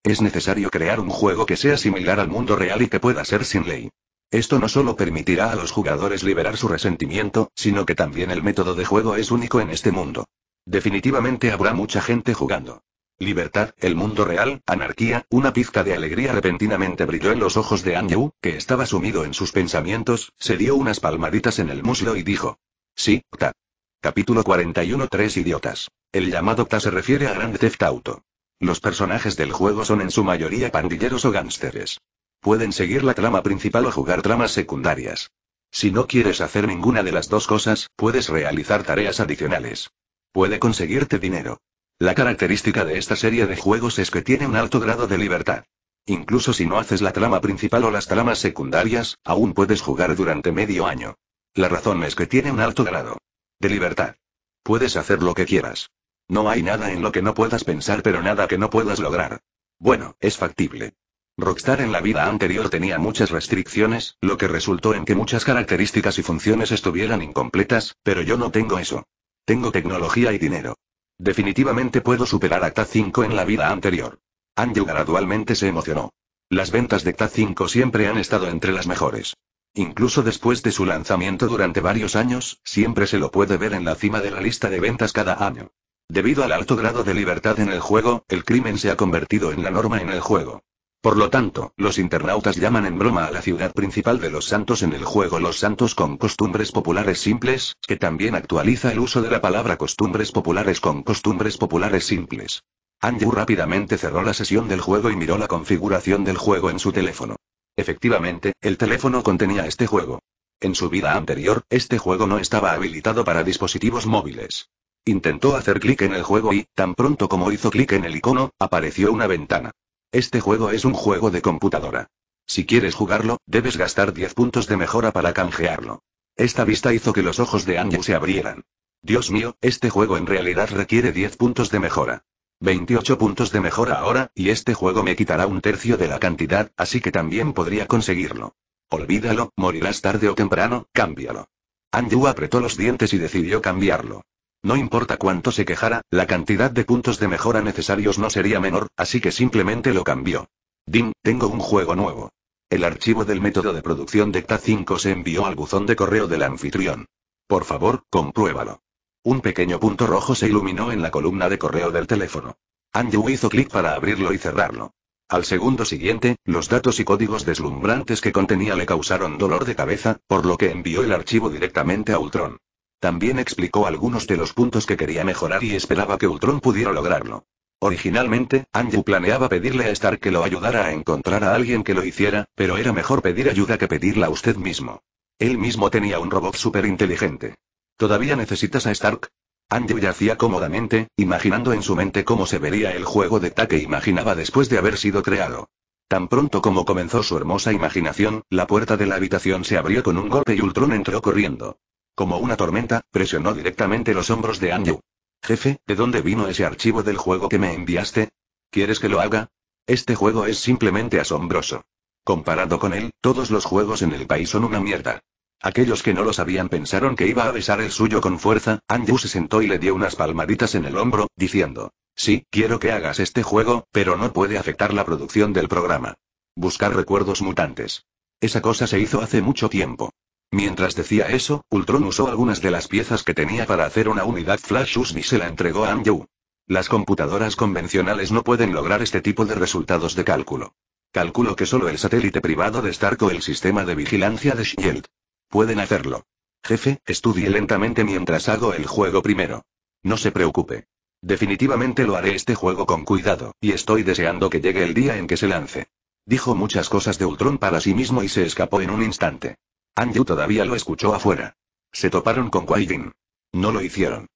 Es necesario crear un juego que sea similar al mundo real y que pueda ser sin ley. Esto no solo permitirá a los jugadores liberar su resentimiento, sino que también el método de juego es único en este mundo. Definitivamente habrá mucha gente jugando. Libertad, el mundo real, anarquía, una pizca de alegría repentinamente brilló en los ojos de Andrew, que estaba sumido en sus pensamientos, se dio unas palmaditas en el muslo y dijo. Sí, ta. Capítulo 41 Tres idiotas. El llamado ta se refiere a Grand Theft Auto. Los personajes del juego son en su mayoría pandilleros o gánsteres. Pueden seguir la trama principal o jugar tramas secundarias. Si no quieres hacer ninguna de las dos cosas, puedes realizar tareas adicionales. Puede conseguirte dinero. La característica de esta serie de juegos es que tiene un alto grado de libertad. Incluso si no haces la trama principal o las tramas secundarias, aún puedes jugar durante medio año. La razón es que tiene un alto grado de libertad. Puedes hacer lo que quieras. No hay nada en lo que no puedas pensar pero nada que no puedas lograr. Bueno, es factible. Rockstar en la vida anterior tenía muchas restricciones, lo que resultó en que muchas características y funciones estuvieran incompletas, pero yo no tengo eso. Tengo tecnología y dinero. Definitivamente puedo superar a tac 5 en la vida anterior. Andrew gradualmente se emocionó. Las ventas de tac 5 siempre han estado entre las mejores. Incluso después de su lanzamiento durante varios años, siempre se lo puede ver en la cima de la lista de ventas cada año. Debido al alto grado de libertad en el juego, el crimen se ha convertido en la norma en el juego. Por lo tanto, los internautas llaman en broma a la ciudad principal de Los Santos en el juego Los Santos con costumbres populares simples, que también actualiza el uso de la palabra costumbres populares con costumbres populares simples. Andrew rápidamente cerró la sesión del juego y miró la configuración del juego en su teléfono. Efectivamente, el teléfono contenía este juego. En su vida anterior, este juego no estaba habilitado para dispositivos móviles. Intentó hacer clic en el juego y, tan pronto como hizo clic en el icono, apareció una ventana. Este juego es un juego de computadora. Si quieres jugarlo, debes gastar 10 puntos de mejora para canjearlo. Esta vista hizo que los ojos de Anju se abrieran. Dios mío, este juego en realidad requiere 10 puntos de mejora. 28 puntos de mejora ahora, y este juego me quitará un tercio de la cantidad, así que también podría conseguirlo. Olvídalo, morirás tarde o temprano, cámbialo. Anju apretó los dientes y decidió cambiarlo. No importa cuánto se quejara, la cantidad de puntos de mejora necesarios no sería menor, así que simplemente lo cambió. Dim, tengo un juego nuevo. El archivo del método de producción de CTA5 se envió al buzón de correo del anfitrión. Por favor, compruébalo. Un pequeño punto rojo se iluminó en la columna de correo del teléfono. Andrew hizo clic para abrirlo y cerrarlo. Al segundo siguiente, los datos y códigos deslumbrantes que contenía le causaron dolor de cabeza, por lo que envió el archivo directamente a Ultron. También explicó algunos de los puntos que quería mejorar y esperaba que Ultron pudiera lograrlo. Originalmente, Andrew planeaba pedirle a Stark que lo ayudara a encontrar a alguien que lo hiciera, pero era mejor pedir ayuda que pedirla a usted mismo. Él mismo tenía un robot súper inteligente. ¿Todavía necesitas a Stark? Andrew yacía cómodamente, imaginando en su mente cómo se vería el juego de ta que imaginaba después de haber sido creado. Tan pronto como comenzó su hermosa imaginación, la puerta de la habitación se abrió con un golpe y Ultron entró corriendo. Como una tormenta, presionó directamente los hombros de Anju. Jefe, ¿de dónde vino ese archivo del juego que me enviaste? ¿Quieres que lo haga? Este juego es simplemente asombroso. Comparado con él, todos los juegos en el país son una mierda. Aquellos que no lo sabían pensaron que iba a besar el suyo con fuerza, Anju se sentó y le dio unas palmaditas en el hombro, diciendo, Sí, quiero que hagas este juego, pero no puede afectar la producción del programa. Buscar recuerdos mutantes. Esa cosa se hizo hace mucho tiempo. Mientras decía eso, Ultron usó algunas de las piezas que tenía para hacer una unidad flash Flashus y se la entregó a Anju. Las computadoras convencionales no pueden lograr este tipo de resultados de cálculo. Calculo que solo el satélite privado de Stark o el sistema de vigilancia de Shield pueden hacerlo. Jefe, estudie lentamente mientras hago el juego primero. No se preocupe. Definitivamente lo haré este juego con cuidado, y estoy deseando que llegue el día en que se lance. Dijo muchas cosas de Ultron para sí mismo y se escapó en un instante. Anju todavía lo escuchó afuera. Se toparon con Quaidin. No lo hicieron.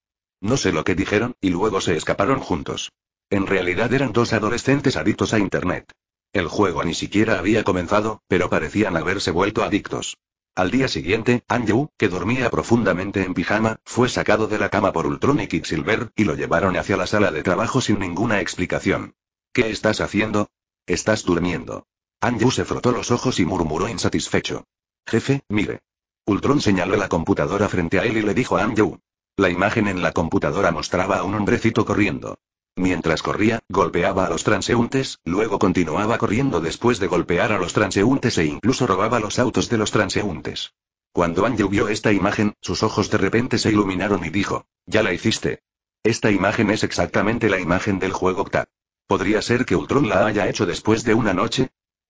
No sé lo que dijeron, y luego se escaparon juntos. En realidad eran dos adolescentes adictos a Internet. El juego ni siquiera había comenzado, pero parecían haberse vuelto adictos. Al día siguiente, Anju, que dormía profundamente en pijama, fue sacado de la cama por Ultron y Quicksilver, y lo llevaron hacia la sala de trabajo sin ninguna explicación. ¿Qué estás haciendo? Estás durmiendo. Anju se frotó los ojos y murmuró insatisfecho. Jefe, mire. Ultron señaló la computadora frente a él y le dijo a Anju. La imagen en la computadora mostraba a un hombrecito corriendo. Mientras corría, golpeaba a los transeúntes, luego continuaba corriendo después de golpear a los transeúntes e incluso robaba los autos de los transeúntes. Cuando Anju vio esta imagen, sus ojos de repente se iluminaron y dijo, ya la hiciste. Esta imagen es exactamente la imagen del juego Octa. ¿Podría ser que Ultron la haya hecho después de una noche?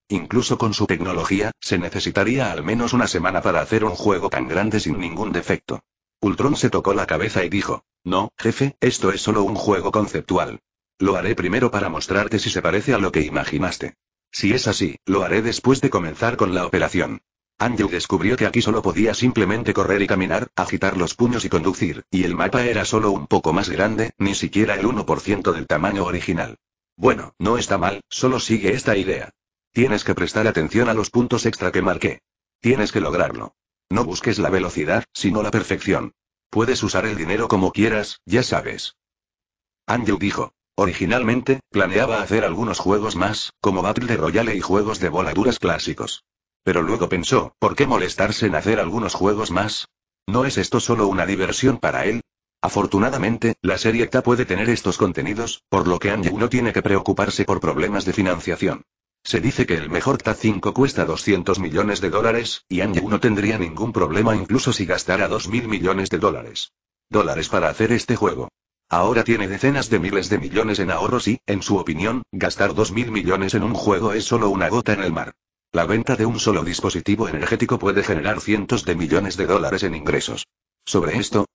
Incluso con su tecnología, se necesitaría al menos una semana para hacer un juego tan grande sin ningún defecto. Ultron se tocó la cabeza y dijo, No, jefe, esto es solo un juego conceptual. Lo haré primero para mostrarte si se parece a lo que imaginaste. Si es así, lo haré después de comenzar con la operación. Andrew descubrió que aquí solo podía simplemente correr y caminar, agitar los puños y conducir, y el mapa era solo un poco más grande, ni siquiera el 1% del tamaño original. Bueno, no está mal, solo sigue esta idea. Tienes que prestar atención a los puntos extra que marqué. Tienes que lograrlo. No busques la velocidad, sino la perfección. Puedes usar el dinero como quieras, ya sabes. Andrew dijo. Originalmente, planeaba hacer algunos juegos más, como Battle Royale y juegos de voladuras clásicos. Pero luego pensó, ¿por qué molestarse en hacer algunos juegos más? ¿No es esto solo una diversión para él? Afortunadamente, la serie TA puede tener estos contenidos, por lo que Andrew no tiene que preocuparse por problemas de financiación. Se dice que el mejor T5 cuesta 200 millones de dólares, y Anju no tendría ningún problema incluso si gastara 2.000 millones de dólares. Dólares para hacer este juego. Ahora tiene decenas de miles de millones en ahorros y, en su opinión, gastar 2.000 millones en un juego es solo una gota en el mar. La venta de un solo dispositivo energético puede generar cientos de millones de dólares en ingresos. Sobre esto,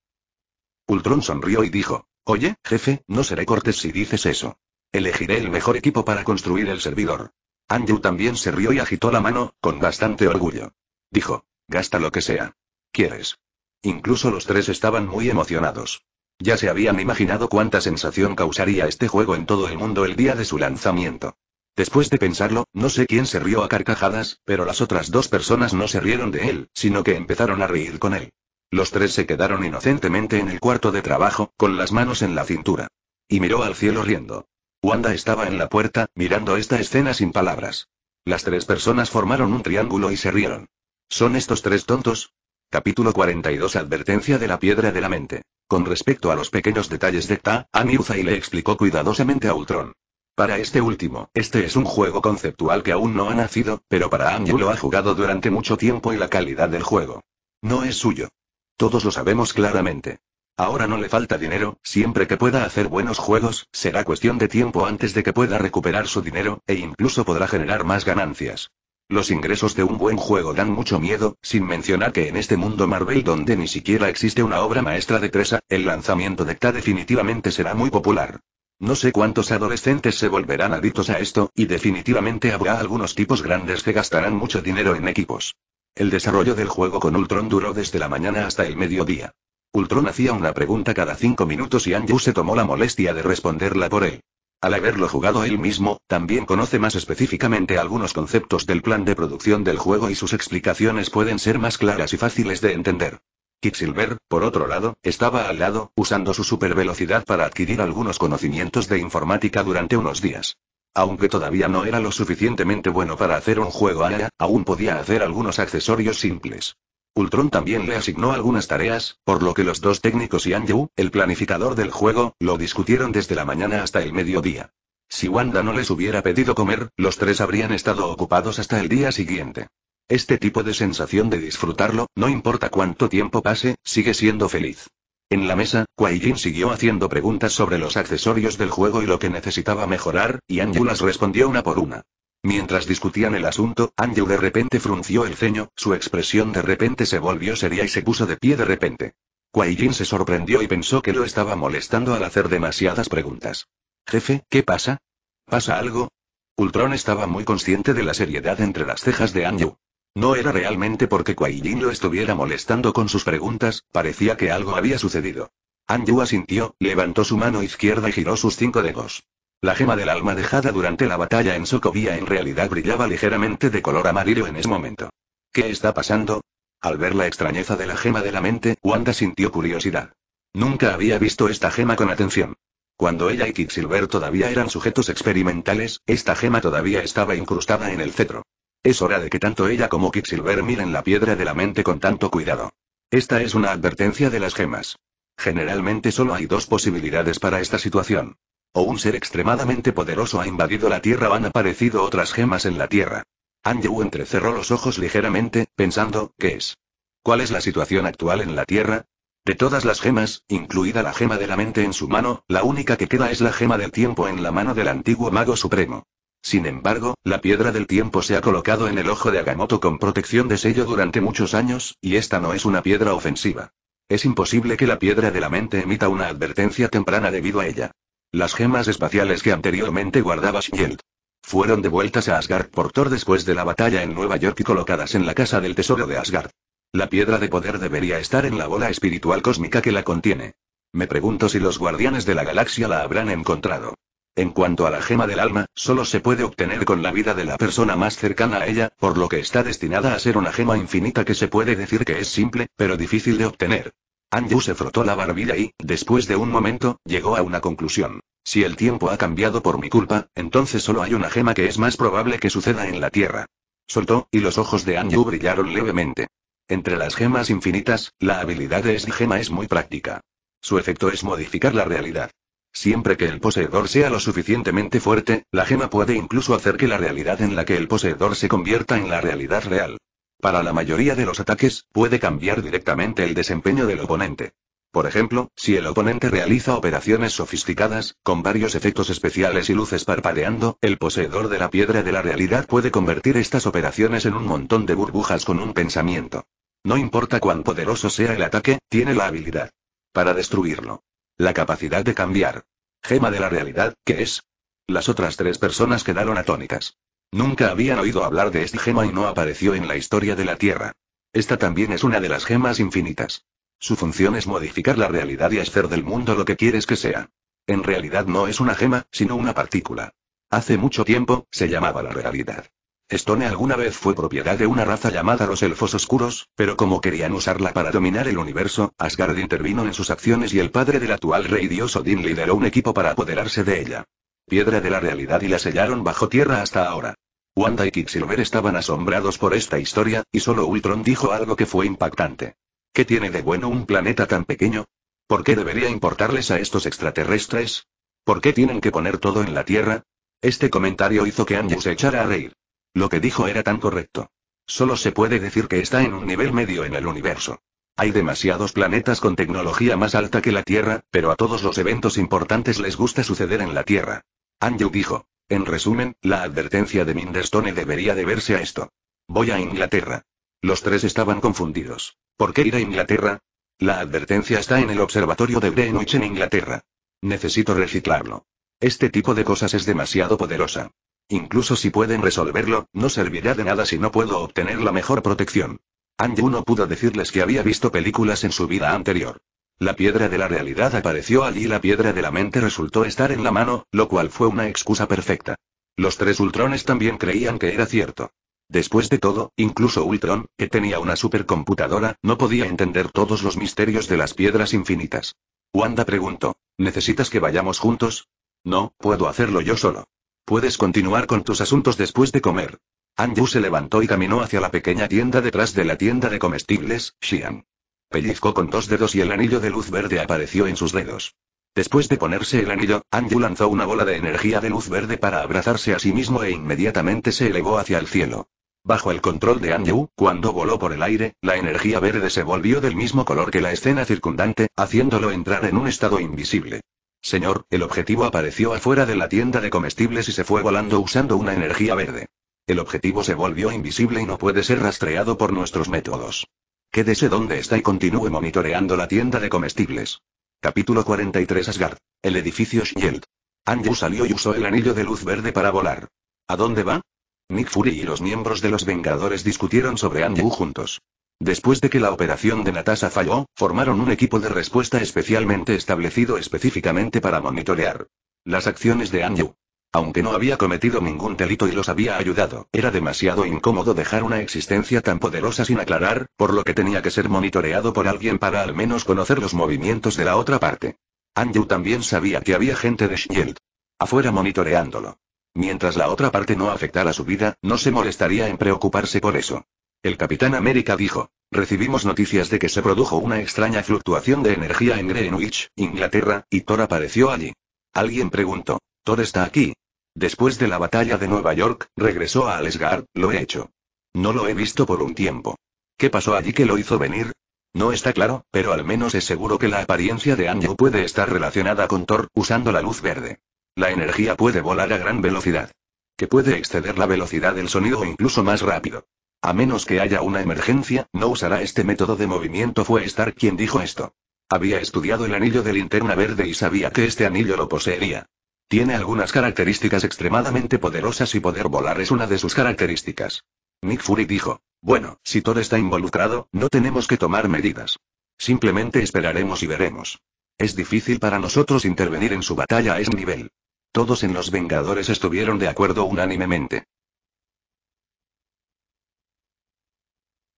Ultron sonrió y dijo, Oye, jefe, no seré cortés si dices eso. Elegiré el mejor equipo para construir el servidor. Andrew también se rió y agitó la mano, con bastante orgullo. Dijo, gasta lo que sea. ¿Quieres? Incluso los tres estaban muy emocionados. Ya se habían imaginado cuánta sensación causaría este juego en todo el mundo el día de su lanzamiento. Después de pensarlo, no sé quién se rió a carcajadas, pero las otras dos personas no se rieron de él, sino que empezaron a reír con él. Los tres se quedaron inocentemente en el cuarto de trabajo, con las manos en la cintura. Y miró al cielo riendo. Wanda estaba en la puerta, mirando esta escena sin palabras. Las tres personas formaron un triángulo y se rieron. ¿Son estos tres tontos? Capítulo 42 Advertencia de la piedra de la mente. Con respecto a los pequeños detalles de Ta, y le explicó cuidadosamente a Ultron. Para este último, este es un juego conceptual que aún no ha nacido, pero para Anju lo ha jugado durante mucho tiempo y la calidad del juego. No es suyo. Todos lo sabemos claramente. Ahora no le falta dinero, siempre que pueda hacer buenos juegos, será cuestión de tiempo antes de que pueda recuperar su dinero, e incluso podrá generar más ganancias. Los ingresos de un buen juego dan mucho miedo, sin mencionar que en este mundo Marvel donde ni siquiera existe una obra maestra de Tresa, el lanzamiento de KTA definitivamente será muy popular. No sé cuántos adolescentes se volverán adictos a esto, y definitivamente habrá algunos tipos grandes que gastarán mucho dinero en equipos. El desarrollo del juego con Ultron duró desde la mañana hasta el mediodía. Ultron hacía una pregunta cada cinco minutos y Andrew se tomó la molestia de responderla por él. Al haberlo jugado él mismo, también conoce más específicamente algunos conceptos del plan de producción del juego y sus explicaciones pueden ser más claras y fáciles de entender. Quicksilver, por otro lado, estaba al lado, usando su supervelocidad para adquirir algunos conocimientos de informática durante unos días. Aunque todavía no era lo suficientemente bueno para hacer un juego ARA, aún podía hacer algunos accesorios simples. Ultron también le asignó algunas tareas, por lo que los dos técnicos y Anju, el planificador del juego, lo discutieron desde la mañana hasta el mediodía. Si Wanda no les hubiera pedido comer, los tres habrían estado ocupados hasta el día siguiente. Este tipo de sensación de disfrutarlo, no importa cuánto tiempo pase, sigue siendo feliz. En la mesa, Kuai Jin siguió haciendo preguntas sobre los accesorios del juego y lo que necesitaba mejorar, y Anju las respondió una por una. Mientras discutían el asunto, Anju de repente frunció el ceño, su expresión de repente se volvió seria y se puso de pie de repente. Kuai Jin se sorprendió y pensó que lo estaba molestando al hacer demasiadas preguntas. Jefe, ¿qué pasa? ¿Pasa algo? Ultron estaba muy consciente de la seriedad entre las cejas de Anju. No era realmente porque Kuai Jin lo estuviera molestando con sus preguntas, parecía que algo había sucedido. Anju asintió, levantó su mano izquierda y giró sus cinco dedos. La gema del alma dejada durante la batalla en Sokovia en realidad brillaba ligeramente de color amarillo en ese momento. ¿Qué está pasando? Al ver la extrañeza de la gema de la mente, Wanda sintió curiosidad. Nunca había visto esta gema con atención. Cuando ella y Quicksilver todavía eran sujetos experimentales, esta gema todavía estaba incrustada en el cetro. Es hora de que tanto ella como Quicksilver miren la piedra de la mente con tanto cuidado. Esta es una advertencia de las gemas. Generalmente solo hay dos posibilidades para esta situación o un ser extremadamente poderoso ha invadido la Tierra o han aparecido otras gemas en la Tierra. Anju entrecerró los ojos ligeramente, pensando, ¿qué es? ¿Cuál es la situación actual en la Tierra? De todas las gemas, incluida la gema de la mente en su mano, la única que queda es la gema del tiempo en la mano del antiguo mago supremo. Sin embargo, la piedra del tiempo se ha colocado en el ojo de Agamotto con protección de sello durante muchos años, y esta no es una piedra ofensiva. Es imposible que la piedra de la mente emita una advertencia temprana debido a ella. Las gemas espaciales que anteriormente guardaba Shield. Fueron devueltas a Asgard por Thor después de la batalla en Nueva York y colocadas en la casa del tesoro de Asgard. La piedra de poder debería estar en la bola espiritual cósmica que la contiene. Me pregunto si los guardianes de la galaxia la habrán encontrado. En cuanto a la gema del alma, solo se puede obtener con la vida de la persona más cercana a ella, por lo que está destinada a ser una gema infinita que se puede decir que es simple, pero difícil de obtener. Anju se frotó la barbilla y, después de un momento, llegó a una conclusión. Si el tiempo ha cambiado por mi culpa, entonces solo hay una gema que es más probable que suceda en la Tierra. Soltó, y los ojos de Anju brillaron levemente. Entre las gemas infinitas, la habilidad de esa gema es muy práctica. Su efecto es modificar la realidad. Siempre que el poseedor sea lo suficientemente fuerte, la gema puede incluso hacer que la realidad en la que el poseedor se convierta en la realidad real. Para la mayoría de los ataques, puede cambiar directamente el desempeño del oponente. Por ejemplo, si el oponente realiza operaciones sofisticadas, con varios efectos especiales y luces parpadeando, el poseedor de la piedra de la realidad puede convertir estas operaciones en un montón de burbujas con un pensamiento. No importa cuán poderoso sea el ataque, tiene la habilidad para destruirlo. La capacidad de cambiar. Gema de la realidad, ¿qué es? Las otras tres personas quedaron atónitas. Nunca habían oído hablar de esta gema y no apareció en la historia de la Tierra. Esta también es una de las gemas infinitas. Su función es modificar la realidad y hacer del mundo lo que quieres que sea. En realidad no es una gema, sino una partícula. Hace mucho tiempo, se llamaba la realidad. Stone alguna vez fue propiedad de una raza llamada los Elfos Oscuros, pero como querían usarla para dominar el universo, Asgard intervino en sus acciones y el padre del actual rey dios Odín lideró un equipo para apoderarse de ella piedra de la realidad y la sellaron bajo tierra hasta ahora. Wanda y Quicksilver estaban asombrados por esta historia, y solo Ultron dijo algo que fue impactante. ¿Qué tiene de bueno un planeta tan pequeño? ¿Por qué debería importarles a estos extraterrestres? ¿Por qué tienen que poner todo en la Tierra? Este comentario hizo que Angie se echara a reír. Lo que dijo era tan correcto. Solo se puede decir que está en un nivel medio en el universo. Hay demasiados planetas con tecnología más alta que la Tierra, pero a todos los eventos importantes les gusta suceder en la Tierra. Andrew dijo. En resumen, la advertencia de Mindestone debería deberse a esto. Voy a Inglaterra. Los tres estaban confundidos. ¿Por qué ir a Inglaterra? La advertencia está en el observatorio de Greenwich en Inglaterra. Necesito reciclarlo. Este tipo de cosas es demasiado poderosa. Incluso si pueden resolverlo, no servirá de nada si no puedo obtener la mejor protección. Andrew no pudo decirles que había visto películas en su vida anterior. La piedra de la realidad apareció allí y la piedra de la mente resultó estar en la mano, lo cual fue una excusa perfecta. Los tres Ultrones también creían que era cierto. Después de todo, incluso Ultron, que tenía una supercomputadora, no podía entender todos los misterios de las piedras infinitas. Wanda preguntó, ¿necesitas que vayamos juntos? No, puedo hacerlo yo solo. Puedes continuar con tus asuntos después de comer. Andrew se levantó y caminó hacia la pequeña tienda detrás de la tienda de comestibles, Xian. Pellizcó con dos dedos y el anillo de luz verde apareció en sus dedos. Después de ponerse el anillo, Anju lanzó una bola de energía de luz verde para abrazarse a sí mismo e inmediatamente se elevó hacia el cielo. Bajo el control de Anju, cuando voló por el aire, la energía verde se volvió del mismo color que la escena circundante, haciéndolo entrar en un estado invisible. Señor, el objetivo apareció afuera de la tienda de comestibles y se fue volando usando una energía verde. El objetivo se volvió invisible y no puede ser rastreado por nuestros métodos. Quédese donde está y continúe monitoreando la tienda de comestibles. Capítulo 43 Asgard. El edificio Shield. Anju salió y usó el anillo de luz verde para volar. ¿A dónde va? Nick Fury y los miembros de los Vengadores discutieron sobre Anju juntos. Después de que la operación de Natasha falló, formaron un equipo de respuesta especialmente establecido específicamente para monitorear las acciones de Anju. Aunque no había cometido ningún delito y los había ayudado, era demasiado incómodo dejar una existencia tan poderosa sin aclarar, por lo que tenía que ser monitoreado por alguien para al menos conocer los movimientos de la otra parte. Andrew también sabía que había gente de Shield. Afuera monitoreándolo. Mientras la otra parte no afectara su vida, no se molestaría en preocuparse por eso. El Capitán América dijo. Recibimos noticias de que se produjo una extraña fluctuación de energía en Greenwich, Inglaterra, y Thor apareció allí. Alguien preguntó. Thor está aquí. Después de la batalla de Nueva York, regresó a Alesgar, lo he hecho. No lo he visto por un tiempo. ¿Qué pasó allí que lo hizo venir? No está claro, pero al menos es seguro que la apariencia de Anjo puede estar relacionada con Thor, usando la luz verde. La energía puede volar a gran velocidad. Que puede exceder la velocidad del sonido o incluso más rápido. A menos que haya una emergencia, no usará este método de movimiento. Fue Stark quien dijo esto. Había estudiado el anillo de linterna verde y sabía que este anillo lo poseería. Tiene algunas características extremadamente poderosas y poder volar es una de sus características. Nick Fury dijo, bueno, si Thor está involucrado, no tenemos que tomar medidas. Simplemente esperaremos y veremos. Es difícil para nosotros intervenir en su batalla a ese nivel. Todos en los Vengadores estuvieron de acuerdo unánimemente.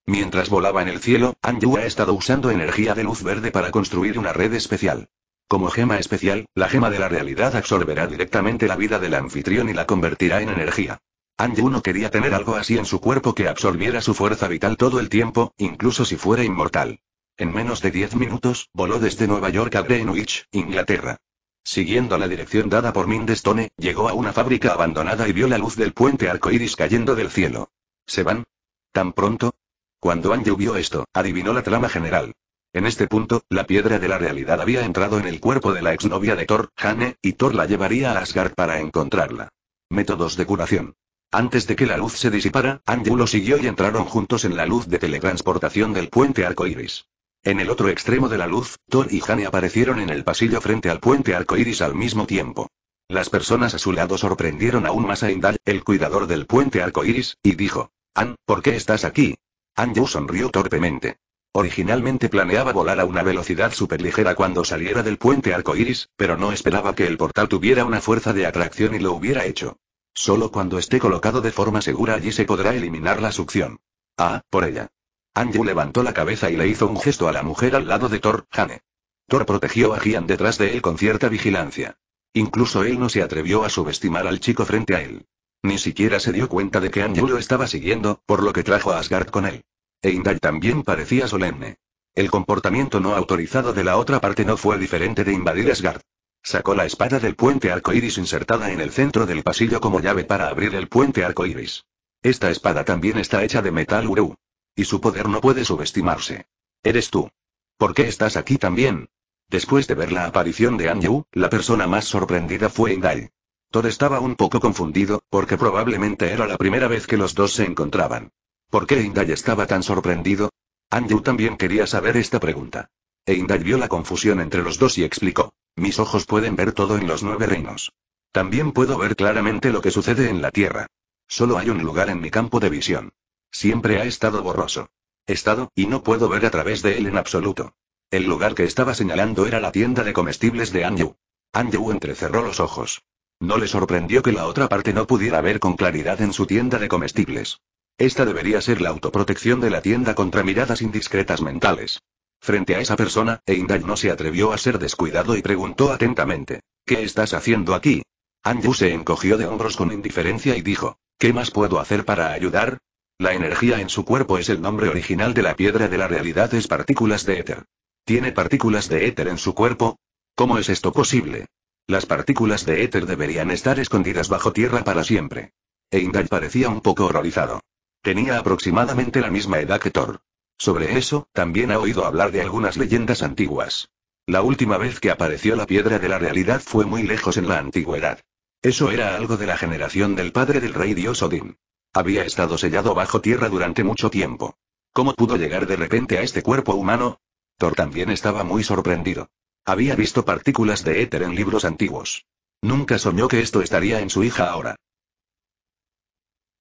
Mientras volaba en el cielo, Anju ha estado usando energía de luz verde para construir una red especial. Como gema especial, la gema de la realidad absorberá directamente la vida del anfitrión y la convertirá en energía. Anju no quería tener algo así en su cuerpo que absorbiera su fuerza vital todo el tiempo, incluso si fuera inmortal. En menos de 10 minutos, voló desde Nueva York a Greenwich, Inglaterra. Siguiendo la dirección dada por Mindestone, llegó a una fábrica abandonada y vio la luz del puente arcoíris cayendo del cielo. ¿Se van? ¿Tan pronto? Cuando Anju vio esto, adivinó la trama general. En este punto, la piedra de la realidad había entrado en el cuerpo de la exnovia de Thor, Hane, y Thor la llevaría a Asgard para encontrarla. Métodos de curación. Antes de que la luz se disipara, Anju lo siguió y entraron juntos en la luz de teletransportación del puente arcoiris. En el otro extremo de la luz, Thor y Hane aparecieron en el pasillo frente al puente iris al mismo tiempo. Las personas a su lado sorprendieron aún más a Indal, el cuidador del puente iris, y dijo: «An, ¿por qué estás aquí? Anju sonrió torpemente. Originalmente planeaba volar a una velocidad superligera cuando saliera del puente arco iris, pero no esperaba que el portal tuviera una fuerza de atracción y lo hubiera hecho. Solo cuando esté colocado de forma segura allí se podrá eliminar la succión. Ah, por ella. Anju levantó la cabeza y le hizo un gesto a la mujer al lado de Thor, Hane. Thor protegió a Gian detrás de él con cierta vigilancia. Incluso él no se atrevió a subestimar al chico frente a él. Ni siquiera se dio cuenta de que Anju lo estaba siguiendo, por lo que trajo a Asgard con él. E Indai también parecía solemne. El comportamiento no autorizado de la otra parte no fue diferente de invadir Asgard. Sacó la espada del puente arcoiris insertada en el centro del pasillo como llave para abrir el puente arcoíris. Esta espada también está hecha de metal Uru. Y su poder no puede subestimarse. Eres tú. ¿Por qué estás aquí también? Después de ver la aparición de Anju, la persona más sorprendida fue Indai. Thor estaba un poco confundido, porque probablemente era la primera vez que los dos se encontraban. ¿Por qué Indai estaba tan sorprendido? Anju también quería saber esta pregunta. E Inday vio la confusión entre los dos y explicó. Mis ojos pueden ver todo en los nueve reinos. También puedo ver claramente lo que sucede en la Tierra. Solo hay un lugar en mi campo de visión. Siempre ha estado borroso. Estado, y no puedo ver a través de él en absoluto. El lugar que estaba señalando era la tienda de comestibles de Anju. Anju entrecerró los ojos. No le sorprendió que la otra parte no pudiera ver con claridad en su tienda de comestibles. Esta debería ser la autoprotección de la tienda contra miradas indiscretas mentales. Frente a esa persona, Eindaj no se atrevió a ser descuidado y preguntó atentamente: ¿Qué estás haciendo aquí? Andrew se encogió de hombros con indiferencia y dijo: ¿Qué más puedo hacer para ayudar? La energía en su cuerpo es el nombre original de la piedra de la realidad es partículas de éter. ¿Tiene partículas de éter en su cuerpo? ¿Cómo es esto posible? Las partículas de éter deberían estar escondidas bajo tierra para siempre. Eindaj parecía un poco horrorizado. Tenía aproximadamente la misma edad que Thor. Sobre eso, también ha oído hablar de algunas leyendas antiguas. La última vez que apareció la piedra de la realidad fue muy lejos en la antigüedad. Eso era algo de la generación del padre del rey dios Odín. Había estado sellado bajo tierra durante mucho tiempo. ¿Cómo pudo llegar de repente a este cuerpo humano? Thor también estaba muy sorprendido. Había visto partículas de éter en libros antiguos. Nunca soñó que esto estaría en su hija ahora.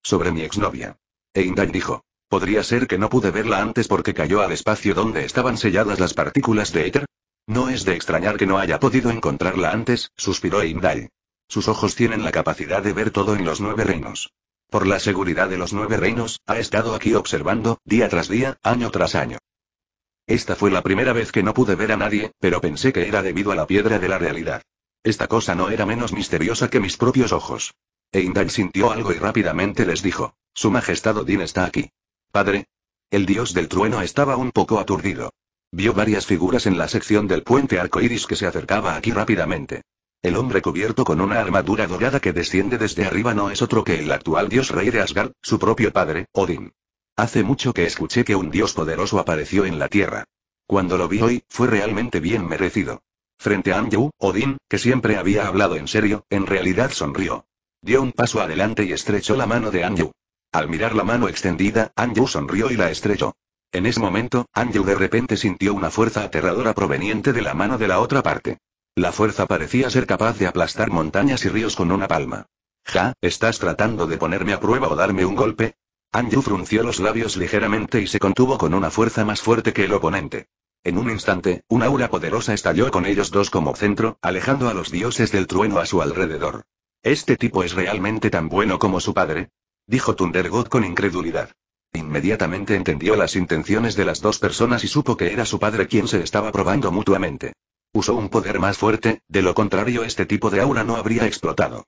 Sobre mi exnovia. Eindai dijo. Podría ser que no pude verla antes porque cayó al espacio donde estaban selladas las partículas de éter. No es de extrañar que no haya podido encontrarla antes, suspiró Eindai. Sus ojos tienen la capacidad de ver todo en los nueve reinos. Por la seguridad de los nueve reinos, ha estado aquí observando, día tras día, año tras año. Esta fue la primera vez que no pude ver a nadie, pero pensé que era debido a la piedra de la realidad. Esta cosa no era menos misteriosa que mis propios ojos. Eindal sintió algo y rápidamente les dijo. Su Majestad Odín está aquí. Padre. El dios del trueno estaba un poco aturdido. Vio varias figuras en la sección del puente arcoíris que se acercaba aquí rápidamente. El hombre cubierto con una armadura dorada que desciende desde arriba no es otro que el actual dios rey de Asgard, su propio padre, Odin. Hace mucho que escuché que un dios poderoso apareció en la Tierra. Cuando lo vi hoy, fue realmente bien merecido. Frente a Anju, Odín, que siempre había hablado en serio, en realidad sonrió. Dio un paso adelante y estrechó la mano de Anju. Al mirar la mano extendida, Anju sonrió y la estrelló. En ese momento, Anju de repente sintió una fuerza aterradora proveniente de la mano de la otra parte. La fuerza parecía ser capaz de aplastar montañas y ríos con una palma. Ja, ¿estás tratando de ponerme a prueba o darme un golpe? Anju frunció los labios ligeramente y se contuvo con una fuerza más fuerte que el oponente. En un instante, una aura poderosa estalló con ellos dos como centro, alejando a los dioses del trueno a su alrededor. ¿Este tipo es realmente tan bueno como su padre? dijo Thundergod con incredulidad. Inmediatamente entendió las intenciones de las dos personas y supo que era su padre quien se estaba probando mutuamente. Usó un poder más fuerte, de lo contrario este tipo de aura no habría explotado.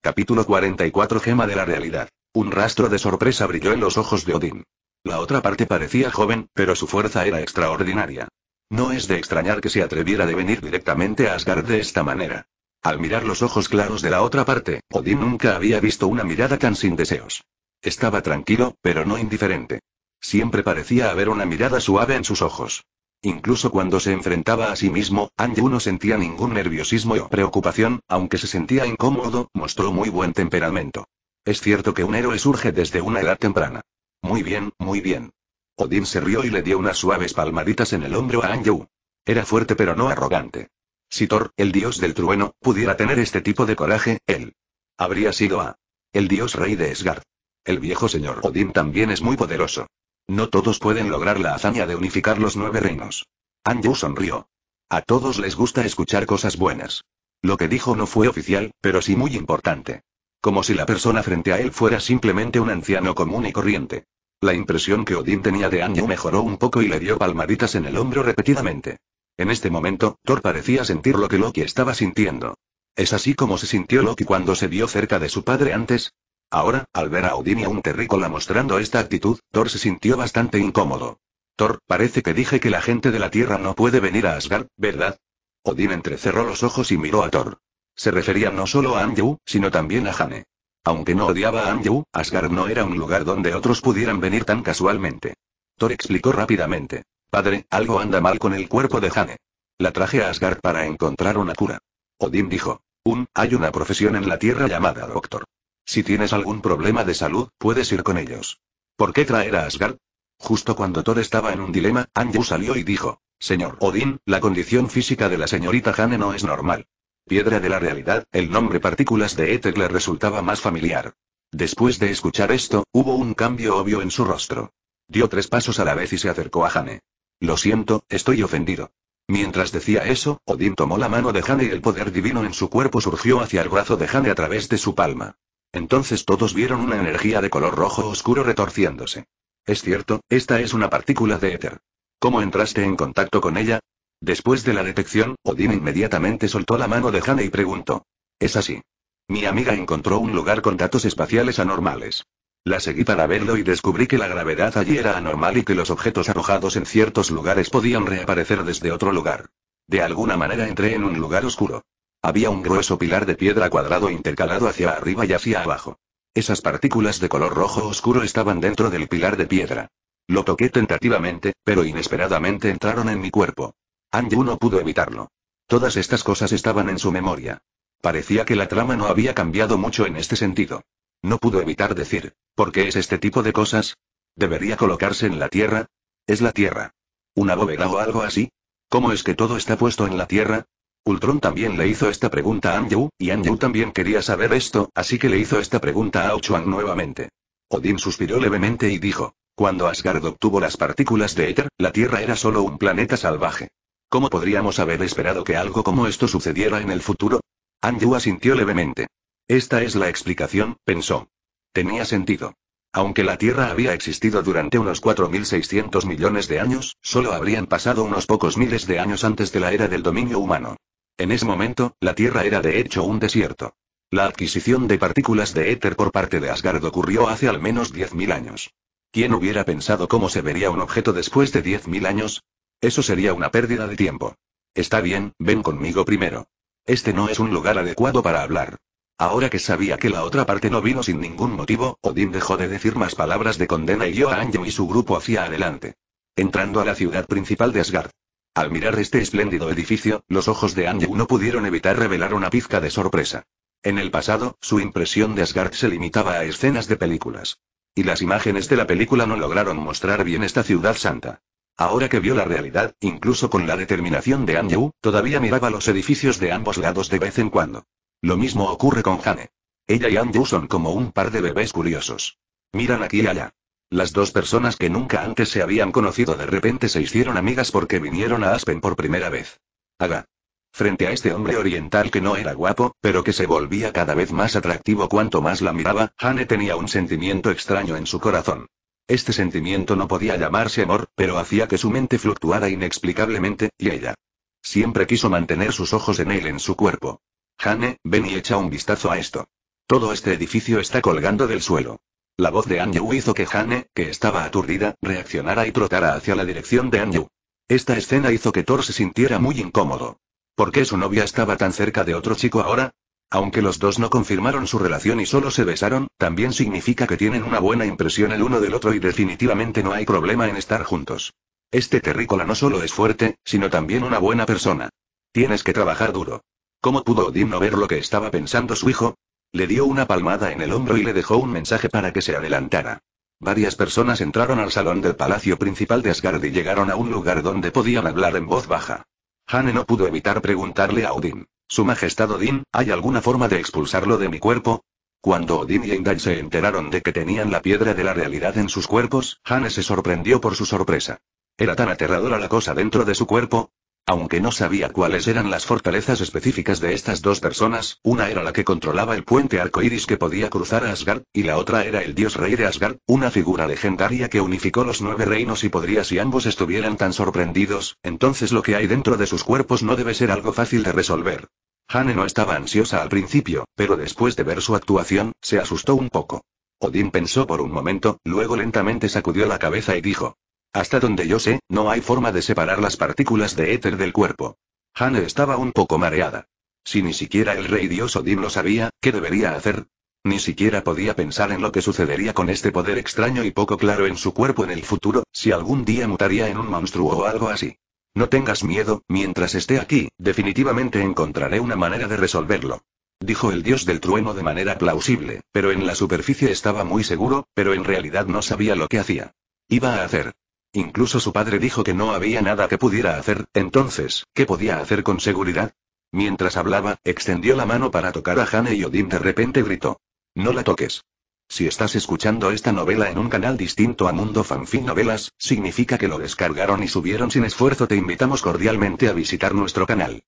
Capítulo 44 Gema de la Realidad. Un rastro de sorpresa brilló en los ojos de Odín. La otra parte parecía joven, pero su fuerza era extraordinaria. No es de extrañar que se atreviera de venir directamente a Asgard de esta manera. Al mirar los ojos claros de la otra parte, Odin nunca había visto una mirada tan sin deseos. Estaba tranquilo, pero no indiferente. Siempre parecía haber una mirada suave en sus ojos. Incluso cuando se enfrentaba a sí mismo, Anju no sentía ningún nerviosismo o preocupación, aunque se sentía incómodo, mostró muy buen temperamento. Es cierto que un héroe surge desde una edad temprana. Muy bien, muy bien. Odin se rió y le dio unas suaves palmaditas en el hombro a Anju. Era fuerte pero no arrogante. Si Thor, el dios del trueno, pudiera tener este tipo de coraje, él habría sido a el dios rey de Esgard. El viejo señor Odín también es muy poderoso. No todos pueden lograr la hazaña de unificar los nueve reinos. Anju sonrió. A todos les gusta escuchar cosas buenas. Lo que dijo no fue oficial, pero sí muy importante. Como si la persona frente a él fuera simplemente un anciano común y corriente. La impresión que Odín tenía de Anju mejoró un poco y le dio palmaditas en el hombro repetidamente. En este momento, Thor parecía sentir lo que Loki estaba sintiendo. ¿Es así como se sintió Loki cuando se vio cerca de su padre antes? Ahora, al ver a Odin y a un terrícola mostrando esta actitud, Thor se sintió bastante incómodo. Thor, parece que dije que la gente de la Tierra no puede venir a Asgard, ¿verdad? Odin entrecerró los ojos y miró a Thor. Se refería no solo a Anju, sino también a Jane. Aunque no odiaba a Anju, Asgard no era un lugar donde otros pudieran venir tan casualmente. Thor explicó rápidamente. Padre, algo anda mal con el cuerpo de Jane. La traje a Asgard para encontrar una cura. Odín dijo. Un, hay una profesión en la Tierra llamada doctor. Si tienes algún problema de salud, puedes ir con ellos. ¿Por qué traer a Asgard? Justo cuando Thor estaba en un dilema, Anju salió y dijo, Señor Odín, la condición física de la señorita Jane no es normal. Piedra de la realidad, el nombre partículas de Éter le resultaba más familiar. Después de escuchar esto, hubo un cambio obvio en su rostro. Dio tres pasos a la vez y se acercó a Jane. Lo siento, estoy ofendido. Mientras decía eso, Odin tomó la mano de Hane y el poder divino en su cuerpo surgió hacia el brazo de Hane a través de su palma. Entonces todos vieron una energía de color rojo oscuro retorciéndose. Es cierto, esta es una partícula de éter. ¿Cómo entraste en contacto con ella? Después de la detección, Odin inmediatamente soltó la mano de Hane y preguntó. Es así. Mi amiga encontró un lugar con datos espaciales anormales. La seguí para verlo y descubrí que la gravedad allí era anormal y que los objetos arrojados en ciertos lugares podían reaparecer desde otro lugar. De alguna manera entré en un lugar oscuro. Había un grueso pilar de piedra cuadrado intercalado hacia arriba y hacia abajo. Esas partículas de color rojo oscuro estaban dentro del pilar de piedra. Lo toqué tentativamente, pero inesperadamente entraron en mi cuerpo. Anju no pudo evitarlo. Todas estas cosas estaban en su memoria. Parecía que la trama no había cambiado mucho en este sentido. No pudo evitar decir, ¿por qué es este tipo de cosas? ¿Debería colocarse en la Tierra? ¿Es la Tierra? ¿Una bóveda o algo así? ¿Cómo es que todo está puesto en la Tierra? Ultron también le hizo esta pregunta a Anju, y Anju también quería saber esto, así que le hizo esta pregunta a Ochuan nuevamente. Odín suspiró levemente y dijo, cuando Asgard obtuvo las partículas de Éter, la Tierra era solo un planeta salvaje. ¿Cómo podríamos haber esperado que algo como esto sucediera en el futuro? Anju asintió levemente. Esta es la explicación, pensó. Tenía sentido. Aunque la Tierra había existido durante unos 4.600 millones de años, solo habrían pasado unos pocos miles de años antes de la era del dominio humano. En ese momento, la Tierra era de hecho un desierto. La adquisición de partículas de éter por parte de Asgard ocurrió hace al menos 10.000 años. ¿Quién hubiera pensado cómo se vería un objeto después de 10.000 años? Eso sería una pérdida de tiempo. Está bien, ven conmigo primero. Este no es un lugar adecuado para hablar. Ahora que sabía que la otra parte no vino sin ningún motivo, Odin dejó de decir más palabras de condena y guió a Anju y su grupo hacia adelante. Entrando a la ciudad principal de Asgard. Al mirar este espléndido edificio, los ojos de Anju no pudieron evitar revelar una pizca de sorpresa. En el pasado, su impresión de Asgard se limitaba a escenas de películas. Y las imágenes de la película no lograron mostrar bien esta ciudad santa. Ahora que vio la realidad, incluso con la determinación de Anju, todavía miraba los edificios de ambos lados de vez en cuando. Lo mismo ocurre con Jane. Ella y Andrew son como un par de bebés curiosos. Miran aquí y allá. Las dos personas que nunca antes se habían conocido de repente se hicieron amigas porque vinieron a Aspen por primera vez. Haga. Frente a este hombre oriental que no era guapo, pero que se volvía cada vez más atractivo cuanto más la miraba, Hane tenía un sentimiento extraño en su corazón. Este sentimiento no podía llamarse amor, pero hacía que su mente fluctuara inexplicablemente, y ella. Siempre quiso mantener sus ojos en él en su cuerpo. Hane, ven y echa un vistazo a esto. Todo este edificio está colgando del suelo. La voz de Anju hizo que Hane, que estaba aturdida, reaccionara y trotara hacia la dirección de Anju. Esta escena hizo que Thor se sintiera muy incómodo. ¿Por qué su novia estaba tan cerca de otro chico ahora? Aunque los dos no confirmaron su relación y solo se besaron, también significa que tienen una buena impresión el uno del otro y definitivamente no hay problema en estar juntos. Este terrícola no solo es fuerte, sino también una buena persona. Tienes que trabajar duro. ¿Cómo pudo Odin no ver lo que estaba pensando su hijo? Le dio una palmada en el hombro y le dejó un mensaje para que se adelantara. Varias personas entraron al salón del palacio principal de Asgard y llegaron a un lugar donde podían hablar en voz baja. Hane no pudo evitar preguntarle a Odin: Su Majestad Odin, ¿hay alguna forma de expulsarlo de mi cuerpo? Cuando Odin y Eindal se enteraron de que tenían la piedra de la realidad en sus cuerpos, Hane se sorprendió por su sorpresa. Era tan aterradora la cosa dentro de su cuerpo, aunque no sabía cuáles eran las fortalezas específicas de estas dos personas, una era la que controlaba el puente arcoíris que podía cruzar a Asgard, y la otra era el dios rey de Asgard, una figura legendaria que unificó los nueve reinos y podría si ambos estuvieran tan sorprendidos, entonces lo que hay dentro de sus cuerpos no debe ser algo fácil de resolver. Hane no estaba ansiosa al principio, pero después de ver su actuación, se asustó un poco. Odín pensó por un momento, luego lentamente sacudió la cabeza y dijo, hasta donde yo sé, no hay forma de separar las partículas de éter del cuerpo. Hane estaba un poco mareada. Si ni siquiera el rey dios Odin lo sabía, ¿qué debería hacer? Ni siquiera podía pensar en lo que sucedería con este poder extraño y poco claro en su cuerpo en el futuro, si algún día mutaría en un monstruo o algo así. No tengas miedo, mientras esté aquí, definitivamente encontraré una manera de resolverlo. Dijo el dios del trueno de manera plausible, pero en la superficie estaba muy seguro, pero en realidad no sabía lo que hacía. Iba a hacer. Incluso su padre dijo que no había nada que pudiera hacer, entonces, ¿qué podía hacer con seguridad? Mientras hablaba, extendió la mano para tocar a Jane y Odin de repente gritó. No la toques. Si estás escuchando esta novela en un canal distinto a Mundo Fanfic Novelas, significa que lo descargaron y subieron sin esfuerzo. Te invitamos cordialmente a visitar nuestro canal.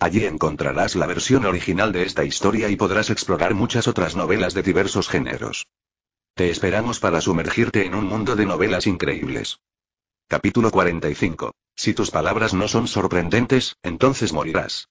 Allí encontrarás la versión original de esta historia y podrás explorar muchas otras novelas de diversos géneros. Te esperamos para sumergirte en un mundo de novelas increíbles. Capítulo 45. Si tus palabras no son sorprendentes, entonces morirás.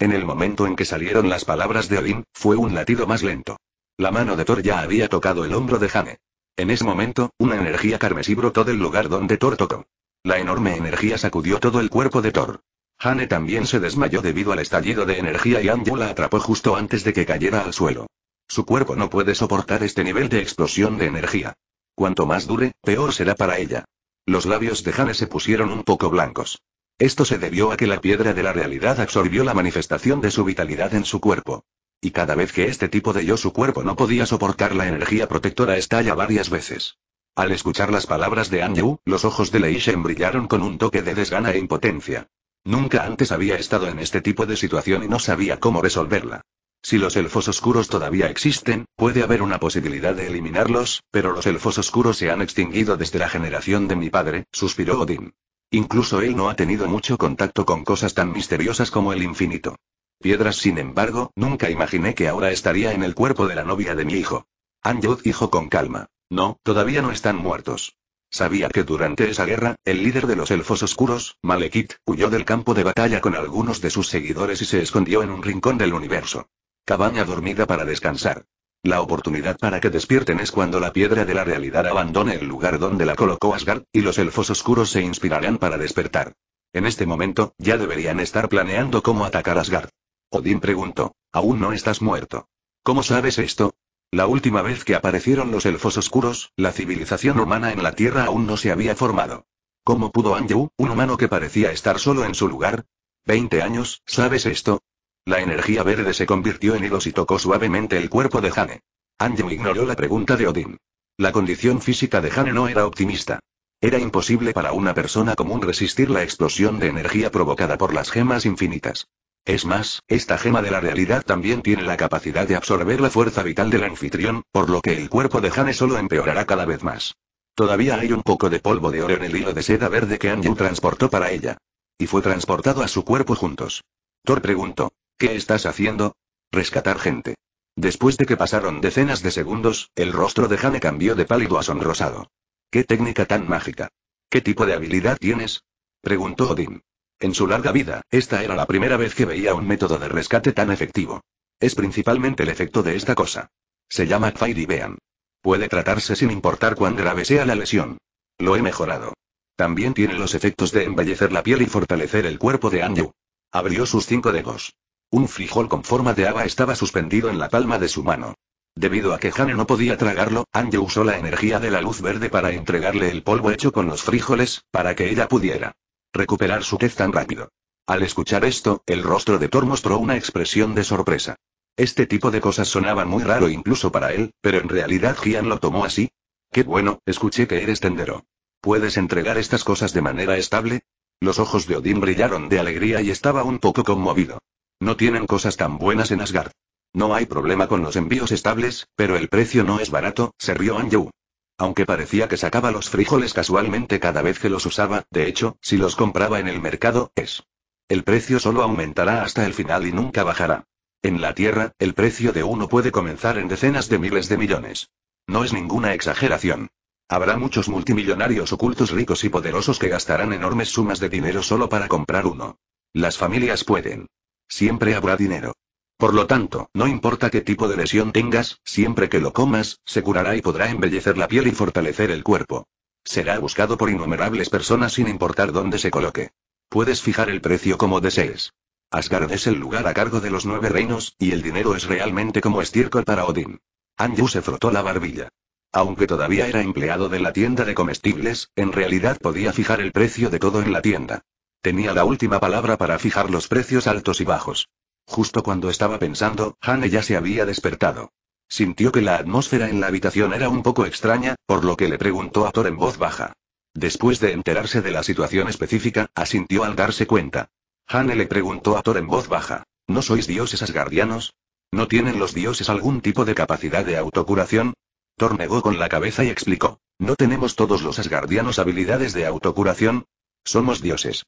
En el momento en que salieron las palabras de Odín, fue un latido más lento. La mano de Thor ya había tocado el hombro de Hane. En ese momento, una energía carmesí brotó del lugar donde Thor tocó. La enorme energía sacudió todo el cuerpo de Thor. Hane también se desmayó debido al estallido de energía y Angela la atrapó justo antes de que cayera al suelo. Su cuerpo no puede soportar este nivel de explosión de energía. Cuanto más dure, peor será para ella. Los labios de Hane se pusieron un poco blancos. Esto se debió a que la piedra de la realidad absorbió la manifestación de su vitalidad en su cuerpo. Y cada vez que este tipo de yo su cuerpo no podía soportar la energía protectora estalla varias veces. Al escuchar las palabras de Anju, los ojos de Leishen brillaron con un toque de desgana e impotencia. Nunca antes había estado en este tipo de situación y no sabía cómo resolverla. Si los elfos oscuros todavía existen, puede haber una posibilidad de eliminarlos, pero los elfos oscuros se han extinguido desde la generación de mi padre, suspiró Odin. Incluso él no ha tenido mucho contacto con cosas tan misteriosas como el infinito. Piedras, sin embargo, nunca imaginé que ahora estaría en el cuerpo de la novia de mi hijo. Anjud dijo con calma. No, todavía no están muertos. Sabía que durante esa guerra, el líder de los elfos oscuros, Malekith, huyó del campo de batalla con algunos de sus seguidores y se escondió en un rincón del universo. Cabaña dormida para descansar. La oportunidad para que despierten es cuando la piedra de la realidad abandone el lugar donde la colocó Asgard, y los elfos oscuros se inspirarán para despertar. En este momento, ya deberían estar planeando cómo atacar Asgard. Odín preguntó, ¿aún no estás muerto? ¿Cómo sabes esto? La última vez que aparecieron los elfos oscuros, la civilización humana en la Tierra aún no se había formado. ¿Cómo pudo Anju, un humano que parecía estar solo en su lugar? ¿20 años, sabes esto? La energía verde se convirtió en hilos y tocó suavemente el cuerpo de Hane. Anjou ignoró la pregunta de Odín. La condición física de Hane no era optimista. Era imposible para una persona común resistir la explosión de energía provocada por las gemas infinitas. Es más, esta gema de la realidad también tiene la capacidad de absorber la fuerza vital del anfitrión, por lo que el cuerpo de Hane solo empeorará cada vez más. Todavía hay un poco de polvo de oro en el hilo de seda verde que Anju transportó para ella. Y fue transportado a su cuerpo juntos. Thor preguntó. ¿Qué estás haciendo? Rescatar gente. Después de que pasaron decenas de segundos, el rostro de Hane cambió de pálido a sonrosado. ¿Qué técnica tan mágica? ¿Qué tipo de habilidad tienes? preguntó Odin. En su larga vida, esta era la primera vez que veía un método de rescate tan efectivo. Es principalmente el efecto de esta cosa. Se llama Fairy Beam. Puede tratarse sin importar cuán grave sea la lesión. Lo he mejorado. También tiene los efectos de embellecer la piel y fortalecer el cuerpo de Anju. Abrió sus cinco dedos. Un frijol con forma de haba estaba suspendido en la palma de su mano. Debido a que Hane no podía tragarlo, Ange usó la energía de la luz verde para entregarle el polvo hecho con los frijoles, para que ella pudiera recuperar su tez tan rápido. Al escuchar esto, el rostro de Thor mostró una expresión de sorpresa. Este tipo de cosas sonaban muy raro incluso para él, pero en realidad Gian lo tomó así. Qué bueno, escuché que eres tendero. ¿Puedes entregar estas cosas de manera estable? Los ojos de Odín brillaron de alegría y estaba un poco conmovido. No tienen cosas tan buenas en Asgard. No hay problema con los envíos estables, pero el precio no es barato, se rió Anju. Aunque parecía que sacaba los frijoles casualmente cada vez que los usaba, de hecho, si los compraba en el mercado, es. El precio solo aumentará hasta el final y nunca bajará. En la Tierra, el precio de uno puede comenzar en decenas de miles de millones. No es ninguna exageración. Habrá muchos multimillonarios ocultos ricos y poderosos que gastarán enormes sumas de dinero solo para comprar uno. Las familias pueden Siempre habrá dinero. Por lo tanto, no importa qué tipo de lesión tengas, siempre que lo comas, se curará y podrá embellecer la piel y fortalecer el cuerpo. Será buscado por innumerables personas sin importar dónde se coloque. Puedes fijar el precio como desees. Asgard es el lugar a cargo de los nueve reinos, y el dinero es realmente como estiércol para Odín. Anju se frotó la barbilla. Aunque todavía era empleado de la tienda de comestibles, en realidad podía fijar el precio de todo en la tienda. Tenía la última palabra para fijar los precios altos y bajos. Justo cuando estaba pensando, Hane ya se había despertado. Sintió que la atmósfera en la habitación era un poco extraña, por lo que le preguntó a Thor en voz baja. Después de enterarse de la situación específica, asintió al darse cuenta. Hane le preguntó a Thor en voz baja. ¿No sois dioses asgardianos? ¿No tienen los dioses algún tipo de capacidad de autocuración? Thor negó con la cabeza y explicó. ¿No tenemos todos los asgardianos habilidades de autocuración? Somos dioses.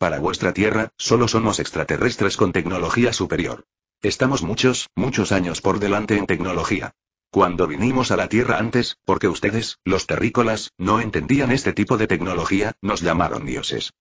Para vuestra Tierra, solo somos extraterrestres con tecnología superior. Estamos muchos, muchos años por delante en tecnología. Cuando vinimos a la Tierra antes, porque ustedes, los terrícolas, no entendían este tipo de tecnología, nos llamaron dioses.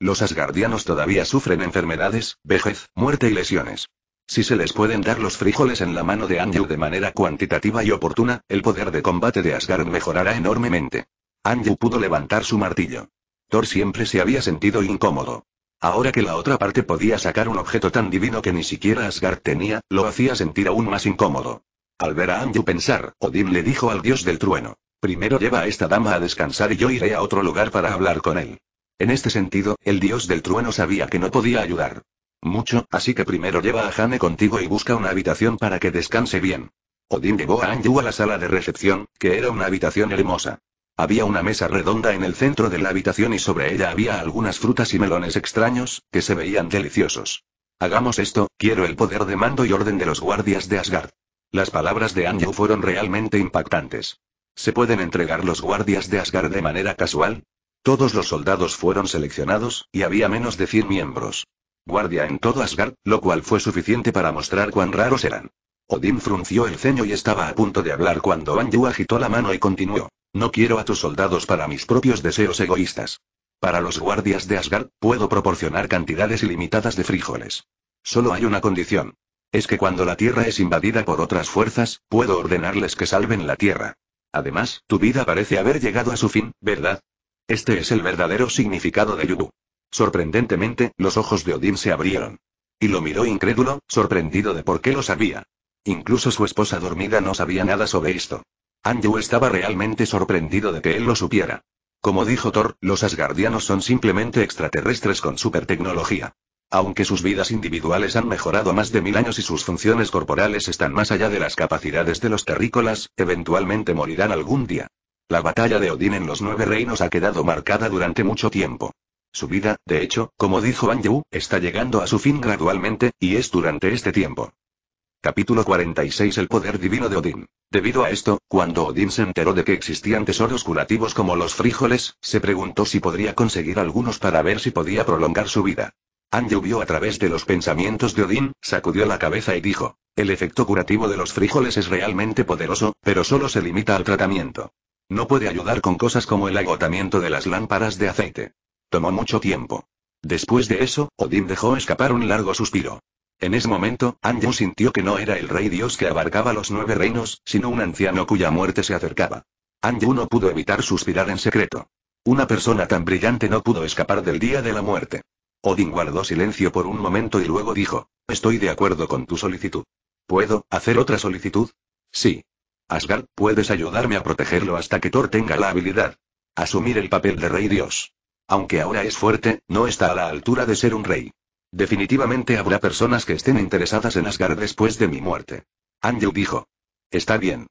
Los asgardianos todavía sufren enfermedades, vejez, muerte y lesiones. Si se les pueden dar los frijoles en la mano de Anju de manera cuantitativa y oportuna, el poder de combate de Asgard mejorará enormemente. Anju pudo levantar su martillo. Thor siempre se había sentido incómodo. Ahora que la otra parte podía sacar un objeto tan divino que ni siquiera Asgard tenía, lo hacía sentir aún más incómodo. Al ver a Anju pensar, Odín le dijo al dios del trueno. Primero lleva a esta dama a descansar y yo iré a otro lugar para hablar con él. En este sentido, el dios del trueno sabía que no podía ayudar. Mucho, así que primero lleva a Hane contigo y busca una habitación para que descanse bien. Odín llevó a Anju a la sala de recepción, que era una habitación hermosa. Había una mesa redonda en el centro de la habitación y sobre ella había algunas frutas y melones extraños, que se veían deliciosos. Hagamos esto, quiero el poder de mando y orden de los guardias de Asgard. Las palabras de Anju fueron realmente impactantes. ¿Se pueden entregar los guardias de Asgard de manera casual? Todos los soldados fueron seleccionados, y había menos de 100 miembros. Guardia en todo Asgard, lo cual fue suficiente para mostrar cuán raros eran. Odín frunció el ceño y estaba a punto de hablar cuando Anju agitó la mano y continuó. No quiero a tus soldados para mis propios deseos egoístas. Para los guardias de Asgard, puedo proporcionar cantidades ilimitadas de frijoles. Solo hay una condición. Es que cuando la Tierra es invadida por otras fuerzas, puedo ordenarles que salven la Tierra. Además, tu vida parece haber llegado a su fin, ¿verdad? Este es el verdadero significado de Yubu. Sorprendentemente, los ojos de Odín se abrieron. Y lo miró incrédulo, sorprendido de por qué lo sabía. Incluso su esposa dormida no sabía nada sobre esto. Anju estaba realmente sorprendido de que él lo supiera. Como dijo Thor, los asgardianos son simplemente extraterrestres con supertecnología. Aunque sus vidas individuales han mejorado más de mil años y sus funciones corporales están más allá de las capacidades de los terrícolas, eventualmente morirán algún día. La batalla de Odín en los Nueve Reinos ha quedado marcada durante mucho tiempo. Su vida, de hecho, como dijo Anju, está llegando a su fin gradualmente, y es durante este tiempo Capítulo 46 El poder divino de Odín. Debido a esto, cuando Odín se enteró de que existían tesoros curativos como los frijoles, se preguntó si podría conseguir algunos para ver si podía prolongar su vida. Andrew vio a través de los pensamientos de Odín, sacudió la cabeza y dijo, el efecto curativo de los frijoles es realmente poderoso, pero solo se limita al tratamiento. No puede ayudar con cosas como el agotamiento de las lámparas de aceite. Tomó mucho tiempo. Después de eso, Odín dejó escapar un largo suspiro. En ese momento, Anju sintió que no era el rey dios que abarcaba los nueve reinos, sino un anciano cuya muerte se acercaba. Anju no pudo evitar suspirar en secreto. Una persona tan brillante no pudo escapar del día de la muerte. Odin guardó silencio por un momento y luego dijo, Estoy de acuerdo con tu solicitud. ¿Puedo hacer otra solicitud? Sí. Asgard, puedes ayudarme a protegerlo hasta que Thor tenga la habilidad. Asumir el papel de rey dios. Aunque ahora es fuerte, no está a la altura de ser un rey. Definitivamente habrá personas que estén interesadas en Asgard después de mi muerte. Andrew dijo. Está bien.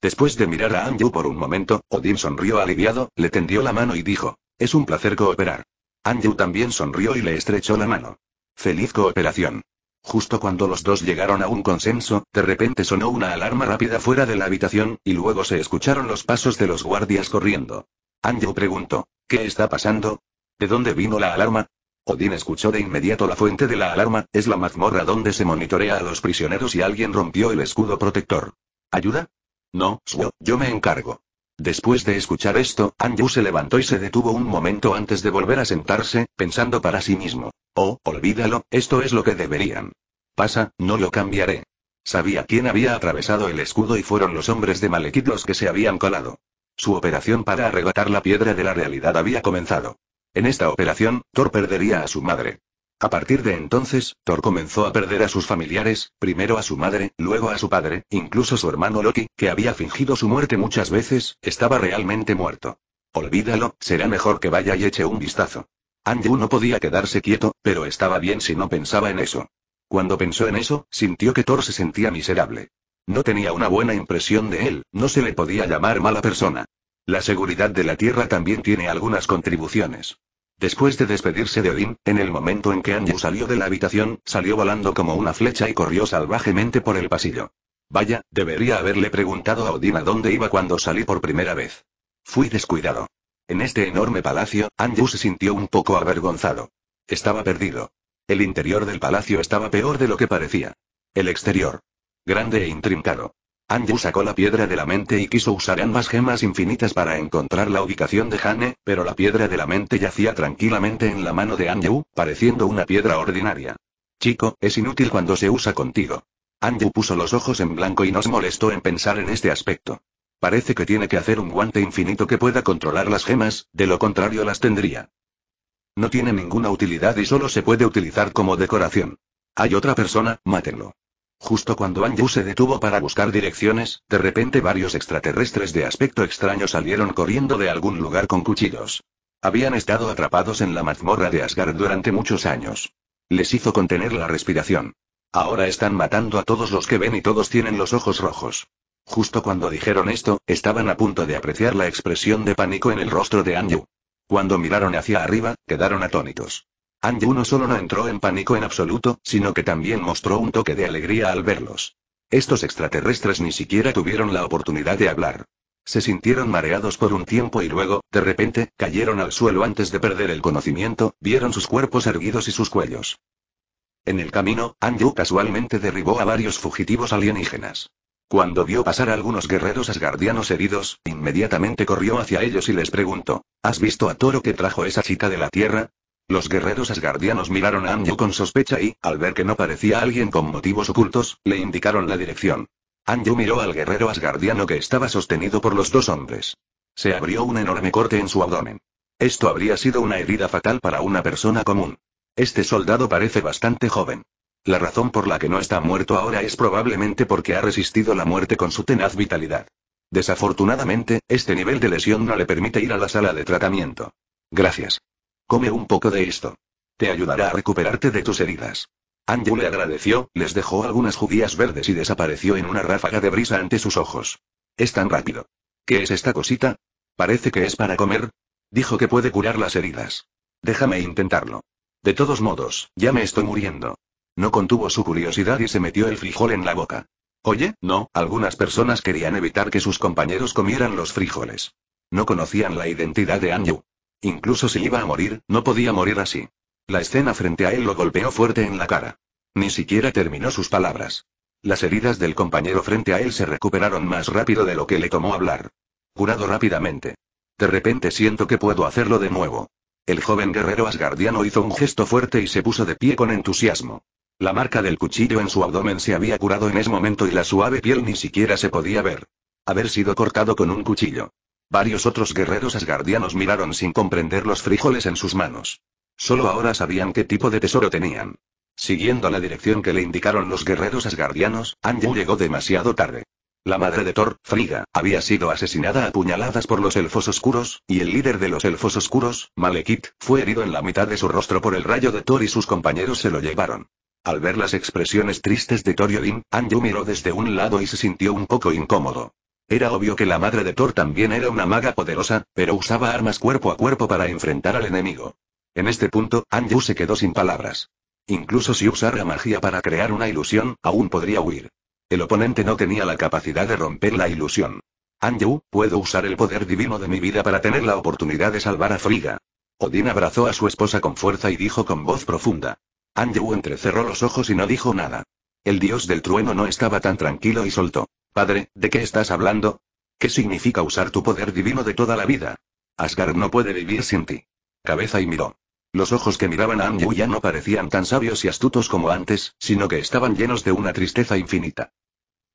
Después de mirar a Andrew por un momento, Odin sonrió aliviado, le tendió la mano y dijo, es un placer cooperar. Andrew también sonrió y le estrechó la mano. Feliz cooperación. Justo cuando los dos llegaron a un consenso, de repente sonó una alarma rápida fuera de la habitación, y luego se escucharon los pasos de los guardias corriendo. Andrew preguntó, ¿qué está pasando? ¿De dónde vino la alarma? Odín escuchó de inmediato la fuente de la alarma, es la mazmorra donde se monitorea a los prisioneros y alguien rompió el escudo protector. ¿Ayuda? No, yo yo me encargo. Después de escuchar esto, Anju se levantó y se detuvo un momento antes de volver a sentarse, pensando para sí mismo. Oh, olvídalo, esto es lo que deberían. Pasa, no lo cambiaré. Sabía quién había atravesado el escudo y fueron los hombres de Malekith los que se habían colado. Su operación para arrebatar la piedra de la realidad había comenzado. En esta operación, Thor perdería a su madre. A partir de entonces, Thor comenzó a perder a sus familiares, primero a su madre, luego a su padre, incluso su hermano Loki, que había fingido su muerte muchas veces, estaba realmente muerto. Olvídalo, será mejor que vaya y eche un vistazo. Andrew no podía quedarse quieto, pero estaba bien si no pensaba en eso. Cuando pensó en eso, sintió que Thor se sentía miserable. No tenía una buena impresión de él, no se le podía llamar mala persona. La seguridad de la Tierra también tiene algunas contribuciones. Después de despedirse de Odin, en el momento en que Anju salió de la habitación, salió volando como una flecha y corrió salvajemente por el pasillo. Vaya, debería haberle preguntado a Odín a dónde iba cuando salí por primera vez. Fui descuidado. En este enorme palacio, Anju se sintió un poco avergonzado. Estaba perdido. El interior del palacio estaba peor de lo que parecía. El exterior. Grande e intrincado. Anju sacó la piedra de la mente y quiso usar ambas gemas infinitas para encontrar la ubicación de Hane, pero la piedra de la mente yacía tranquilamente en la mano de Anju, pareciendo una piedra ordinaria. Chico, es inútil cuando se usa contigo. Anju puso los ojos en blanco y nos molestó en pensar en este aspecto. Parece que tiene que hacer un guante infinito que pueda controlar las gemas, de lo contrario las tendría. No tiene ninguna utilidad y solo se puede utilizar como decoración. Hay otra persona, mátenlo. Justo cuando Anju se detuvo para buscar direcciones, de repente varios extraterrestres de aspecto extraño salieron corriendo de algún lugar con cuchillos. Habían estado atrapados en la mazmorra de Asgard durante muchos años. Les hizo contener la respiración. Ahora están matando a todos los que ven y todos tienen los ojos rojos. Justo cuando dijeron esto, estaban a punto de apreciar la expresión de pánico en el rostro de Anju. Cuando miraron hacia arriba, quedaron atónitos. Anju no solo no entró en pánico en absoluto, sino que también mostró un toque de alegría al verlos. Estos extraterrestres ni siquiera tuvieron la oportunidad de hablar. Se sintieron mareados por un tiempo y luego, de repente, cayeron al suelo antes de perder el conocimiento, vieron sus cuerpos erguidos y sus cuellos. En el camino, Anju casualmente derribó a varios fugitivos alienígenas. Cuando vio pasar a algunos guerreros asgardianos heridos, inmediatamente corrió hacia ellos y les preguntó, ¿Has visto a Toro que trajo esa chica de la Tierra? Los guerreros asgardianos miraron a Anju con sospecha y, al ver que no parecía alguien con motivos ocultos, le indicaron la dirección. Anju miró al guerrero asgardiano que estaba sostenido por los dos hombres. Se abrió un enorme corte en su abdomen. Esto habría sido una herida fatal para una persona común. Este soldado parece bastante joven. La razón por la que no está muerto ahora es probablemente porque ha resistido la muerte con su tenaz vitalidad. Desafortunadamente, este nivel de lesión no le permite ir a la sala de tratamiento. Gracias. Come un poco de esto. Te ayudará a recuperarte de tus heridas. Anju le agradeció, les dejó algunas judías verdes y desapareció en una ráfaga de brisa ante sus ojos. Es tan rápido. ¿Qué es esta cosita? Parece que es para comer. Dijo que puede curar las heridas. Déjame intentarlo. De todos modos, ya me estoy muriendo. No contuvo su curiosidad y se metió el frijol en la boca. Oye, no, algunas personas querían evitar que sus compañeros comieran los frijoles. No conocían la identidad de Anju. Incluso si iba a morir, no podía morir así. La escena frente a él lo golpeó fuerte en la cara. Ni siquiera terminó sus palabras. Las heridas del compañero frente a él se recuperaron más rápido de lo que le tomó hablar. Curado rápidamente. De repente siento que puedo hacerlo de nuevo. El joven guerrero asgardiano hizo un gesto fuerte y se puso de pie con entusiasmo. La marca del cuchillo en su abdomen se había curado en ese momento y la suave piel ni siquiera se podía ver. Haber sido cortado con un cuchillo. Varios otros guerreros asgardianos miraron sin comprender los frijoles en sus manos. Solo ahora sabían qué tipo de tesoro tenían. Siguiendo la dirección que le indicaron los guerreros asgardianos, Anju llegó demasiado tarde. La madre de Thor, Friga, había sido asesinada a puñaladas por los elfos oscuros, y el líder de los elfos oscuros, Malekith, fue herido en la mitad de su rostro por el rayo de Thor y sus compañeros se lo llevaron. Al ver las expresiones tristes de Thor y Odin, Anju miró desde un lado y se sintió un poco incómodo. Era obvio que la madre de Thor también era una maga poderosa, pero usaba armas cuerpo a cuerpo para enfrentar al enemigo. En este punto, Anju se quedó sin palabras. Incluso si usara magia para crear una ilusión, aún podría huir. El oponente no tenía la capacidad de romper la ilusión. Anju, puedo usar el poder divino de mi vida para tener la oportunidad de salvar a Frigga. Odín abrazó a su esposa con fuerza y dijo con voz profunda. Anju entrecerró los ojos y no dijo nada. El dios del trueno no estaba tan tranquilo y soltó. Padre, ¿de qué estás hablando? ¿Qué significa usar tu poder divino de toda la vida? Asgard no puede vivir sin ti. Cabeza y miró. Los ojos que miraban a Anju ya no parecían tan sabios y astutos como antes, sino que estaban llenos de una tristeza infinita.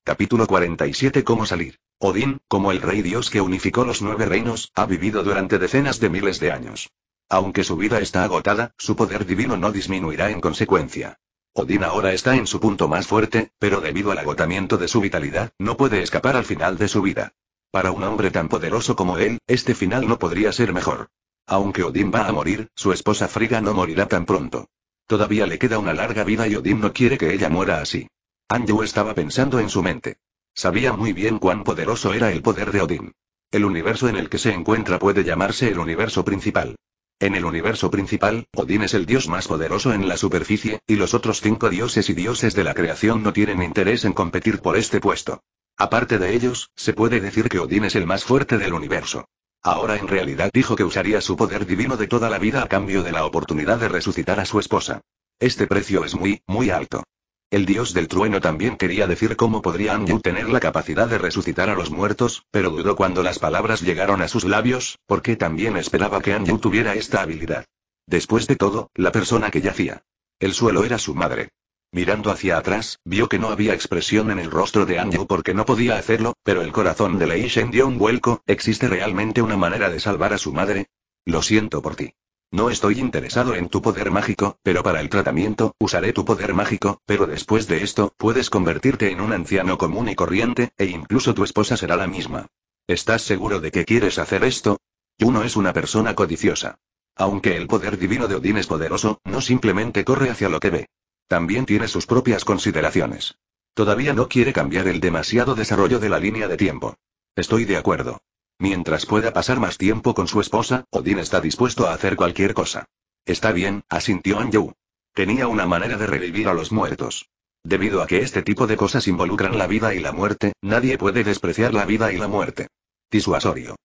Capítulo 47 Cómo salir. Odín, como el rey dios que unificó los nueve reinos, ha vivido durante decenas de miles de años. Aunque su vida está agotada, su poder divino no disminuirá en consecuencia. Odín ahora está en su punto más fuerte, pero debido al agotamiento de su vitalidad, no puede escapar al final de su vida. Para un hombre tan poderoso como él, este final no podría ser mejor. Aunque Odín va a morir, su esposa Frigga no morirá tan pronto. Todavía le queda una larga vida y Odín no quiere que ella muera así. Anju estaba pensando en su mente. Sabía muy bien cuán poderoso era el poder de Odín. El universo en el que se encuentra puede llamarse el universo principal. En el universo principal, Odín es el dios más poderoso en la superficie, y los otros cinco dioses y dioses de la creación no tienen interés en competir por este puesto. Aparte de ellos, se puede decir que Odín es el más fuerte del universo. Ahora en realidad dijo que usaría su poder divino de toda la vida a cambio de la oportunidad de resucitar a su esposa. Este precio es muy, muy alto. El dios del trueno también quería decir cómo podría Anju tener la capacidad de resucitar a los muertos, pero dudó cuando las palabras llegaron a sus labios, porque también esperaba que Anju tuviera esta habilidad. Después de todo, la persona que yacía. El suelo era su madre. Mirando hacia atrás, vio que no había expresión en el rostro de Anju porque no podía hacerlo, pero el corazón de Lei Shen dio un vuelco, ¿existe realmente una manera de salvar a su madre? Lo siento por ti. No estoy interesado en tu poder mágico, pero para el tratamiento, usaré tu poder mágico, pero después de esto, puedes convertirte en un anciano común y corriente, e incluso tu esposa será la misma. ¿Estás seguro de que quieres hacer esto? Yuno es una persona codiciosa. Aunque el poder divino de Odín es poderoso, no simplemente corre hacia lo que ve. También tiene sus propias consideraciones. Todavía no quiere cambiar el demasiado desarrollo de la línea de tiempo. Estoy de acuerdo. Mientras pueda pasar más tiempo con su esposa, Odin está dispuesto a hacer cualquier cosa. Está bien, asintió Anju. Tenía una manera de revivir a los muertos. Debido a que este tipo de cosas involucran la vida y la muerte, nadie puede despreciar la vida y la muerte. Disuasorio.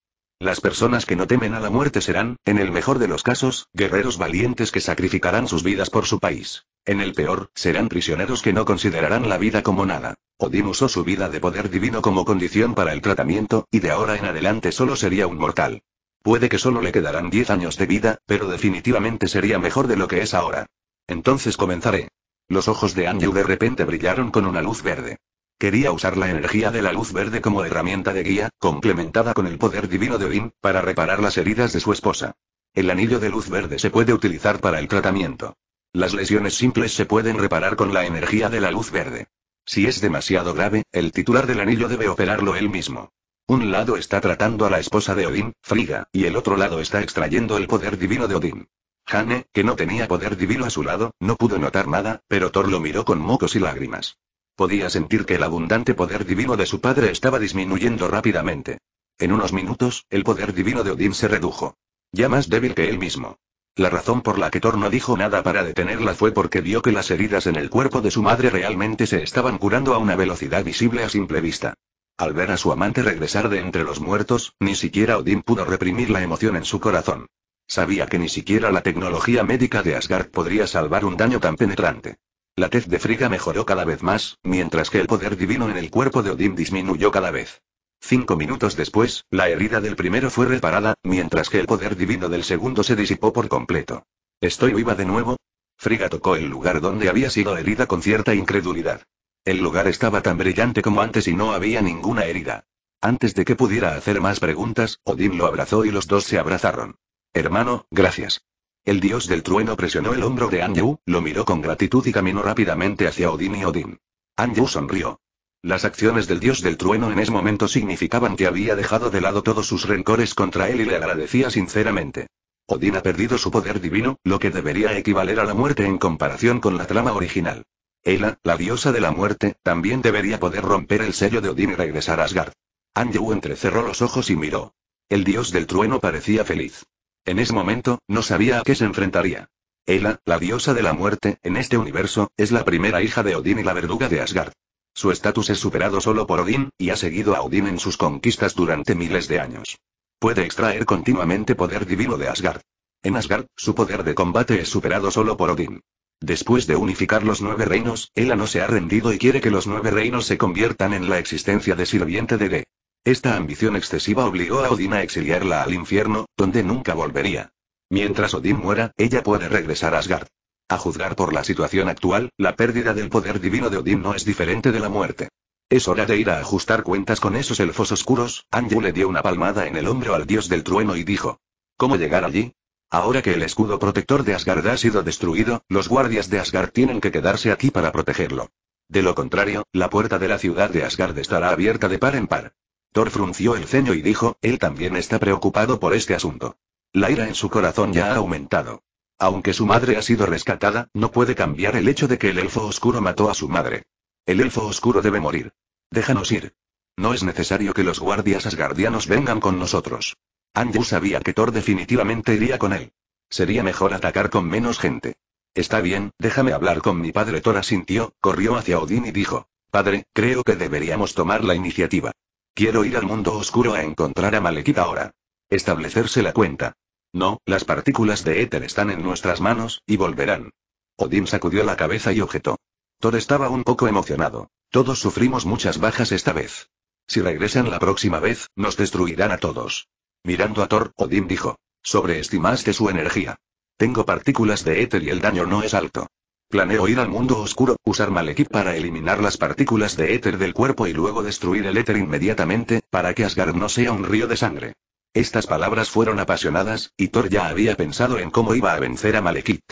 Las personas que no temen a la muerte serán, en el mejor de los casos, guerreros valientes que sacrificarán sus vidas por su país. En el peor, serán prisioneros que no considerarán la vida como nada. Odín usó su vida de poder divino como condición para el tratamiento, y de ahora en adelante solo sería un mortal. Puede que solo le quedarán 10 años de vida, pero definitivamente sería mejor de lo que es ahora. Entonces comenzaré. Los ojos de Anju de repente brillaron con una luz verde. Quería usar la energía de la luz verde como herramienta de guía, complementada con el poder divino de Odín, para reparar las heridas de su esposa. El anillo de luz verde se puede utilizar para el tratamiento. Las lesiones simples se pueden reparar con la energía de la luz verde. Si es demasiado grave, el titular del anillo debe operarlo él mismo. Un lado está tratando a la esposa de Odín, Friga, y el otro lado está extrayendo el poder divino de Odín. Hane, que no tenía poder divino a su lado, no pudo notar nada, pero Thor lo miró con mocos y lágrimas. Podía sentir que el abundante poder divino de su padre estaba disminuyendo rápidamente. En unos minutos, el poder divino de Odín se redujo. Ya más débil que él mismo. La razón por la que Thor no dijo nada para detenerla fue porque vio que las heridas en el cuerpo de su madre realmente se estaban curando a una velocidad visible a simple vista. Al ver a su amante regresar de entre los muertos, ni siquiera Odín pudo reprimir la emoción en su corazón. Sabía que ni siquiera la tecnología médica de Asgard podría salvar un daño tan penetrante. La tez de Friga mejoró cada vez más, mientras que el poder divino en el cuerpo de Odín disminuyó cada vez. Cinco minutos después, la herida del primero fue reparada, mientras que el poder divino del segundo se disipó por completo. ¿Estoy viva de nuevo? Friga tocó el lugar donde había sido herida con cierta incredulidad. El lugar estaba tan brillante como antes y no había ninguna herida. Antes de que pudiera hacer más preguntas, Odín lo abrazó y los dos se abrazaron. Hermano, gracias. El dios del trueno presionó el hombro de Anju, lo miró con gratitud y caminó rápidamente hacia Odín y Odín. Anju sonrió. Las acciones del dios del trueno en ese momento significaban que había dejado de lado todos sus rencores contra él y le agradecía sinceramente. Odín ha perdido su poder divino, lo que debería equivaler a la muerte en comparación con la trama original. Ela, la diosa de la muerte, también debería poder romper el sello de Odín y regresar a Asgard. Anju entrecerró los ojos y miró. El dios del trueno parecía feliz. En ese momento, no sabía a qué se enfrentaría. Ela, la diosa de la muerte, en este universo, es la primera hija de Odín y la verduga de Asgard. Su estatus es superado solo por Odín, y ha seguido a Odín en sus conquistas durante miles de años. Puede extraer continuamente poder divino de Asgard. En Asgard, su poder de combate es superado solo por Odín. Después de unificar los nueve reinos, Ela no se ha rendido y quiere que los nueve reinos se conviertan en la existencia de sirviente de De. Esta ambición excesiva obligó a Odín a exiliarla al infierno, donde nunca volvería. Mientras Odín muera, ella puede regresar a Asgard. A juzgar por la situación actual, la pérdida del poder divino de Odín no es diferente de la muerte. Es hora de ir a ajustar cuentas con esos elfos oscuros. Anju le dio una palmada en el hombro al dios del trueno y dijo: ¿Cómo llegar allí? Ahora que el escudo protector de Asgard ha sido destruido, los guardias de Asgard tienen que quedarse aquí para protegerlo. De lo contrario, la puerta de la ciudad de Asgard estará abierta de par en par. Thor frunció el ceño y dijo, él también está preocupado por este asunto. La ira en su corazón ya ha aumentado. Aunque su madre ha sido rescatada, no puede cambiar el hecho de que el elfo oscuro mató a su madre. El elfo oscuro debe morir. Déjanos ir. No es necesario que los guardias asgardianos vengan con nosotros. Andrew sabía que Thor definitivamente iría con él. Sería mejor atacar con menos gente. Está bien, déjame hablar con mi padre. Thor asintió, corrió hacia Odín y dijo, Padre, creo que deberíamos tomar la iniciativa. Quiero ir al mundo oscuro a encontrar a Malekith ahora. Establecerse la cuenta. No, las partículas de éter están en nuestras manos, y volverán. Odín sacudió la cabeza y objetó. Thor estaba un poco emocionado. Todos sufrimos muchas bajas esta vez. Si regresan la próxima vez, nos destruirán a todos. Mirando a Thor, Odín dijo. Sobreestimaste su energía. Tengo partículas de éter y el daño no es alto. Planeo ir al mundo oscuro, usar Malekith para eliminar las partículas de éter del cuerpo y luego destruir el éter inmediatamente, para que Asgard no sea un río de sangre. Estas palabras fueron apasionadas, y Thor ya había pensado en cómo iba a vencer a Malekith.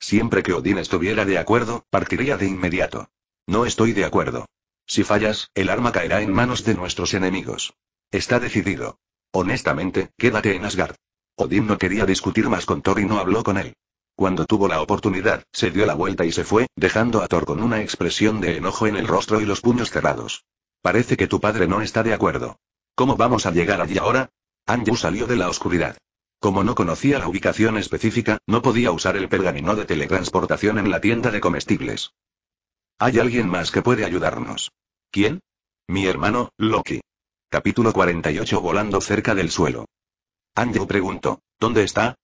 Siempre que Odín estuviera de acuerdo, partiría de inmediato. No estoy de acuerdo. Si fallas, el arma caerá en manos de nuestros enemigos. Está decidido. Honestamente, quédate en Asgard. Odín no quería discutir más con Thor y no habló con él. Cuando tuvo la oportunidad, se dio la vuelta y se fue, dejando a Thor con una expresión de enojo en el rostro y los puños cerrados. Parece que tu padre no está de acuerdo. ¿Cómo vamos a llegar allí ahora? Anju salió de la oscuridad. Como no conocía la ubicación específica, no podía usar el pergamino de teletransportación en la tienda de comestibles. Hay alguien más que puede ayudarnos. ¿Quién? Mi hermano, Loki. Capítulo 48 Volando cerca del suelo. Andrew preguntó, ¿dónde está?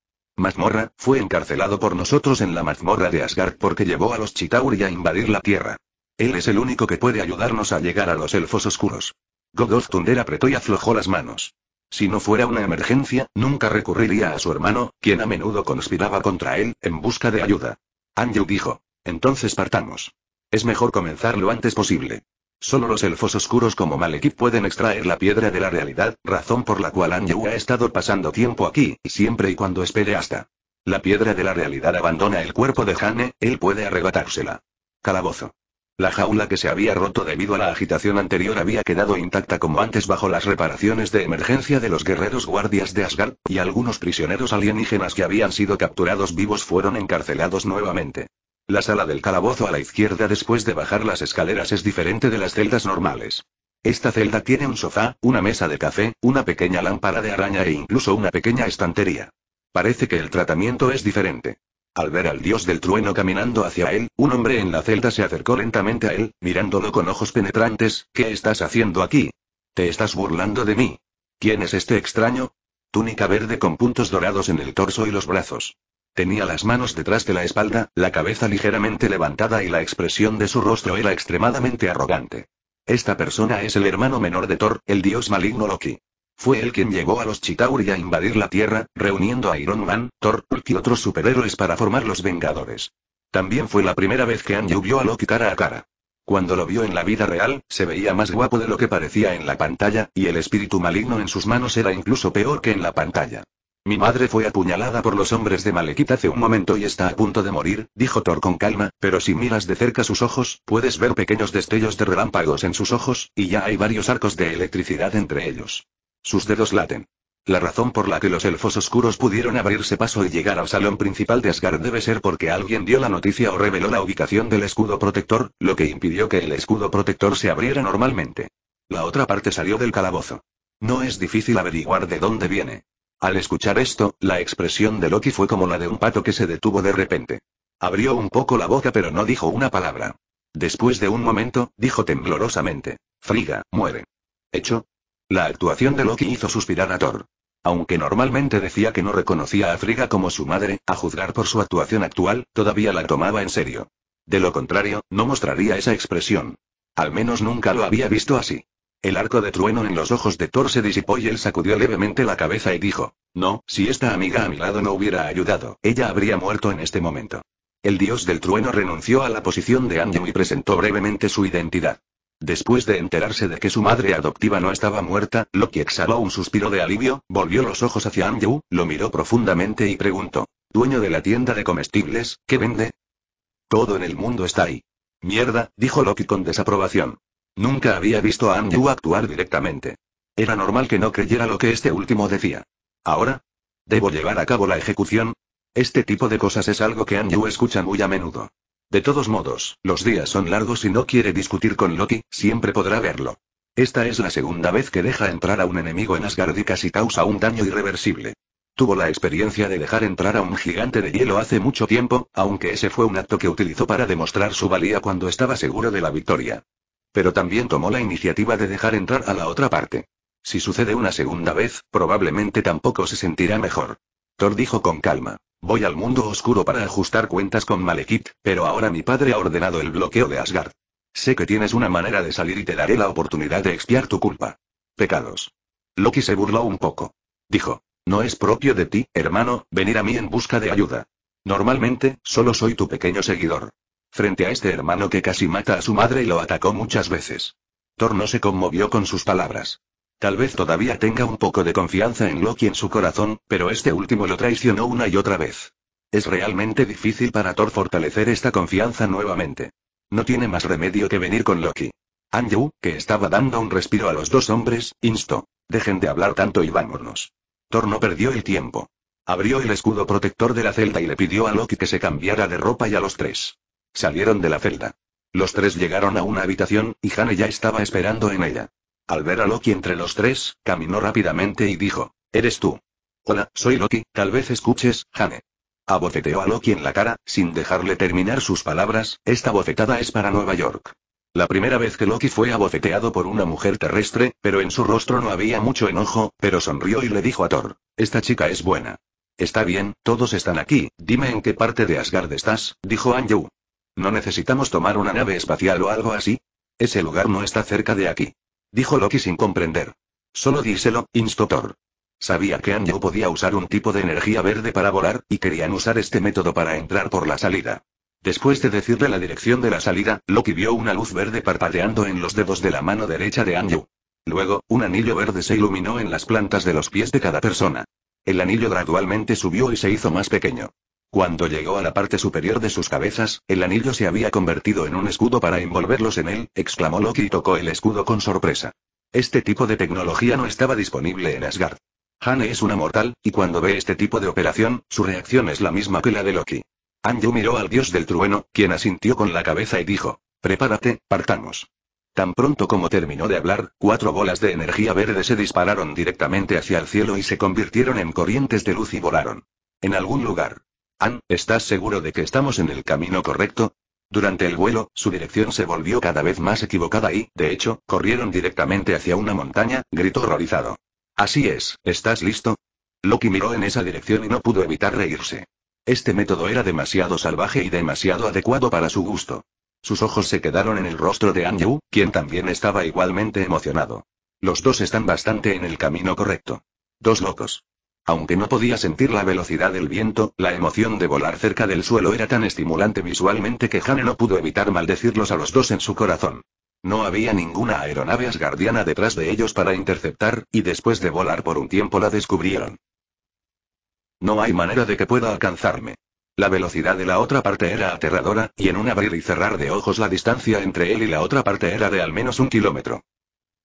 Mazmorra, fue encarcelado por nosotros en la mazmorra de Asgard porque llevó a los Chitauri a invadir la Tierra. Él es el único que puede ayudarnos a llegar a los elfos oscuros. Godoth Thunder apretó y aflojó las manos. Si no fuera una emergencia, nunca recurriría a su hermano, quien a menudo conspiraba contra él, en busca de ayuda. Anju dijo. Entonces partamos. Es mejor comenzar lo antes posible. Solo los elfos oscuros como Malekith pueden extraer la piedra de la realidad, razón por la cual Anjeu ha estado pasando tiempo aquí, siempre y cuando espere hasta. La piedra de la realidad abandona el cuerpo de Hane, él puede arrebatársela. Calabozo. La jaula que se había roto debido a la agitación anterior había quedado intacta como antes bajo las reparaciones de emergencia de los guerreros guardias de Asgard, y algunos prisioneros alienígenas que habían sido capturados vivos fueron encarcelados nuevamente. La sala del calabozo a la izquierda después de bajar las escaleras es diferente de las celdas normales. Esta celda tiene un sofá, una mesa de café, una pequeña lámpara de araña e incluso una pequeña estantería. Parece que el tratamiento es diferente. Al ver al dios del trueno caminando hacia él, un hombre en la celda se acercó lentamente a él, mirándolo con ojos penetrantes, ¿qué estás haciendo aquí? Te estás burlando de mí. ¿Quién es este extraño? Túnica verde con puntos dorados en el torso y los brazos. Tenía las manos detrás de la espalda, la cabeza ligeramente levantada y la expresión de su rostro era extremadamente arrogante. Esta persona es el hermano menor de Thor, el dios maligno Loki. Fue él quien llegó a los Chitauri a invadir la Tierra, reuniendo a Iron Man, Thor y otros superhéroes para formar los Vengadores. También fue la primera vez que Anju vio a Loki cara a cara. Cuando lo vio en la vida real, se veía más guapo de lo que parecía en la pantalla, y el espíritu maligno en sus manos era incluso peor que en la pantalla. Mi madre fue apuñalada por los hombres de Malekith hace un momento y está a punto de morir, dijo Thor con calma, pero si miras de cerca sus ojos, puedes ver pequeños destellos de relámpagos en sus ojos, y ya hay varios arcos de electricidad entre ellos. Sus dedos laten. La razón por la que los elfos oscuros pudieron abrirse paso y llegar al salón principal de Asgard debe ser porque alguien dio la noticia o reveló la ubicación del escudo protector, lo que impidió que el escudo protector se abriera normalmente. La otra parte salió del calabozo. No es difícil averiguar de dónde viene. Al escuchar esto, la expresión de Loki fue como la de un pato que se detuvo de repente. Abrió un poco la boca pero no dijo una palabra. Después de un momento, dijo temblorosamente. Friga, muere. ¿Hecho? La actuación de Loki hizo suspirar a Thor. Aunque normalmente decía que no reconocía a Friga como su madre, a juzgar por su actuación actual, todavía la tomaba en serio. De lo contrario, no mostraría esa expresión. Al menos nunca lo había visto así. El arco de trueno en los ojos de Thor se disipó y él sacudió levemente la cabeza y dijo, No, si esta amiga a mi lado no hubiera ayudado, ella habría muerto en este momento. El dios del trueno renunció a la posición de Anju y presentó brevemente su identidad. Después de enterarse de que su madre adoptiva no estaba muerta, Loki exhaló un suspiro de alivio, volvió los ojos hacia Anju, lo miró profundamente y preguntó, Dueño de la tienda de comestibles, ¿qué vende? Todo en el mundo está ahí. Mierda, dijo Loki con desaprobación. Nunca había visto a Anju actuar directamente. Era normal que no creyera lo que este último decía. Ahora, ¿debo llevar a cabo la ejecución? Este tipo de cosas es algo que Anju escucha muy a menudo. De todos modos, los días son largos y no quiere discutir con Loki, siempre podrá verlo. Esta es la segunda vez que deja entrar a un enemigo en Asgard y casi causa un daño irreversible. Tuvo la experiencia de dejar entrar a un gigante de hielo hace mucho tiempo, aunque ese fue un acto que utilizó para demostrar su valía cuando estaba seguro de la victoria. Pero también tomó la iniciativa de dejar entrar a la otra parte. Si sucede una segunda vez, probablemente tampoco se sentirá mejor. Thor dijo con calma. Voy al mundo oscuro para ajustar cuentas con Malekith, pero ahora mi padre ha ordenado el bloqueo de Asgard. Sé que tienes una manera de salir y te daré la oportunidad de expiar tu culpa. Pecados. Loki se burló un poco. Dijo. No es propio de ti, hermano, venir a mí en busca de ayuda. Normalmente, solo soy tu pequeño seguidor. Frente a este hermano que casi mata a su madre y lo atacó muchas veces. Thor no se conmovió con sus palabras. Tal vez todavía tenga un poco de confianza en Loki en su corazón, pero este último lo traicionó una y otra vez. Es realmente difícil para Thor fortalecer esta confianza nuevamente. No tiene más remedio que venir con Loki. Anju, que estaba dando un respiro a los dos hombres, instó. Dejen de hablar tanto y vámonos. Thor no perdió el tiempo. Abrió el escudo protector de la celda y le pidió a Loki que se cambiara de ropa y a los tres. Salieron de la celda. Los tres llegaron a una habitación, y Jane ya estaba esperando en ella. Al ver a Loki entre los tres, caminó rápidamente y dijo, ¿Eres tú? Hola, soy Loki, tal vez escuches, Hane. Abofeteó a Loki en la cara, sin dejarle terminar sus palabras, esta bofetada es para Nueva York. La primera vez que Loki fue abofeteado por una mujer terrestre, pero en su rostro no había mucho enojo, pero sonrió y le dijo a Thor, esta chica es buena. Está bien, todos están aquí, dime en qué parte de Asgard estás, dijo Anju. ¿No necesitamos tomar una nave espacial o algo así? Ese lugar no está cerca de aquí. Dijo Loki sin comprender. Solo díselo, instó Sabía que Anju podía usar un tipo de energía verde para volar, y querían usar este método para entrar por la salida. Después de decirle la dirección de la salida, Loki vio una luz verde parpadeando en los dedos de la mano derecha de Anju. Luego, un anillo verde se iluminó en las plantas de los pies de cada persona. El anillo gradualmente subió y se hizo más pequeño. Cuando llegó a la parte superior de sus cabezas, el anillo se había convertido en un escudo para envolverlos en él, exclamó Loki y tocó el escudo con sorpresa. Este tipo de tecnología no estaba disponible en Asgard. Hane es una mortal, y cuando ve este tipo de operación, su reacción es la misma que la de Loki. Anju miró al dios del trueno, quien asintió con la cabeza y dijo, Prepárate, partamos. Tan pronto como terminó de hablar, cuatro bolas de energía verde se dispararon directamente hacia el cielo y se convirtieron en corrientes de luz y volaron. En algún lugar. An, ¿estás seguro de que estamos en el camino correcto? Durante el vuelo, su dirección se volvió cada vez más equivocada y, de hecho, corrieron directamente hacia una montaña, gritó horrorizado. Así es, ¿estás listo? Loki miró en esa dirección y no pudo evitar reírse. Este método era demasiado salvaje y demasiado adecuado para su gusto. Sus ojos se quedaron en el rostro de Yu, quien también estaba igualmente emocionado. Los dos están bastante en el camino correcto. Dos locos. Aunque no podía sentir la velocidad del viento, la emoción de volar cerca del suelo era tan estimulante visualmente que Hane no pudo evitar maldecirlos a los dos en su corazón. No había ninguna aeronave asgardiana detrás de ellos para interceptar, y después de volar por un tiempo la descubrieron. No hay manera de que pueda alcanzarme. La velocidad de la otra parte era aterradora, y en un abrir y cerrar de ojos la distancia entre él y la otra parte era de al menos un kilómetro.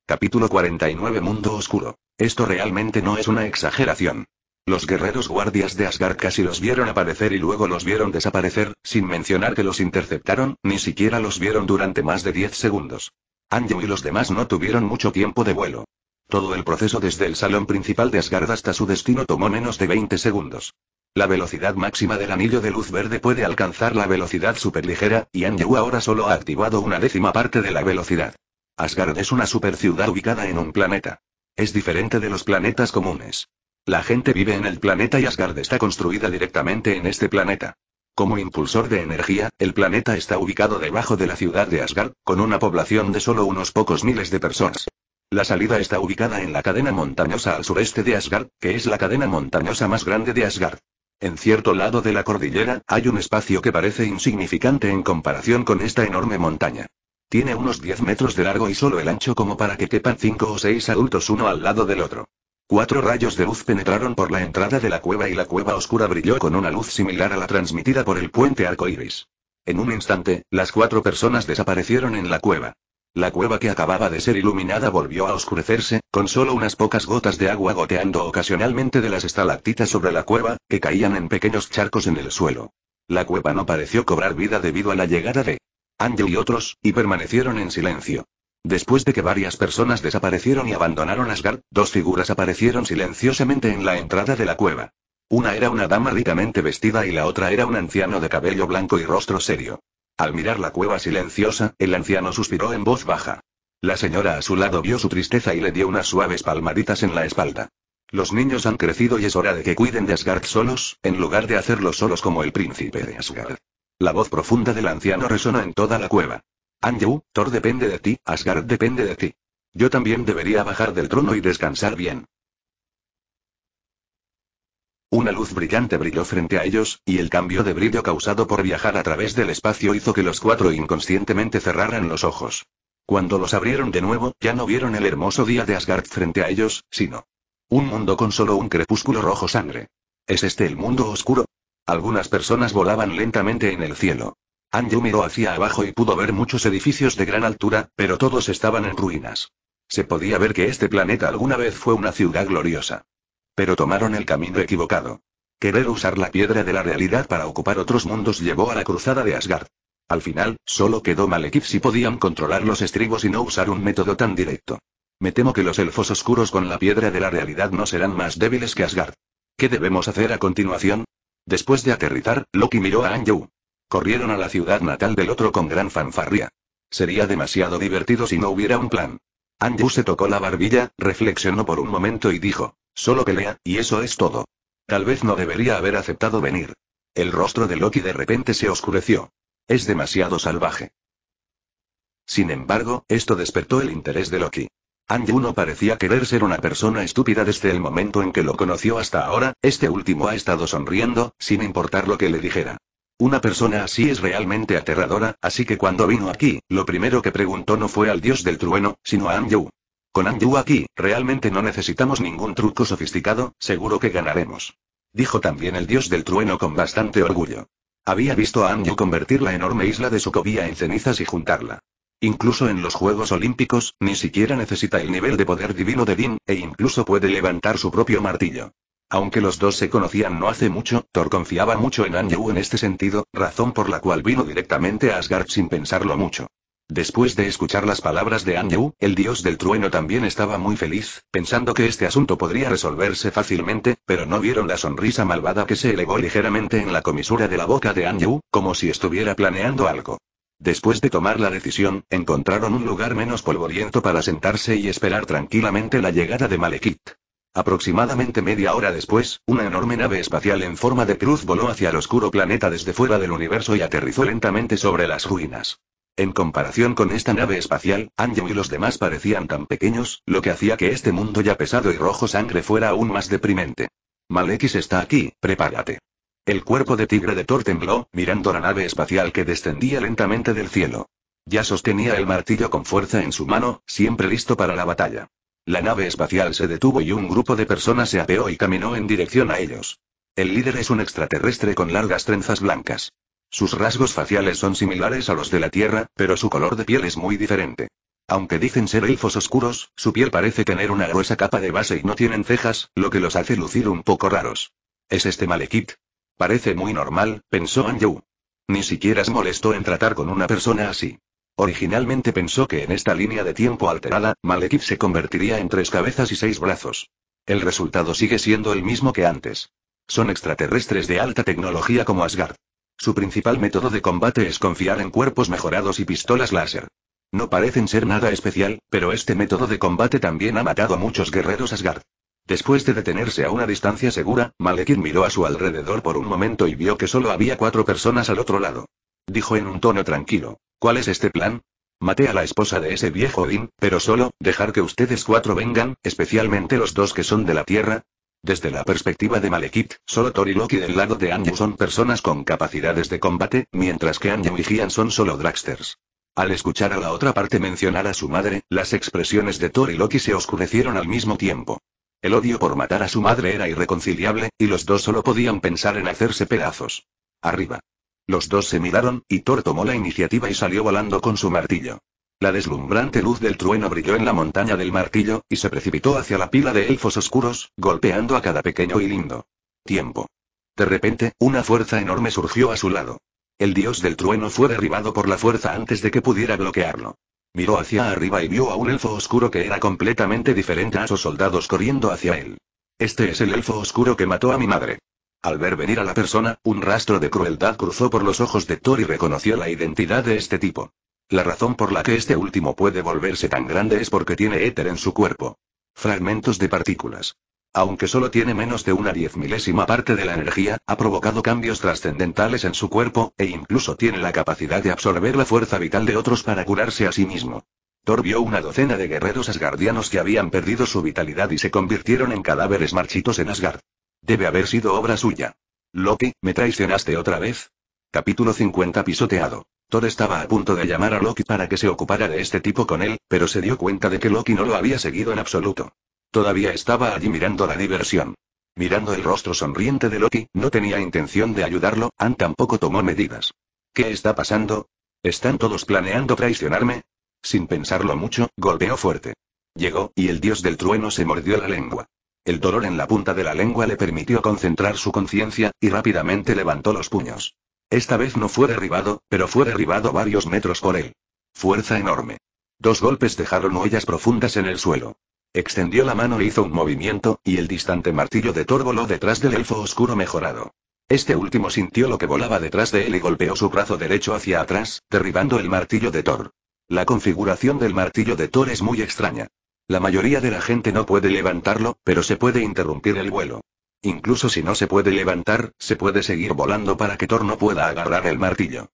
Capítulo 49 Mundo Oscuro. Esto realmente no es una exageración. Los guerreros guardias de Asgard casi los vieron aparecer y luego los vieron desaparecer, sin mencionar que los interceptaron, ni siquiera los vieron durante más de 10 segundos. Anju y los demás no tuvieron mucho tiempo de vuelo. Todo el proceso desde el salón principal de Asgard hasta su destino tomó menos de 20 segundos. La velocidad máxima del anillo de luz verde puede alcanzar la velocidad superligera, y Anju ahora solo ha activado una décima parte de la velocidad. Asgard es una superciudad ubicada en un planeta. Es diferente de los planetas comunes. La gente vive en el planeta y Asgard está construida directamente en este planeta. Como impulsor de energía, el planeta está ubicado debajo de la ciudad de Asgard, con una población de solo unos pocos miles de personas. La salida está ubicada en la cadena montañosa al sureste de Asgard, que es la cadena montañosa más grande de Asgard. En cierto lado de la cordillera, hay un espacio que parece insignificante en comparación con esta enorme montaña. Tiene unos 10 metros de largo y solo el ancho como para que quepan 5 o 6 adultos uno al lado del otro. Cuatro rayos de luz penetraron por la entrada de la cueva y la cueva oscura brilló con una luz similar a la transmitida por el puente arcoíris. En un instante, las cuatro personas desaparecieron en la cueva. La cueva que acababa de ser iluminada volvió a oscurecerse, con solo unas pocas gotas de agua goteando ocasionalmente de las estalactitas sobre la cueva, que caían en pequeños charcos en el suelo. La cueva no pareció cobrar vida debido a la llegada de Angel y otros, y permanecieron en silencio. Después de que varias personas desaparecieron y abandonaron Asgard, dos figuras aparecieron silenciosamente en la entrada de la cueva. Una era una dama ricamente vestida y la otra era un anciano de cabello blanco y rostro serio. Al mirar la cueva silenciosa, el anciano suspiró en voz baja. La señora a su lado vio su tristeza y le dio unas suaves palmaditas en la espalda. Los niños han crecido y es hora de que cuiden de Asgard solos, en lugar de hacerlos solos como el príncipe de Asgard. La voz profunda del anciano resonó en toda la cueva. Anju, Thor depende de ti, Asgard depende de ti. Yo también debería bajar del trono y descansar bien. Una luz brillante brilló frente a ellos, y el cambio de brillo causado por viajar a través del espacio hizo que los cuatro inconscientemente cerraran los ojos. Cuando los abrieron de nuevo, ya no vieron el hermoso día de Asgard frente a ellos, sino un mundo con solo un crepúsculo rojo sangre. ¿Es este el mundo oscuro? Algunas personas volaban lentamente en el cielo. Anju miró hacia abajo y pudo ver muchos edificios de gran altura, pero todos estaban en ruinas. Se podía ver que este planeta alguna vez fue una ciudad gloriosa. Pero tomaron el camino equivocado. Querer usar la piedra de la realidad para ocupar otros mundos llevó a la cruzada de Asgard. Al final, solo quedó Malekith si podían controlar los estribos y no usar un método tan directo. Me temo que los elfos oscuros con la piedra de la realidad no serán más débiles que Asgard. ¿Qué debemos hacer a continuación? Después de aterrizar, Loki miró a Anju. Corrieron a la ciudad natal del otro con gran fanfarria. Sería demasiado divertido si no hubiera un plan. Anju se tocó la barbilla, reflexionó por un momento y dijo, solo pelea, y eso es todo. Tal vez no debería haber aceptado venir. El rostro de Loki de repente se oscureció. Es demasiado salvaje. Sin embargo, esto despertó el interés de Loki. Anju no parecía querer ser una persona estúpida desde el momento en que lo conoció hasta ahora, este último ha estado sonriendo, sin importar lo que le dijera. Una persona así es realmente aterradora, así que cuando vino aquí, lo primero que preguntó no fue al dios del trueno, sino a Anju. Con Anju aquí, realmente no necesitamos ningún truco sofisticado, seguro que ganaremos. Dijo también el dios del trueno con bastante orgullo. Había visto a Anju convertir la enorme isla de Sokovia en cenizas y juntarla. Incluso en los Juegos Olímpicos, ni siquiera necesita el nivel de poder divino de Din, e incluso puede levantar su propio martillo. Aunque los dos se conocían no hace mucho, Thor confiaba mucho en Anju en este sentido, razón por la cual vino directamente a Asgard sin pensarlo mucho. Después de escuchar las palabras de Anju, el dios del trueno también estaba muy feliz, pensando que este asunto podría resolverse fácilmente, pero no vieron la sonrisa malvada que se elevó ligeramente en la comisura de la boca de Anju, como si estuviera planeando algo. Después de tomar la decisión, encontraron un lugar menos polvoriento para sentarse y esperar tranquilamente la llegada de Malekith. Aproximadamente media hora después, una enorme nave espacial en forma de cruz voló hacia el oscuro planeta desde fuera del universo y aterrizó lentamente sobre las ruinas. En comparación con esta nave espacial, Anjo y los demás parecían tan pequeños, lo que hacía que este mundo ya pesado y rojo sangre fuera aún más deprimente. Malekis está aquí, prepárate. El cuerpo de tigre de Thor tembló, mirando la nave espacial que descendía lentamente del cielo. Ya sostenía el martillo con fuerza en su mano, siempre listo para la batalla. La nave espacial se detuvo y un grupo de personas se apeó y caminó en dirección a ellos. El líder es un extraterrestre con largas trenzas blancas. Sus rasgos faciales son similares a los de la Tierra, pero su color de piel es muy diferente. Aunque dicen ser elfos oscuros, su piel parece tener una gruesa capa de base y no tienen cejas, lo que los hace lucir un poco raros. ¿Es este malekit? Parece muy normal, pensó Anju. Ni siquiera se molestó en tratar con una persona así. Originalmente pensó que en esta línea de tiempo alterada, Malekith se convertiría en tres cabezas y seis brazos. El resultado sigue siendo el mismo que antes. Son extraterrestres de alta tecnología como Asgard. Su principal método de combate es confiar en cuerpos mejorados y pistolas láser. No parecen ser nada especial, pero este método de combate también ha matado a muchos guerreros Asgard. Después de detenerse a una distancia segura, Malekith miró a su alrededor por un momento y vio que solo había cuatro personas al otro lado. Dijo en un tono tranquilo, ¿cuál es este plan? Maté a la esposa de ese viejo Odín, pero solo, dejar que ustedes cuatro vengan, especialmente los dos que son de la Tierra. Desde la perspectiva de Malekith, solo Thor y Loki del lado de Anju son personas con capacidades de combate, mientras que Anju y Gian son solo dragsters. Al escuchar a la otra parte mencionar a su madre, las expresiones de Thor y Loki se oscurecieron al mismo tiempo. El odio por matar a su madre era irreconciliable, y los dos solo podían pensar en hacerse pedazos. Arriba. Los dos se miraron, y Thor tomó la iniciativa y salió volando con su martillo. La deslumbrante luz del trueno brilló en la montaña del martillo, y se precipitó hacia la pila de elfos oscuros, golpeando a cada pequeño y lindo. Tiempo. De repente, una fuerza enorme surgió a su lado. El dios del trueno fue derribado por la fuerza antes de que pudiera bloquearlo. Miró hacia arriba y vio a un elfo oscuro que era completamente diferente a sus soldados corriendo hacia él. Este es el elfo oscuro que mató a mi madre. Al ver venir a la persona, un rastro de crueldad cruzó por los ojos de Thor y reconoció la identidad de este tipo. La razón por la que este último puede volverse tan grande es porque tiene éter en su cuerpo. Fragmentos de partículas aunque solo tiene menos de una diez milésima parte de la energía, ha provocado cambios trascendentales en su cuerpo, e incluso tiene la capacidad de absorber la fuerza vital de otros para curarse a sí mismo. Thor vio una docena de guerreros asgardianos que habían perdido su vitalidad y se convirtieron en cadáveres marchitos en Asgard. Debe haber sido obra suya. Loki, ¿me traicionaste otra vez? Capítulo 50 Pisoteado. Thor estaba a punto de llamar a Loki para que se ocupara de este tipo con él, pero se dio cuenta de que Loki no lo había seguido en absoluto. Todavía estaba allí mirando la diversión. Mirando el rostro sonriente de Loki, no tenía intención de ayudarlo, Ann tampoco tomó medidas. ¿Qué está pasando? ¿Están todos planeando traicionarme? Sin pensarlo mucho, golpeó fuerte. Llegó, y el dios del trueno se mordió la lengua. El dolor en la punta de la lengua le permitió concentrar su conciencia, y rápidamente levantó los puños. Esta vez no fue derribado, pero fue derribado varios metros por él. Fuerza enorme. Dos golpes dejaron huellas profundas en el suelo. Extendió la mano e hizo un movimiento, y el distante martillo de Thor voló detrás del elfo oscuro mejorado. Este último sintió lo que volaba detrás de él y golpeó su brazo derecho hacia atrás, derribando el martillo de Thor. La configuración del martillo de Thor es muy extraña. La mayoría de la gente no puede levantarlo, pero se puede interrumpir el vuelo. Incluso si no se puede levantar, se puede seguir volando para que Thor no pueda agarrar el martillo.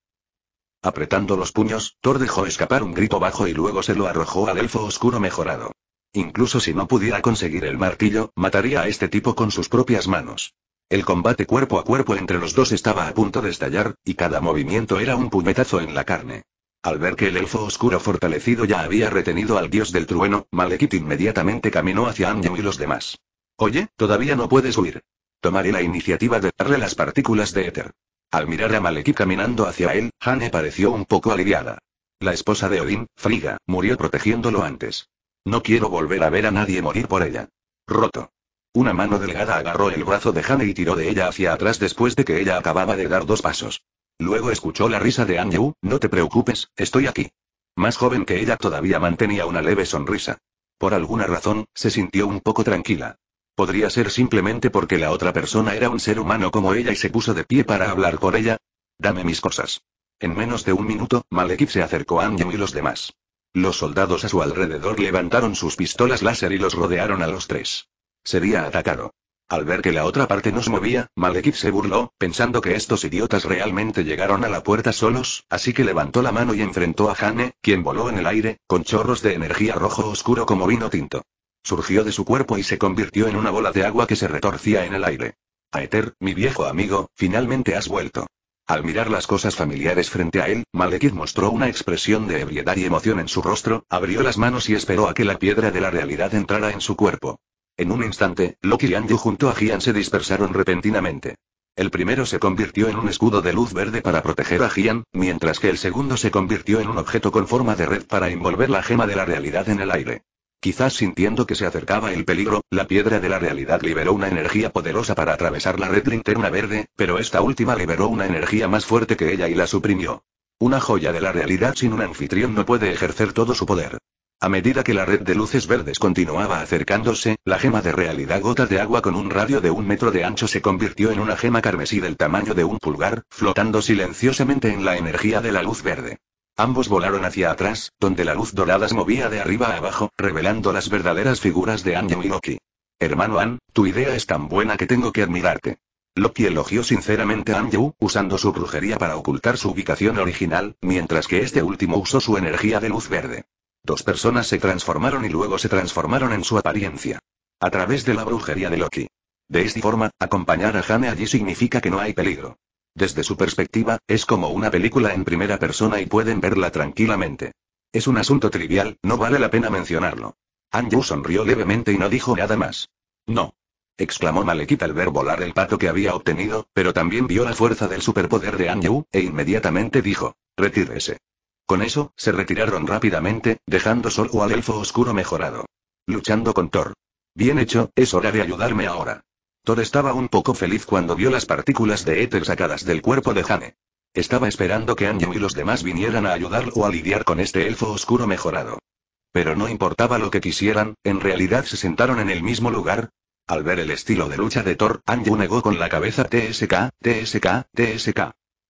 Apretando los puños, Thor dejó escapar un grito bajo y luego se lo arrojó al elfo oscuro mejorado. Incluso si no pudiera conseguir el martillo, mataría a este tipo con sus propias manos. El combate cuerpo a cuerpo entre los dos estaba a punto de estallar, y cada movimiento era un puñetazo en la carne. Al ver que el elfo oscuro fortalecido ya había retenido al dios del trueno, Malekith inmediatamente caminó hacia Anjou y los demás. Oye, todavía no puedes huir. Tomaré la iniciativa de darle las partículas de éter. Al mirar a Malekith caminando hacia él, Hane pareció un poco aliviada. La esposa de Odín, Friga, murió protegiéndolo antes. No quiero volver a ver a nadie morir por ella. Roto. Una mano delgada agarró el brazo de Hane y tiró de ella hacia atrás después de que ella acababa de dar dos pasos. Luego escuchó la risa de Anju, no te preocupes, estoy aquí. Más joven que ella todavía mantenía una leve sonrisa. Por alguna razón, se sintió un poco tranquila. Podría ser simplemente porque la otra persona era un ser humano como ella y se puso de pie para hablar por ella. Dame mis cosas. En menos de un minuto, Malekip se acercó a Anju y los demás. Los soldados a su alrededor levantaron sus pistolas láser y los rodearon a los tres. Sería atacado. Al ver que la otra parte nos movía, Malekith se burló, pensando que estos idiotas realmente llegaron a la puerta solos, así que levantó la mano y enfrentó a Hane, quien voló en el aire, con chorros de energía rojo oscuro como vino tinto. Surgió de su cuerpo y se convirtió en una bola de agua que se retorcía en el aire. Aether, mi viejo amigo, finalmente has vuelto. Al mirar las cosas familiares frente a él, Malekith mostró una expresión de ebriedad y emoción en su rostro, abrió las manos y esperó a que la piedra de la realidad entrara en su cuerpo. En un instante, Loki y Andrew junto a Gian se dispersaron repentinamente. El primero se convirtió en un escudo de luz verde para proteger a Gian, mientras que el segundo se convirtió en un objeto con forma de red para envolver la gema de la realidad en el aire. Quizás sintiendo que se acercaba el peligro, la piedra de la realidad liberó una energía poderosa para atravesar la red linterna verde, pero esta última liberó una energía más fuerte que ella y la suprimió. Una joya de la realidad sin un anfitrión no puede ejercer todo su poder. A medida que la red de luces verdes continuaba acercándose, la gema de realidad gota de agua con un radio de un metro de ancho se convirtió en una gema carmesí del tamaño de un pulgar, flotando silenciosamente en la energía de la luz verde. Ambos volaron hacia atrás, donde la luz dorada se movía de arriba a abajo, revelando las verdaderas figuras de Anju y Loki. Hermano An, tu idea es tan buena que tengo que admirarte. Loki elogió sinceramente a Anju, usando su brujería para ocultar su ubicación original, mientras que este último usó su energía de luz verde. Dos personas se transformaron y luego se transformaron en su apariencia. A través de la brujería de Loki. De esta forma, acompañar a Hane allí significa que no hay peligro. Desde su perspectiva, es como una película en primera persona y pueden verla tranquilamente. Es un asunto trivial, no vale la pena mencionarlo. Anju sonrió levemente y no dijo nada más. No. exclamó Malekita al ver volar el pato que había obtenido, pero también vio la fuerza del superpoder de Anju e inmediatamente dijo, retírese. Con eso, se retiraron rápidamente, dejando solo al elfo oscuro mejorado. Luchando con Thor. Bien hecho, es hora de ayudarme ahora. Thor estaba un poco feliz cuando vio las partículas de éter sacadas del cuerpo de Hane. Estaba esperando que Anju y los demás vinieran a ayudarlo a lidiar con este elfo oscuro mejorado. Pero no importaba lo que quisieran, en realidad se sentaron en el mismo lugar. Al ver el estilo de lucha de Thor, Anju negó con la cabeza TSK, TSK, TSK.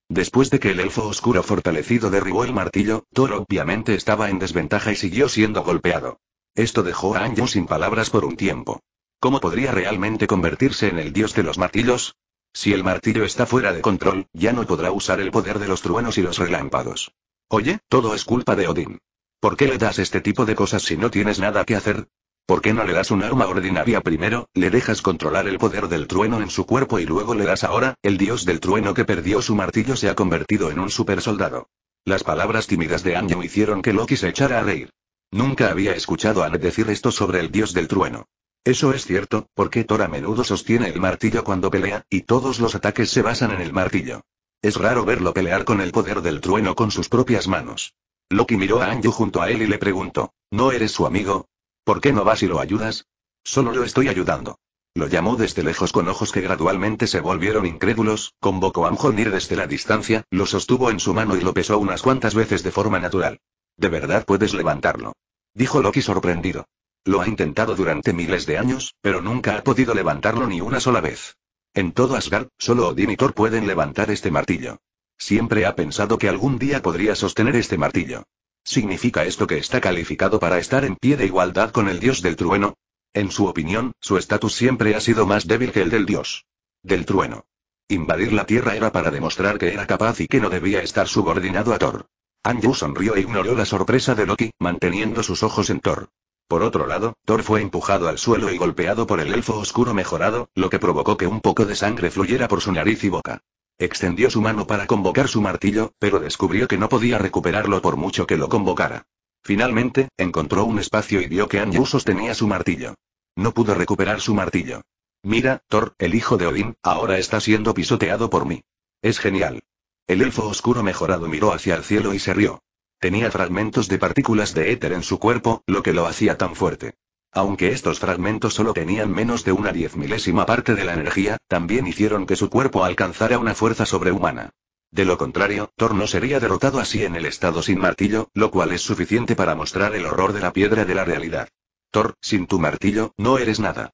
Después de que el elfo oscuro fortalecido derribó el martillo, Thor obviamente estaba en desventaja y siguió siendo golpeado. Esto dejó a Anju sin palabras por un tiempo. ¿Cómo podría realmente convertirse en el dios de los martillos? Si el martillo está fuera de control, ya no podrá usar el poder de los truenos y los relámpagos. Oye, todo es culpa de Odín. ¿Por qué le das este tipo de cosas si no tienes nada que hacer? ¿Por qué no le das un arma ordinaria primero, le dejas controlar el poder del trueno en su cuerpo y luego le das ahora, el dios del trueno que perdió su martillo se ha convertido en un supersoldado? Las palabras tímidas de Anjo hicieron que Loki se echara a reír. Nunca había escuchado a Ned decir esto sobre el dios del trueno. Eso es cierto, porque Thor a menudo sostiene el martillo cuando pelea, y todos los ataques se basan en el martillo. Es raro verlo pelear con el poder del trueno con sus propias manos. Loki miró a Anju junto a él y le preguntó, ¿no eres su amigo? ¿Por qué no vas y lo ayudas? Solo lo estoy ayudando. Lo llamó desde lejos con ojos que gradualmente se volvieron incrédulos, convocó a Mjolnir desde la distancia, lo sostuvo en su mano y lo pesó unas cuantas veces de forma natural. ¿De verdad puedes levantarlo? Dijo Loki sorprendido. Lo ha intentado durante miles de años, pero nunca ha podido levantarlo ni una sola vez. En todo Asgard, solo Odin y Thor pueden levantar este martillo. Siempre ha pensado que algún día podría sostener este martillo. ¿Significa esto que está calificado para estar en pie de igualdad con el dios del trueno? En su opinión, su estatus siempre ha sido más débil que el del dios. Del trueno. Invadir la Tierra era para demostrar que era capaz y que no debía estar subordinado a Thor. Andrew sonrió e ignoró la sorpresa de Loki, manteniendo sus ojos en Thor. Por otro lado, Thor fue empujado al suelo y golpeado por el elfo oscuro mejorado, lo que provocó que un poco de sangre fluyera por su nariz y boca. Extendió su mano para convocar su martillo, pero descubrió que no podía recuperarlo por mucho que lo convocara. Finalmente, encontró un espacio y vio que Anju sostenía su martillo. No pudo recuperar su martillo. Mira, Thor, el hijo de Odín, ahora está siendo pisoteado por mí. Es genial. El elfo oscuro mejorado miró hacia el cielo y se rió. Tenía fragmentos de partículas de éter en su cuerpo, lo que lo hacía tan fuerte. Aunque estos fragmentos solo tenían menos de una diez milésima parte de la energía, también hicieron que su cuerpo alcanzara una fuerza sobrehumana. De lo contrario, Thor no sería derrotado así en el estado sin martillo, lo cual es suficiente para mostrar el horror de la piedra de la realidad. Thor, sin tu martillo, no eres nada.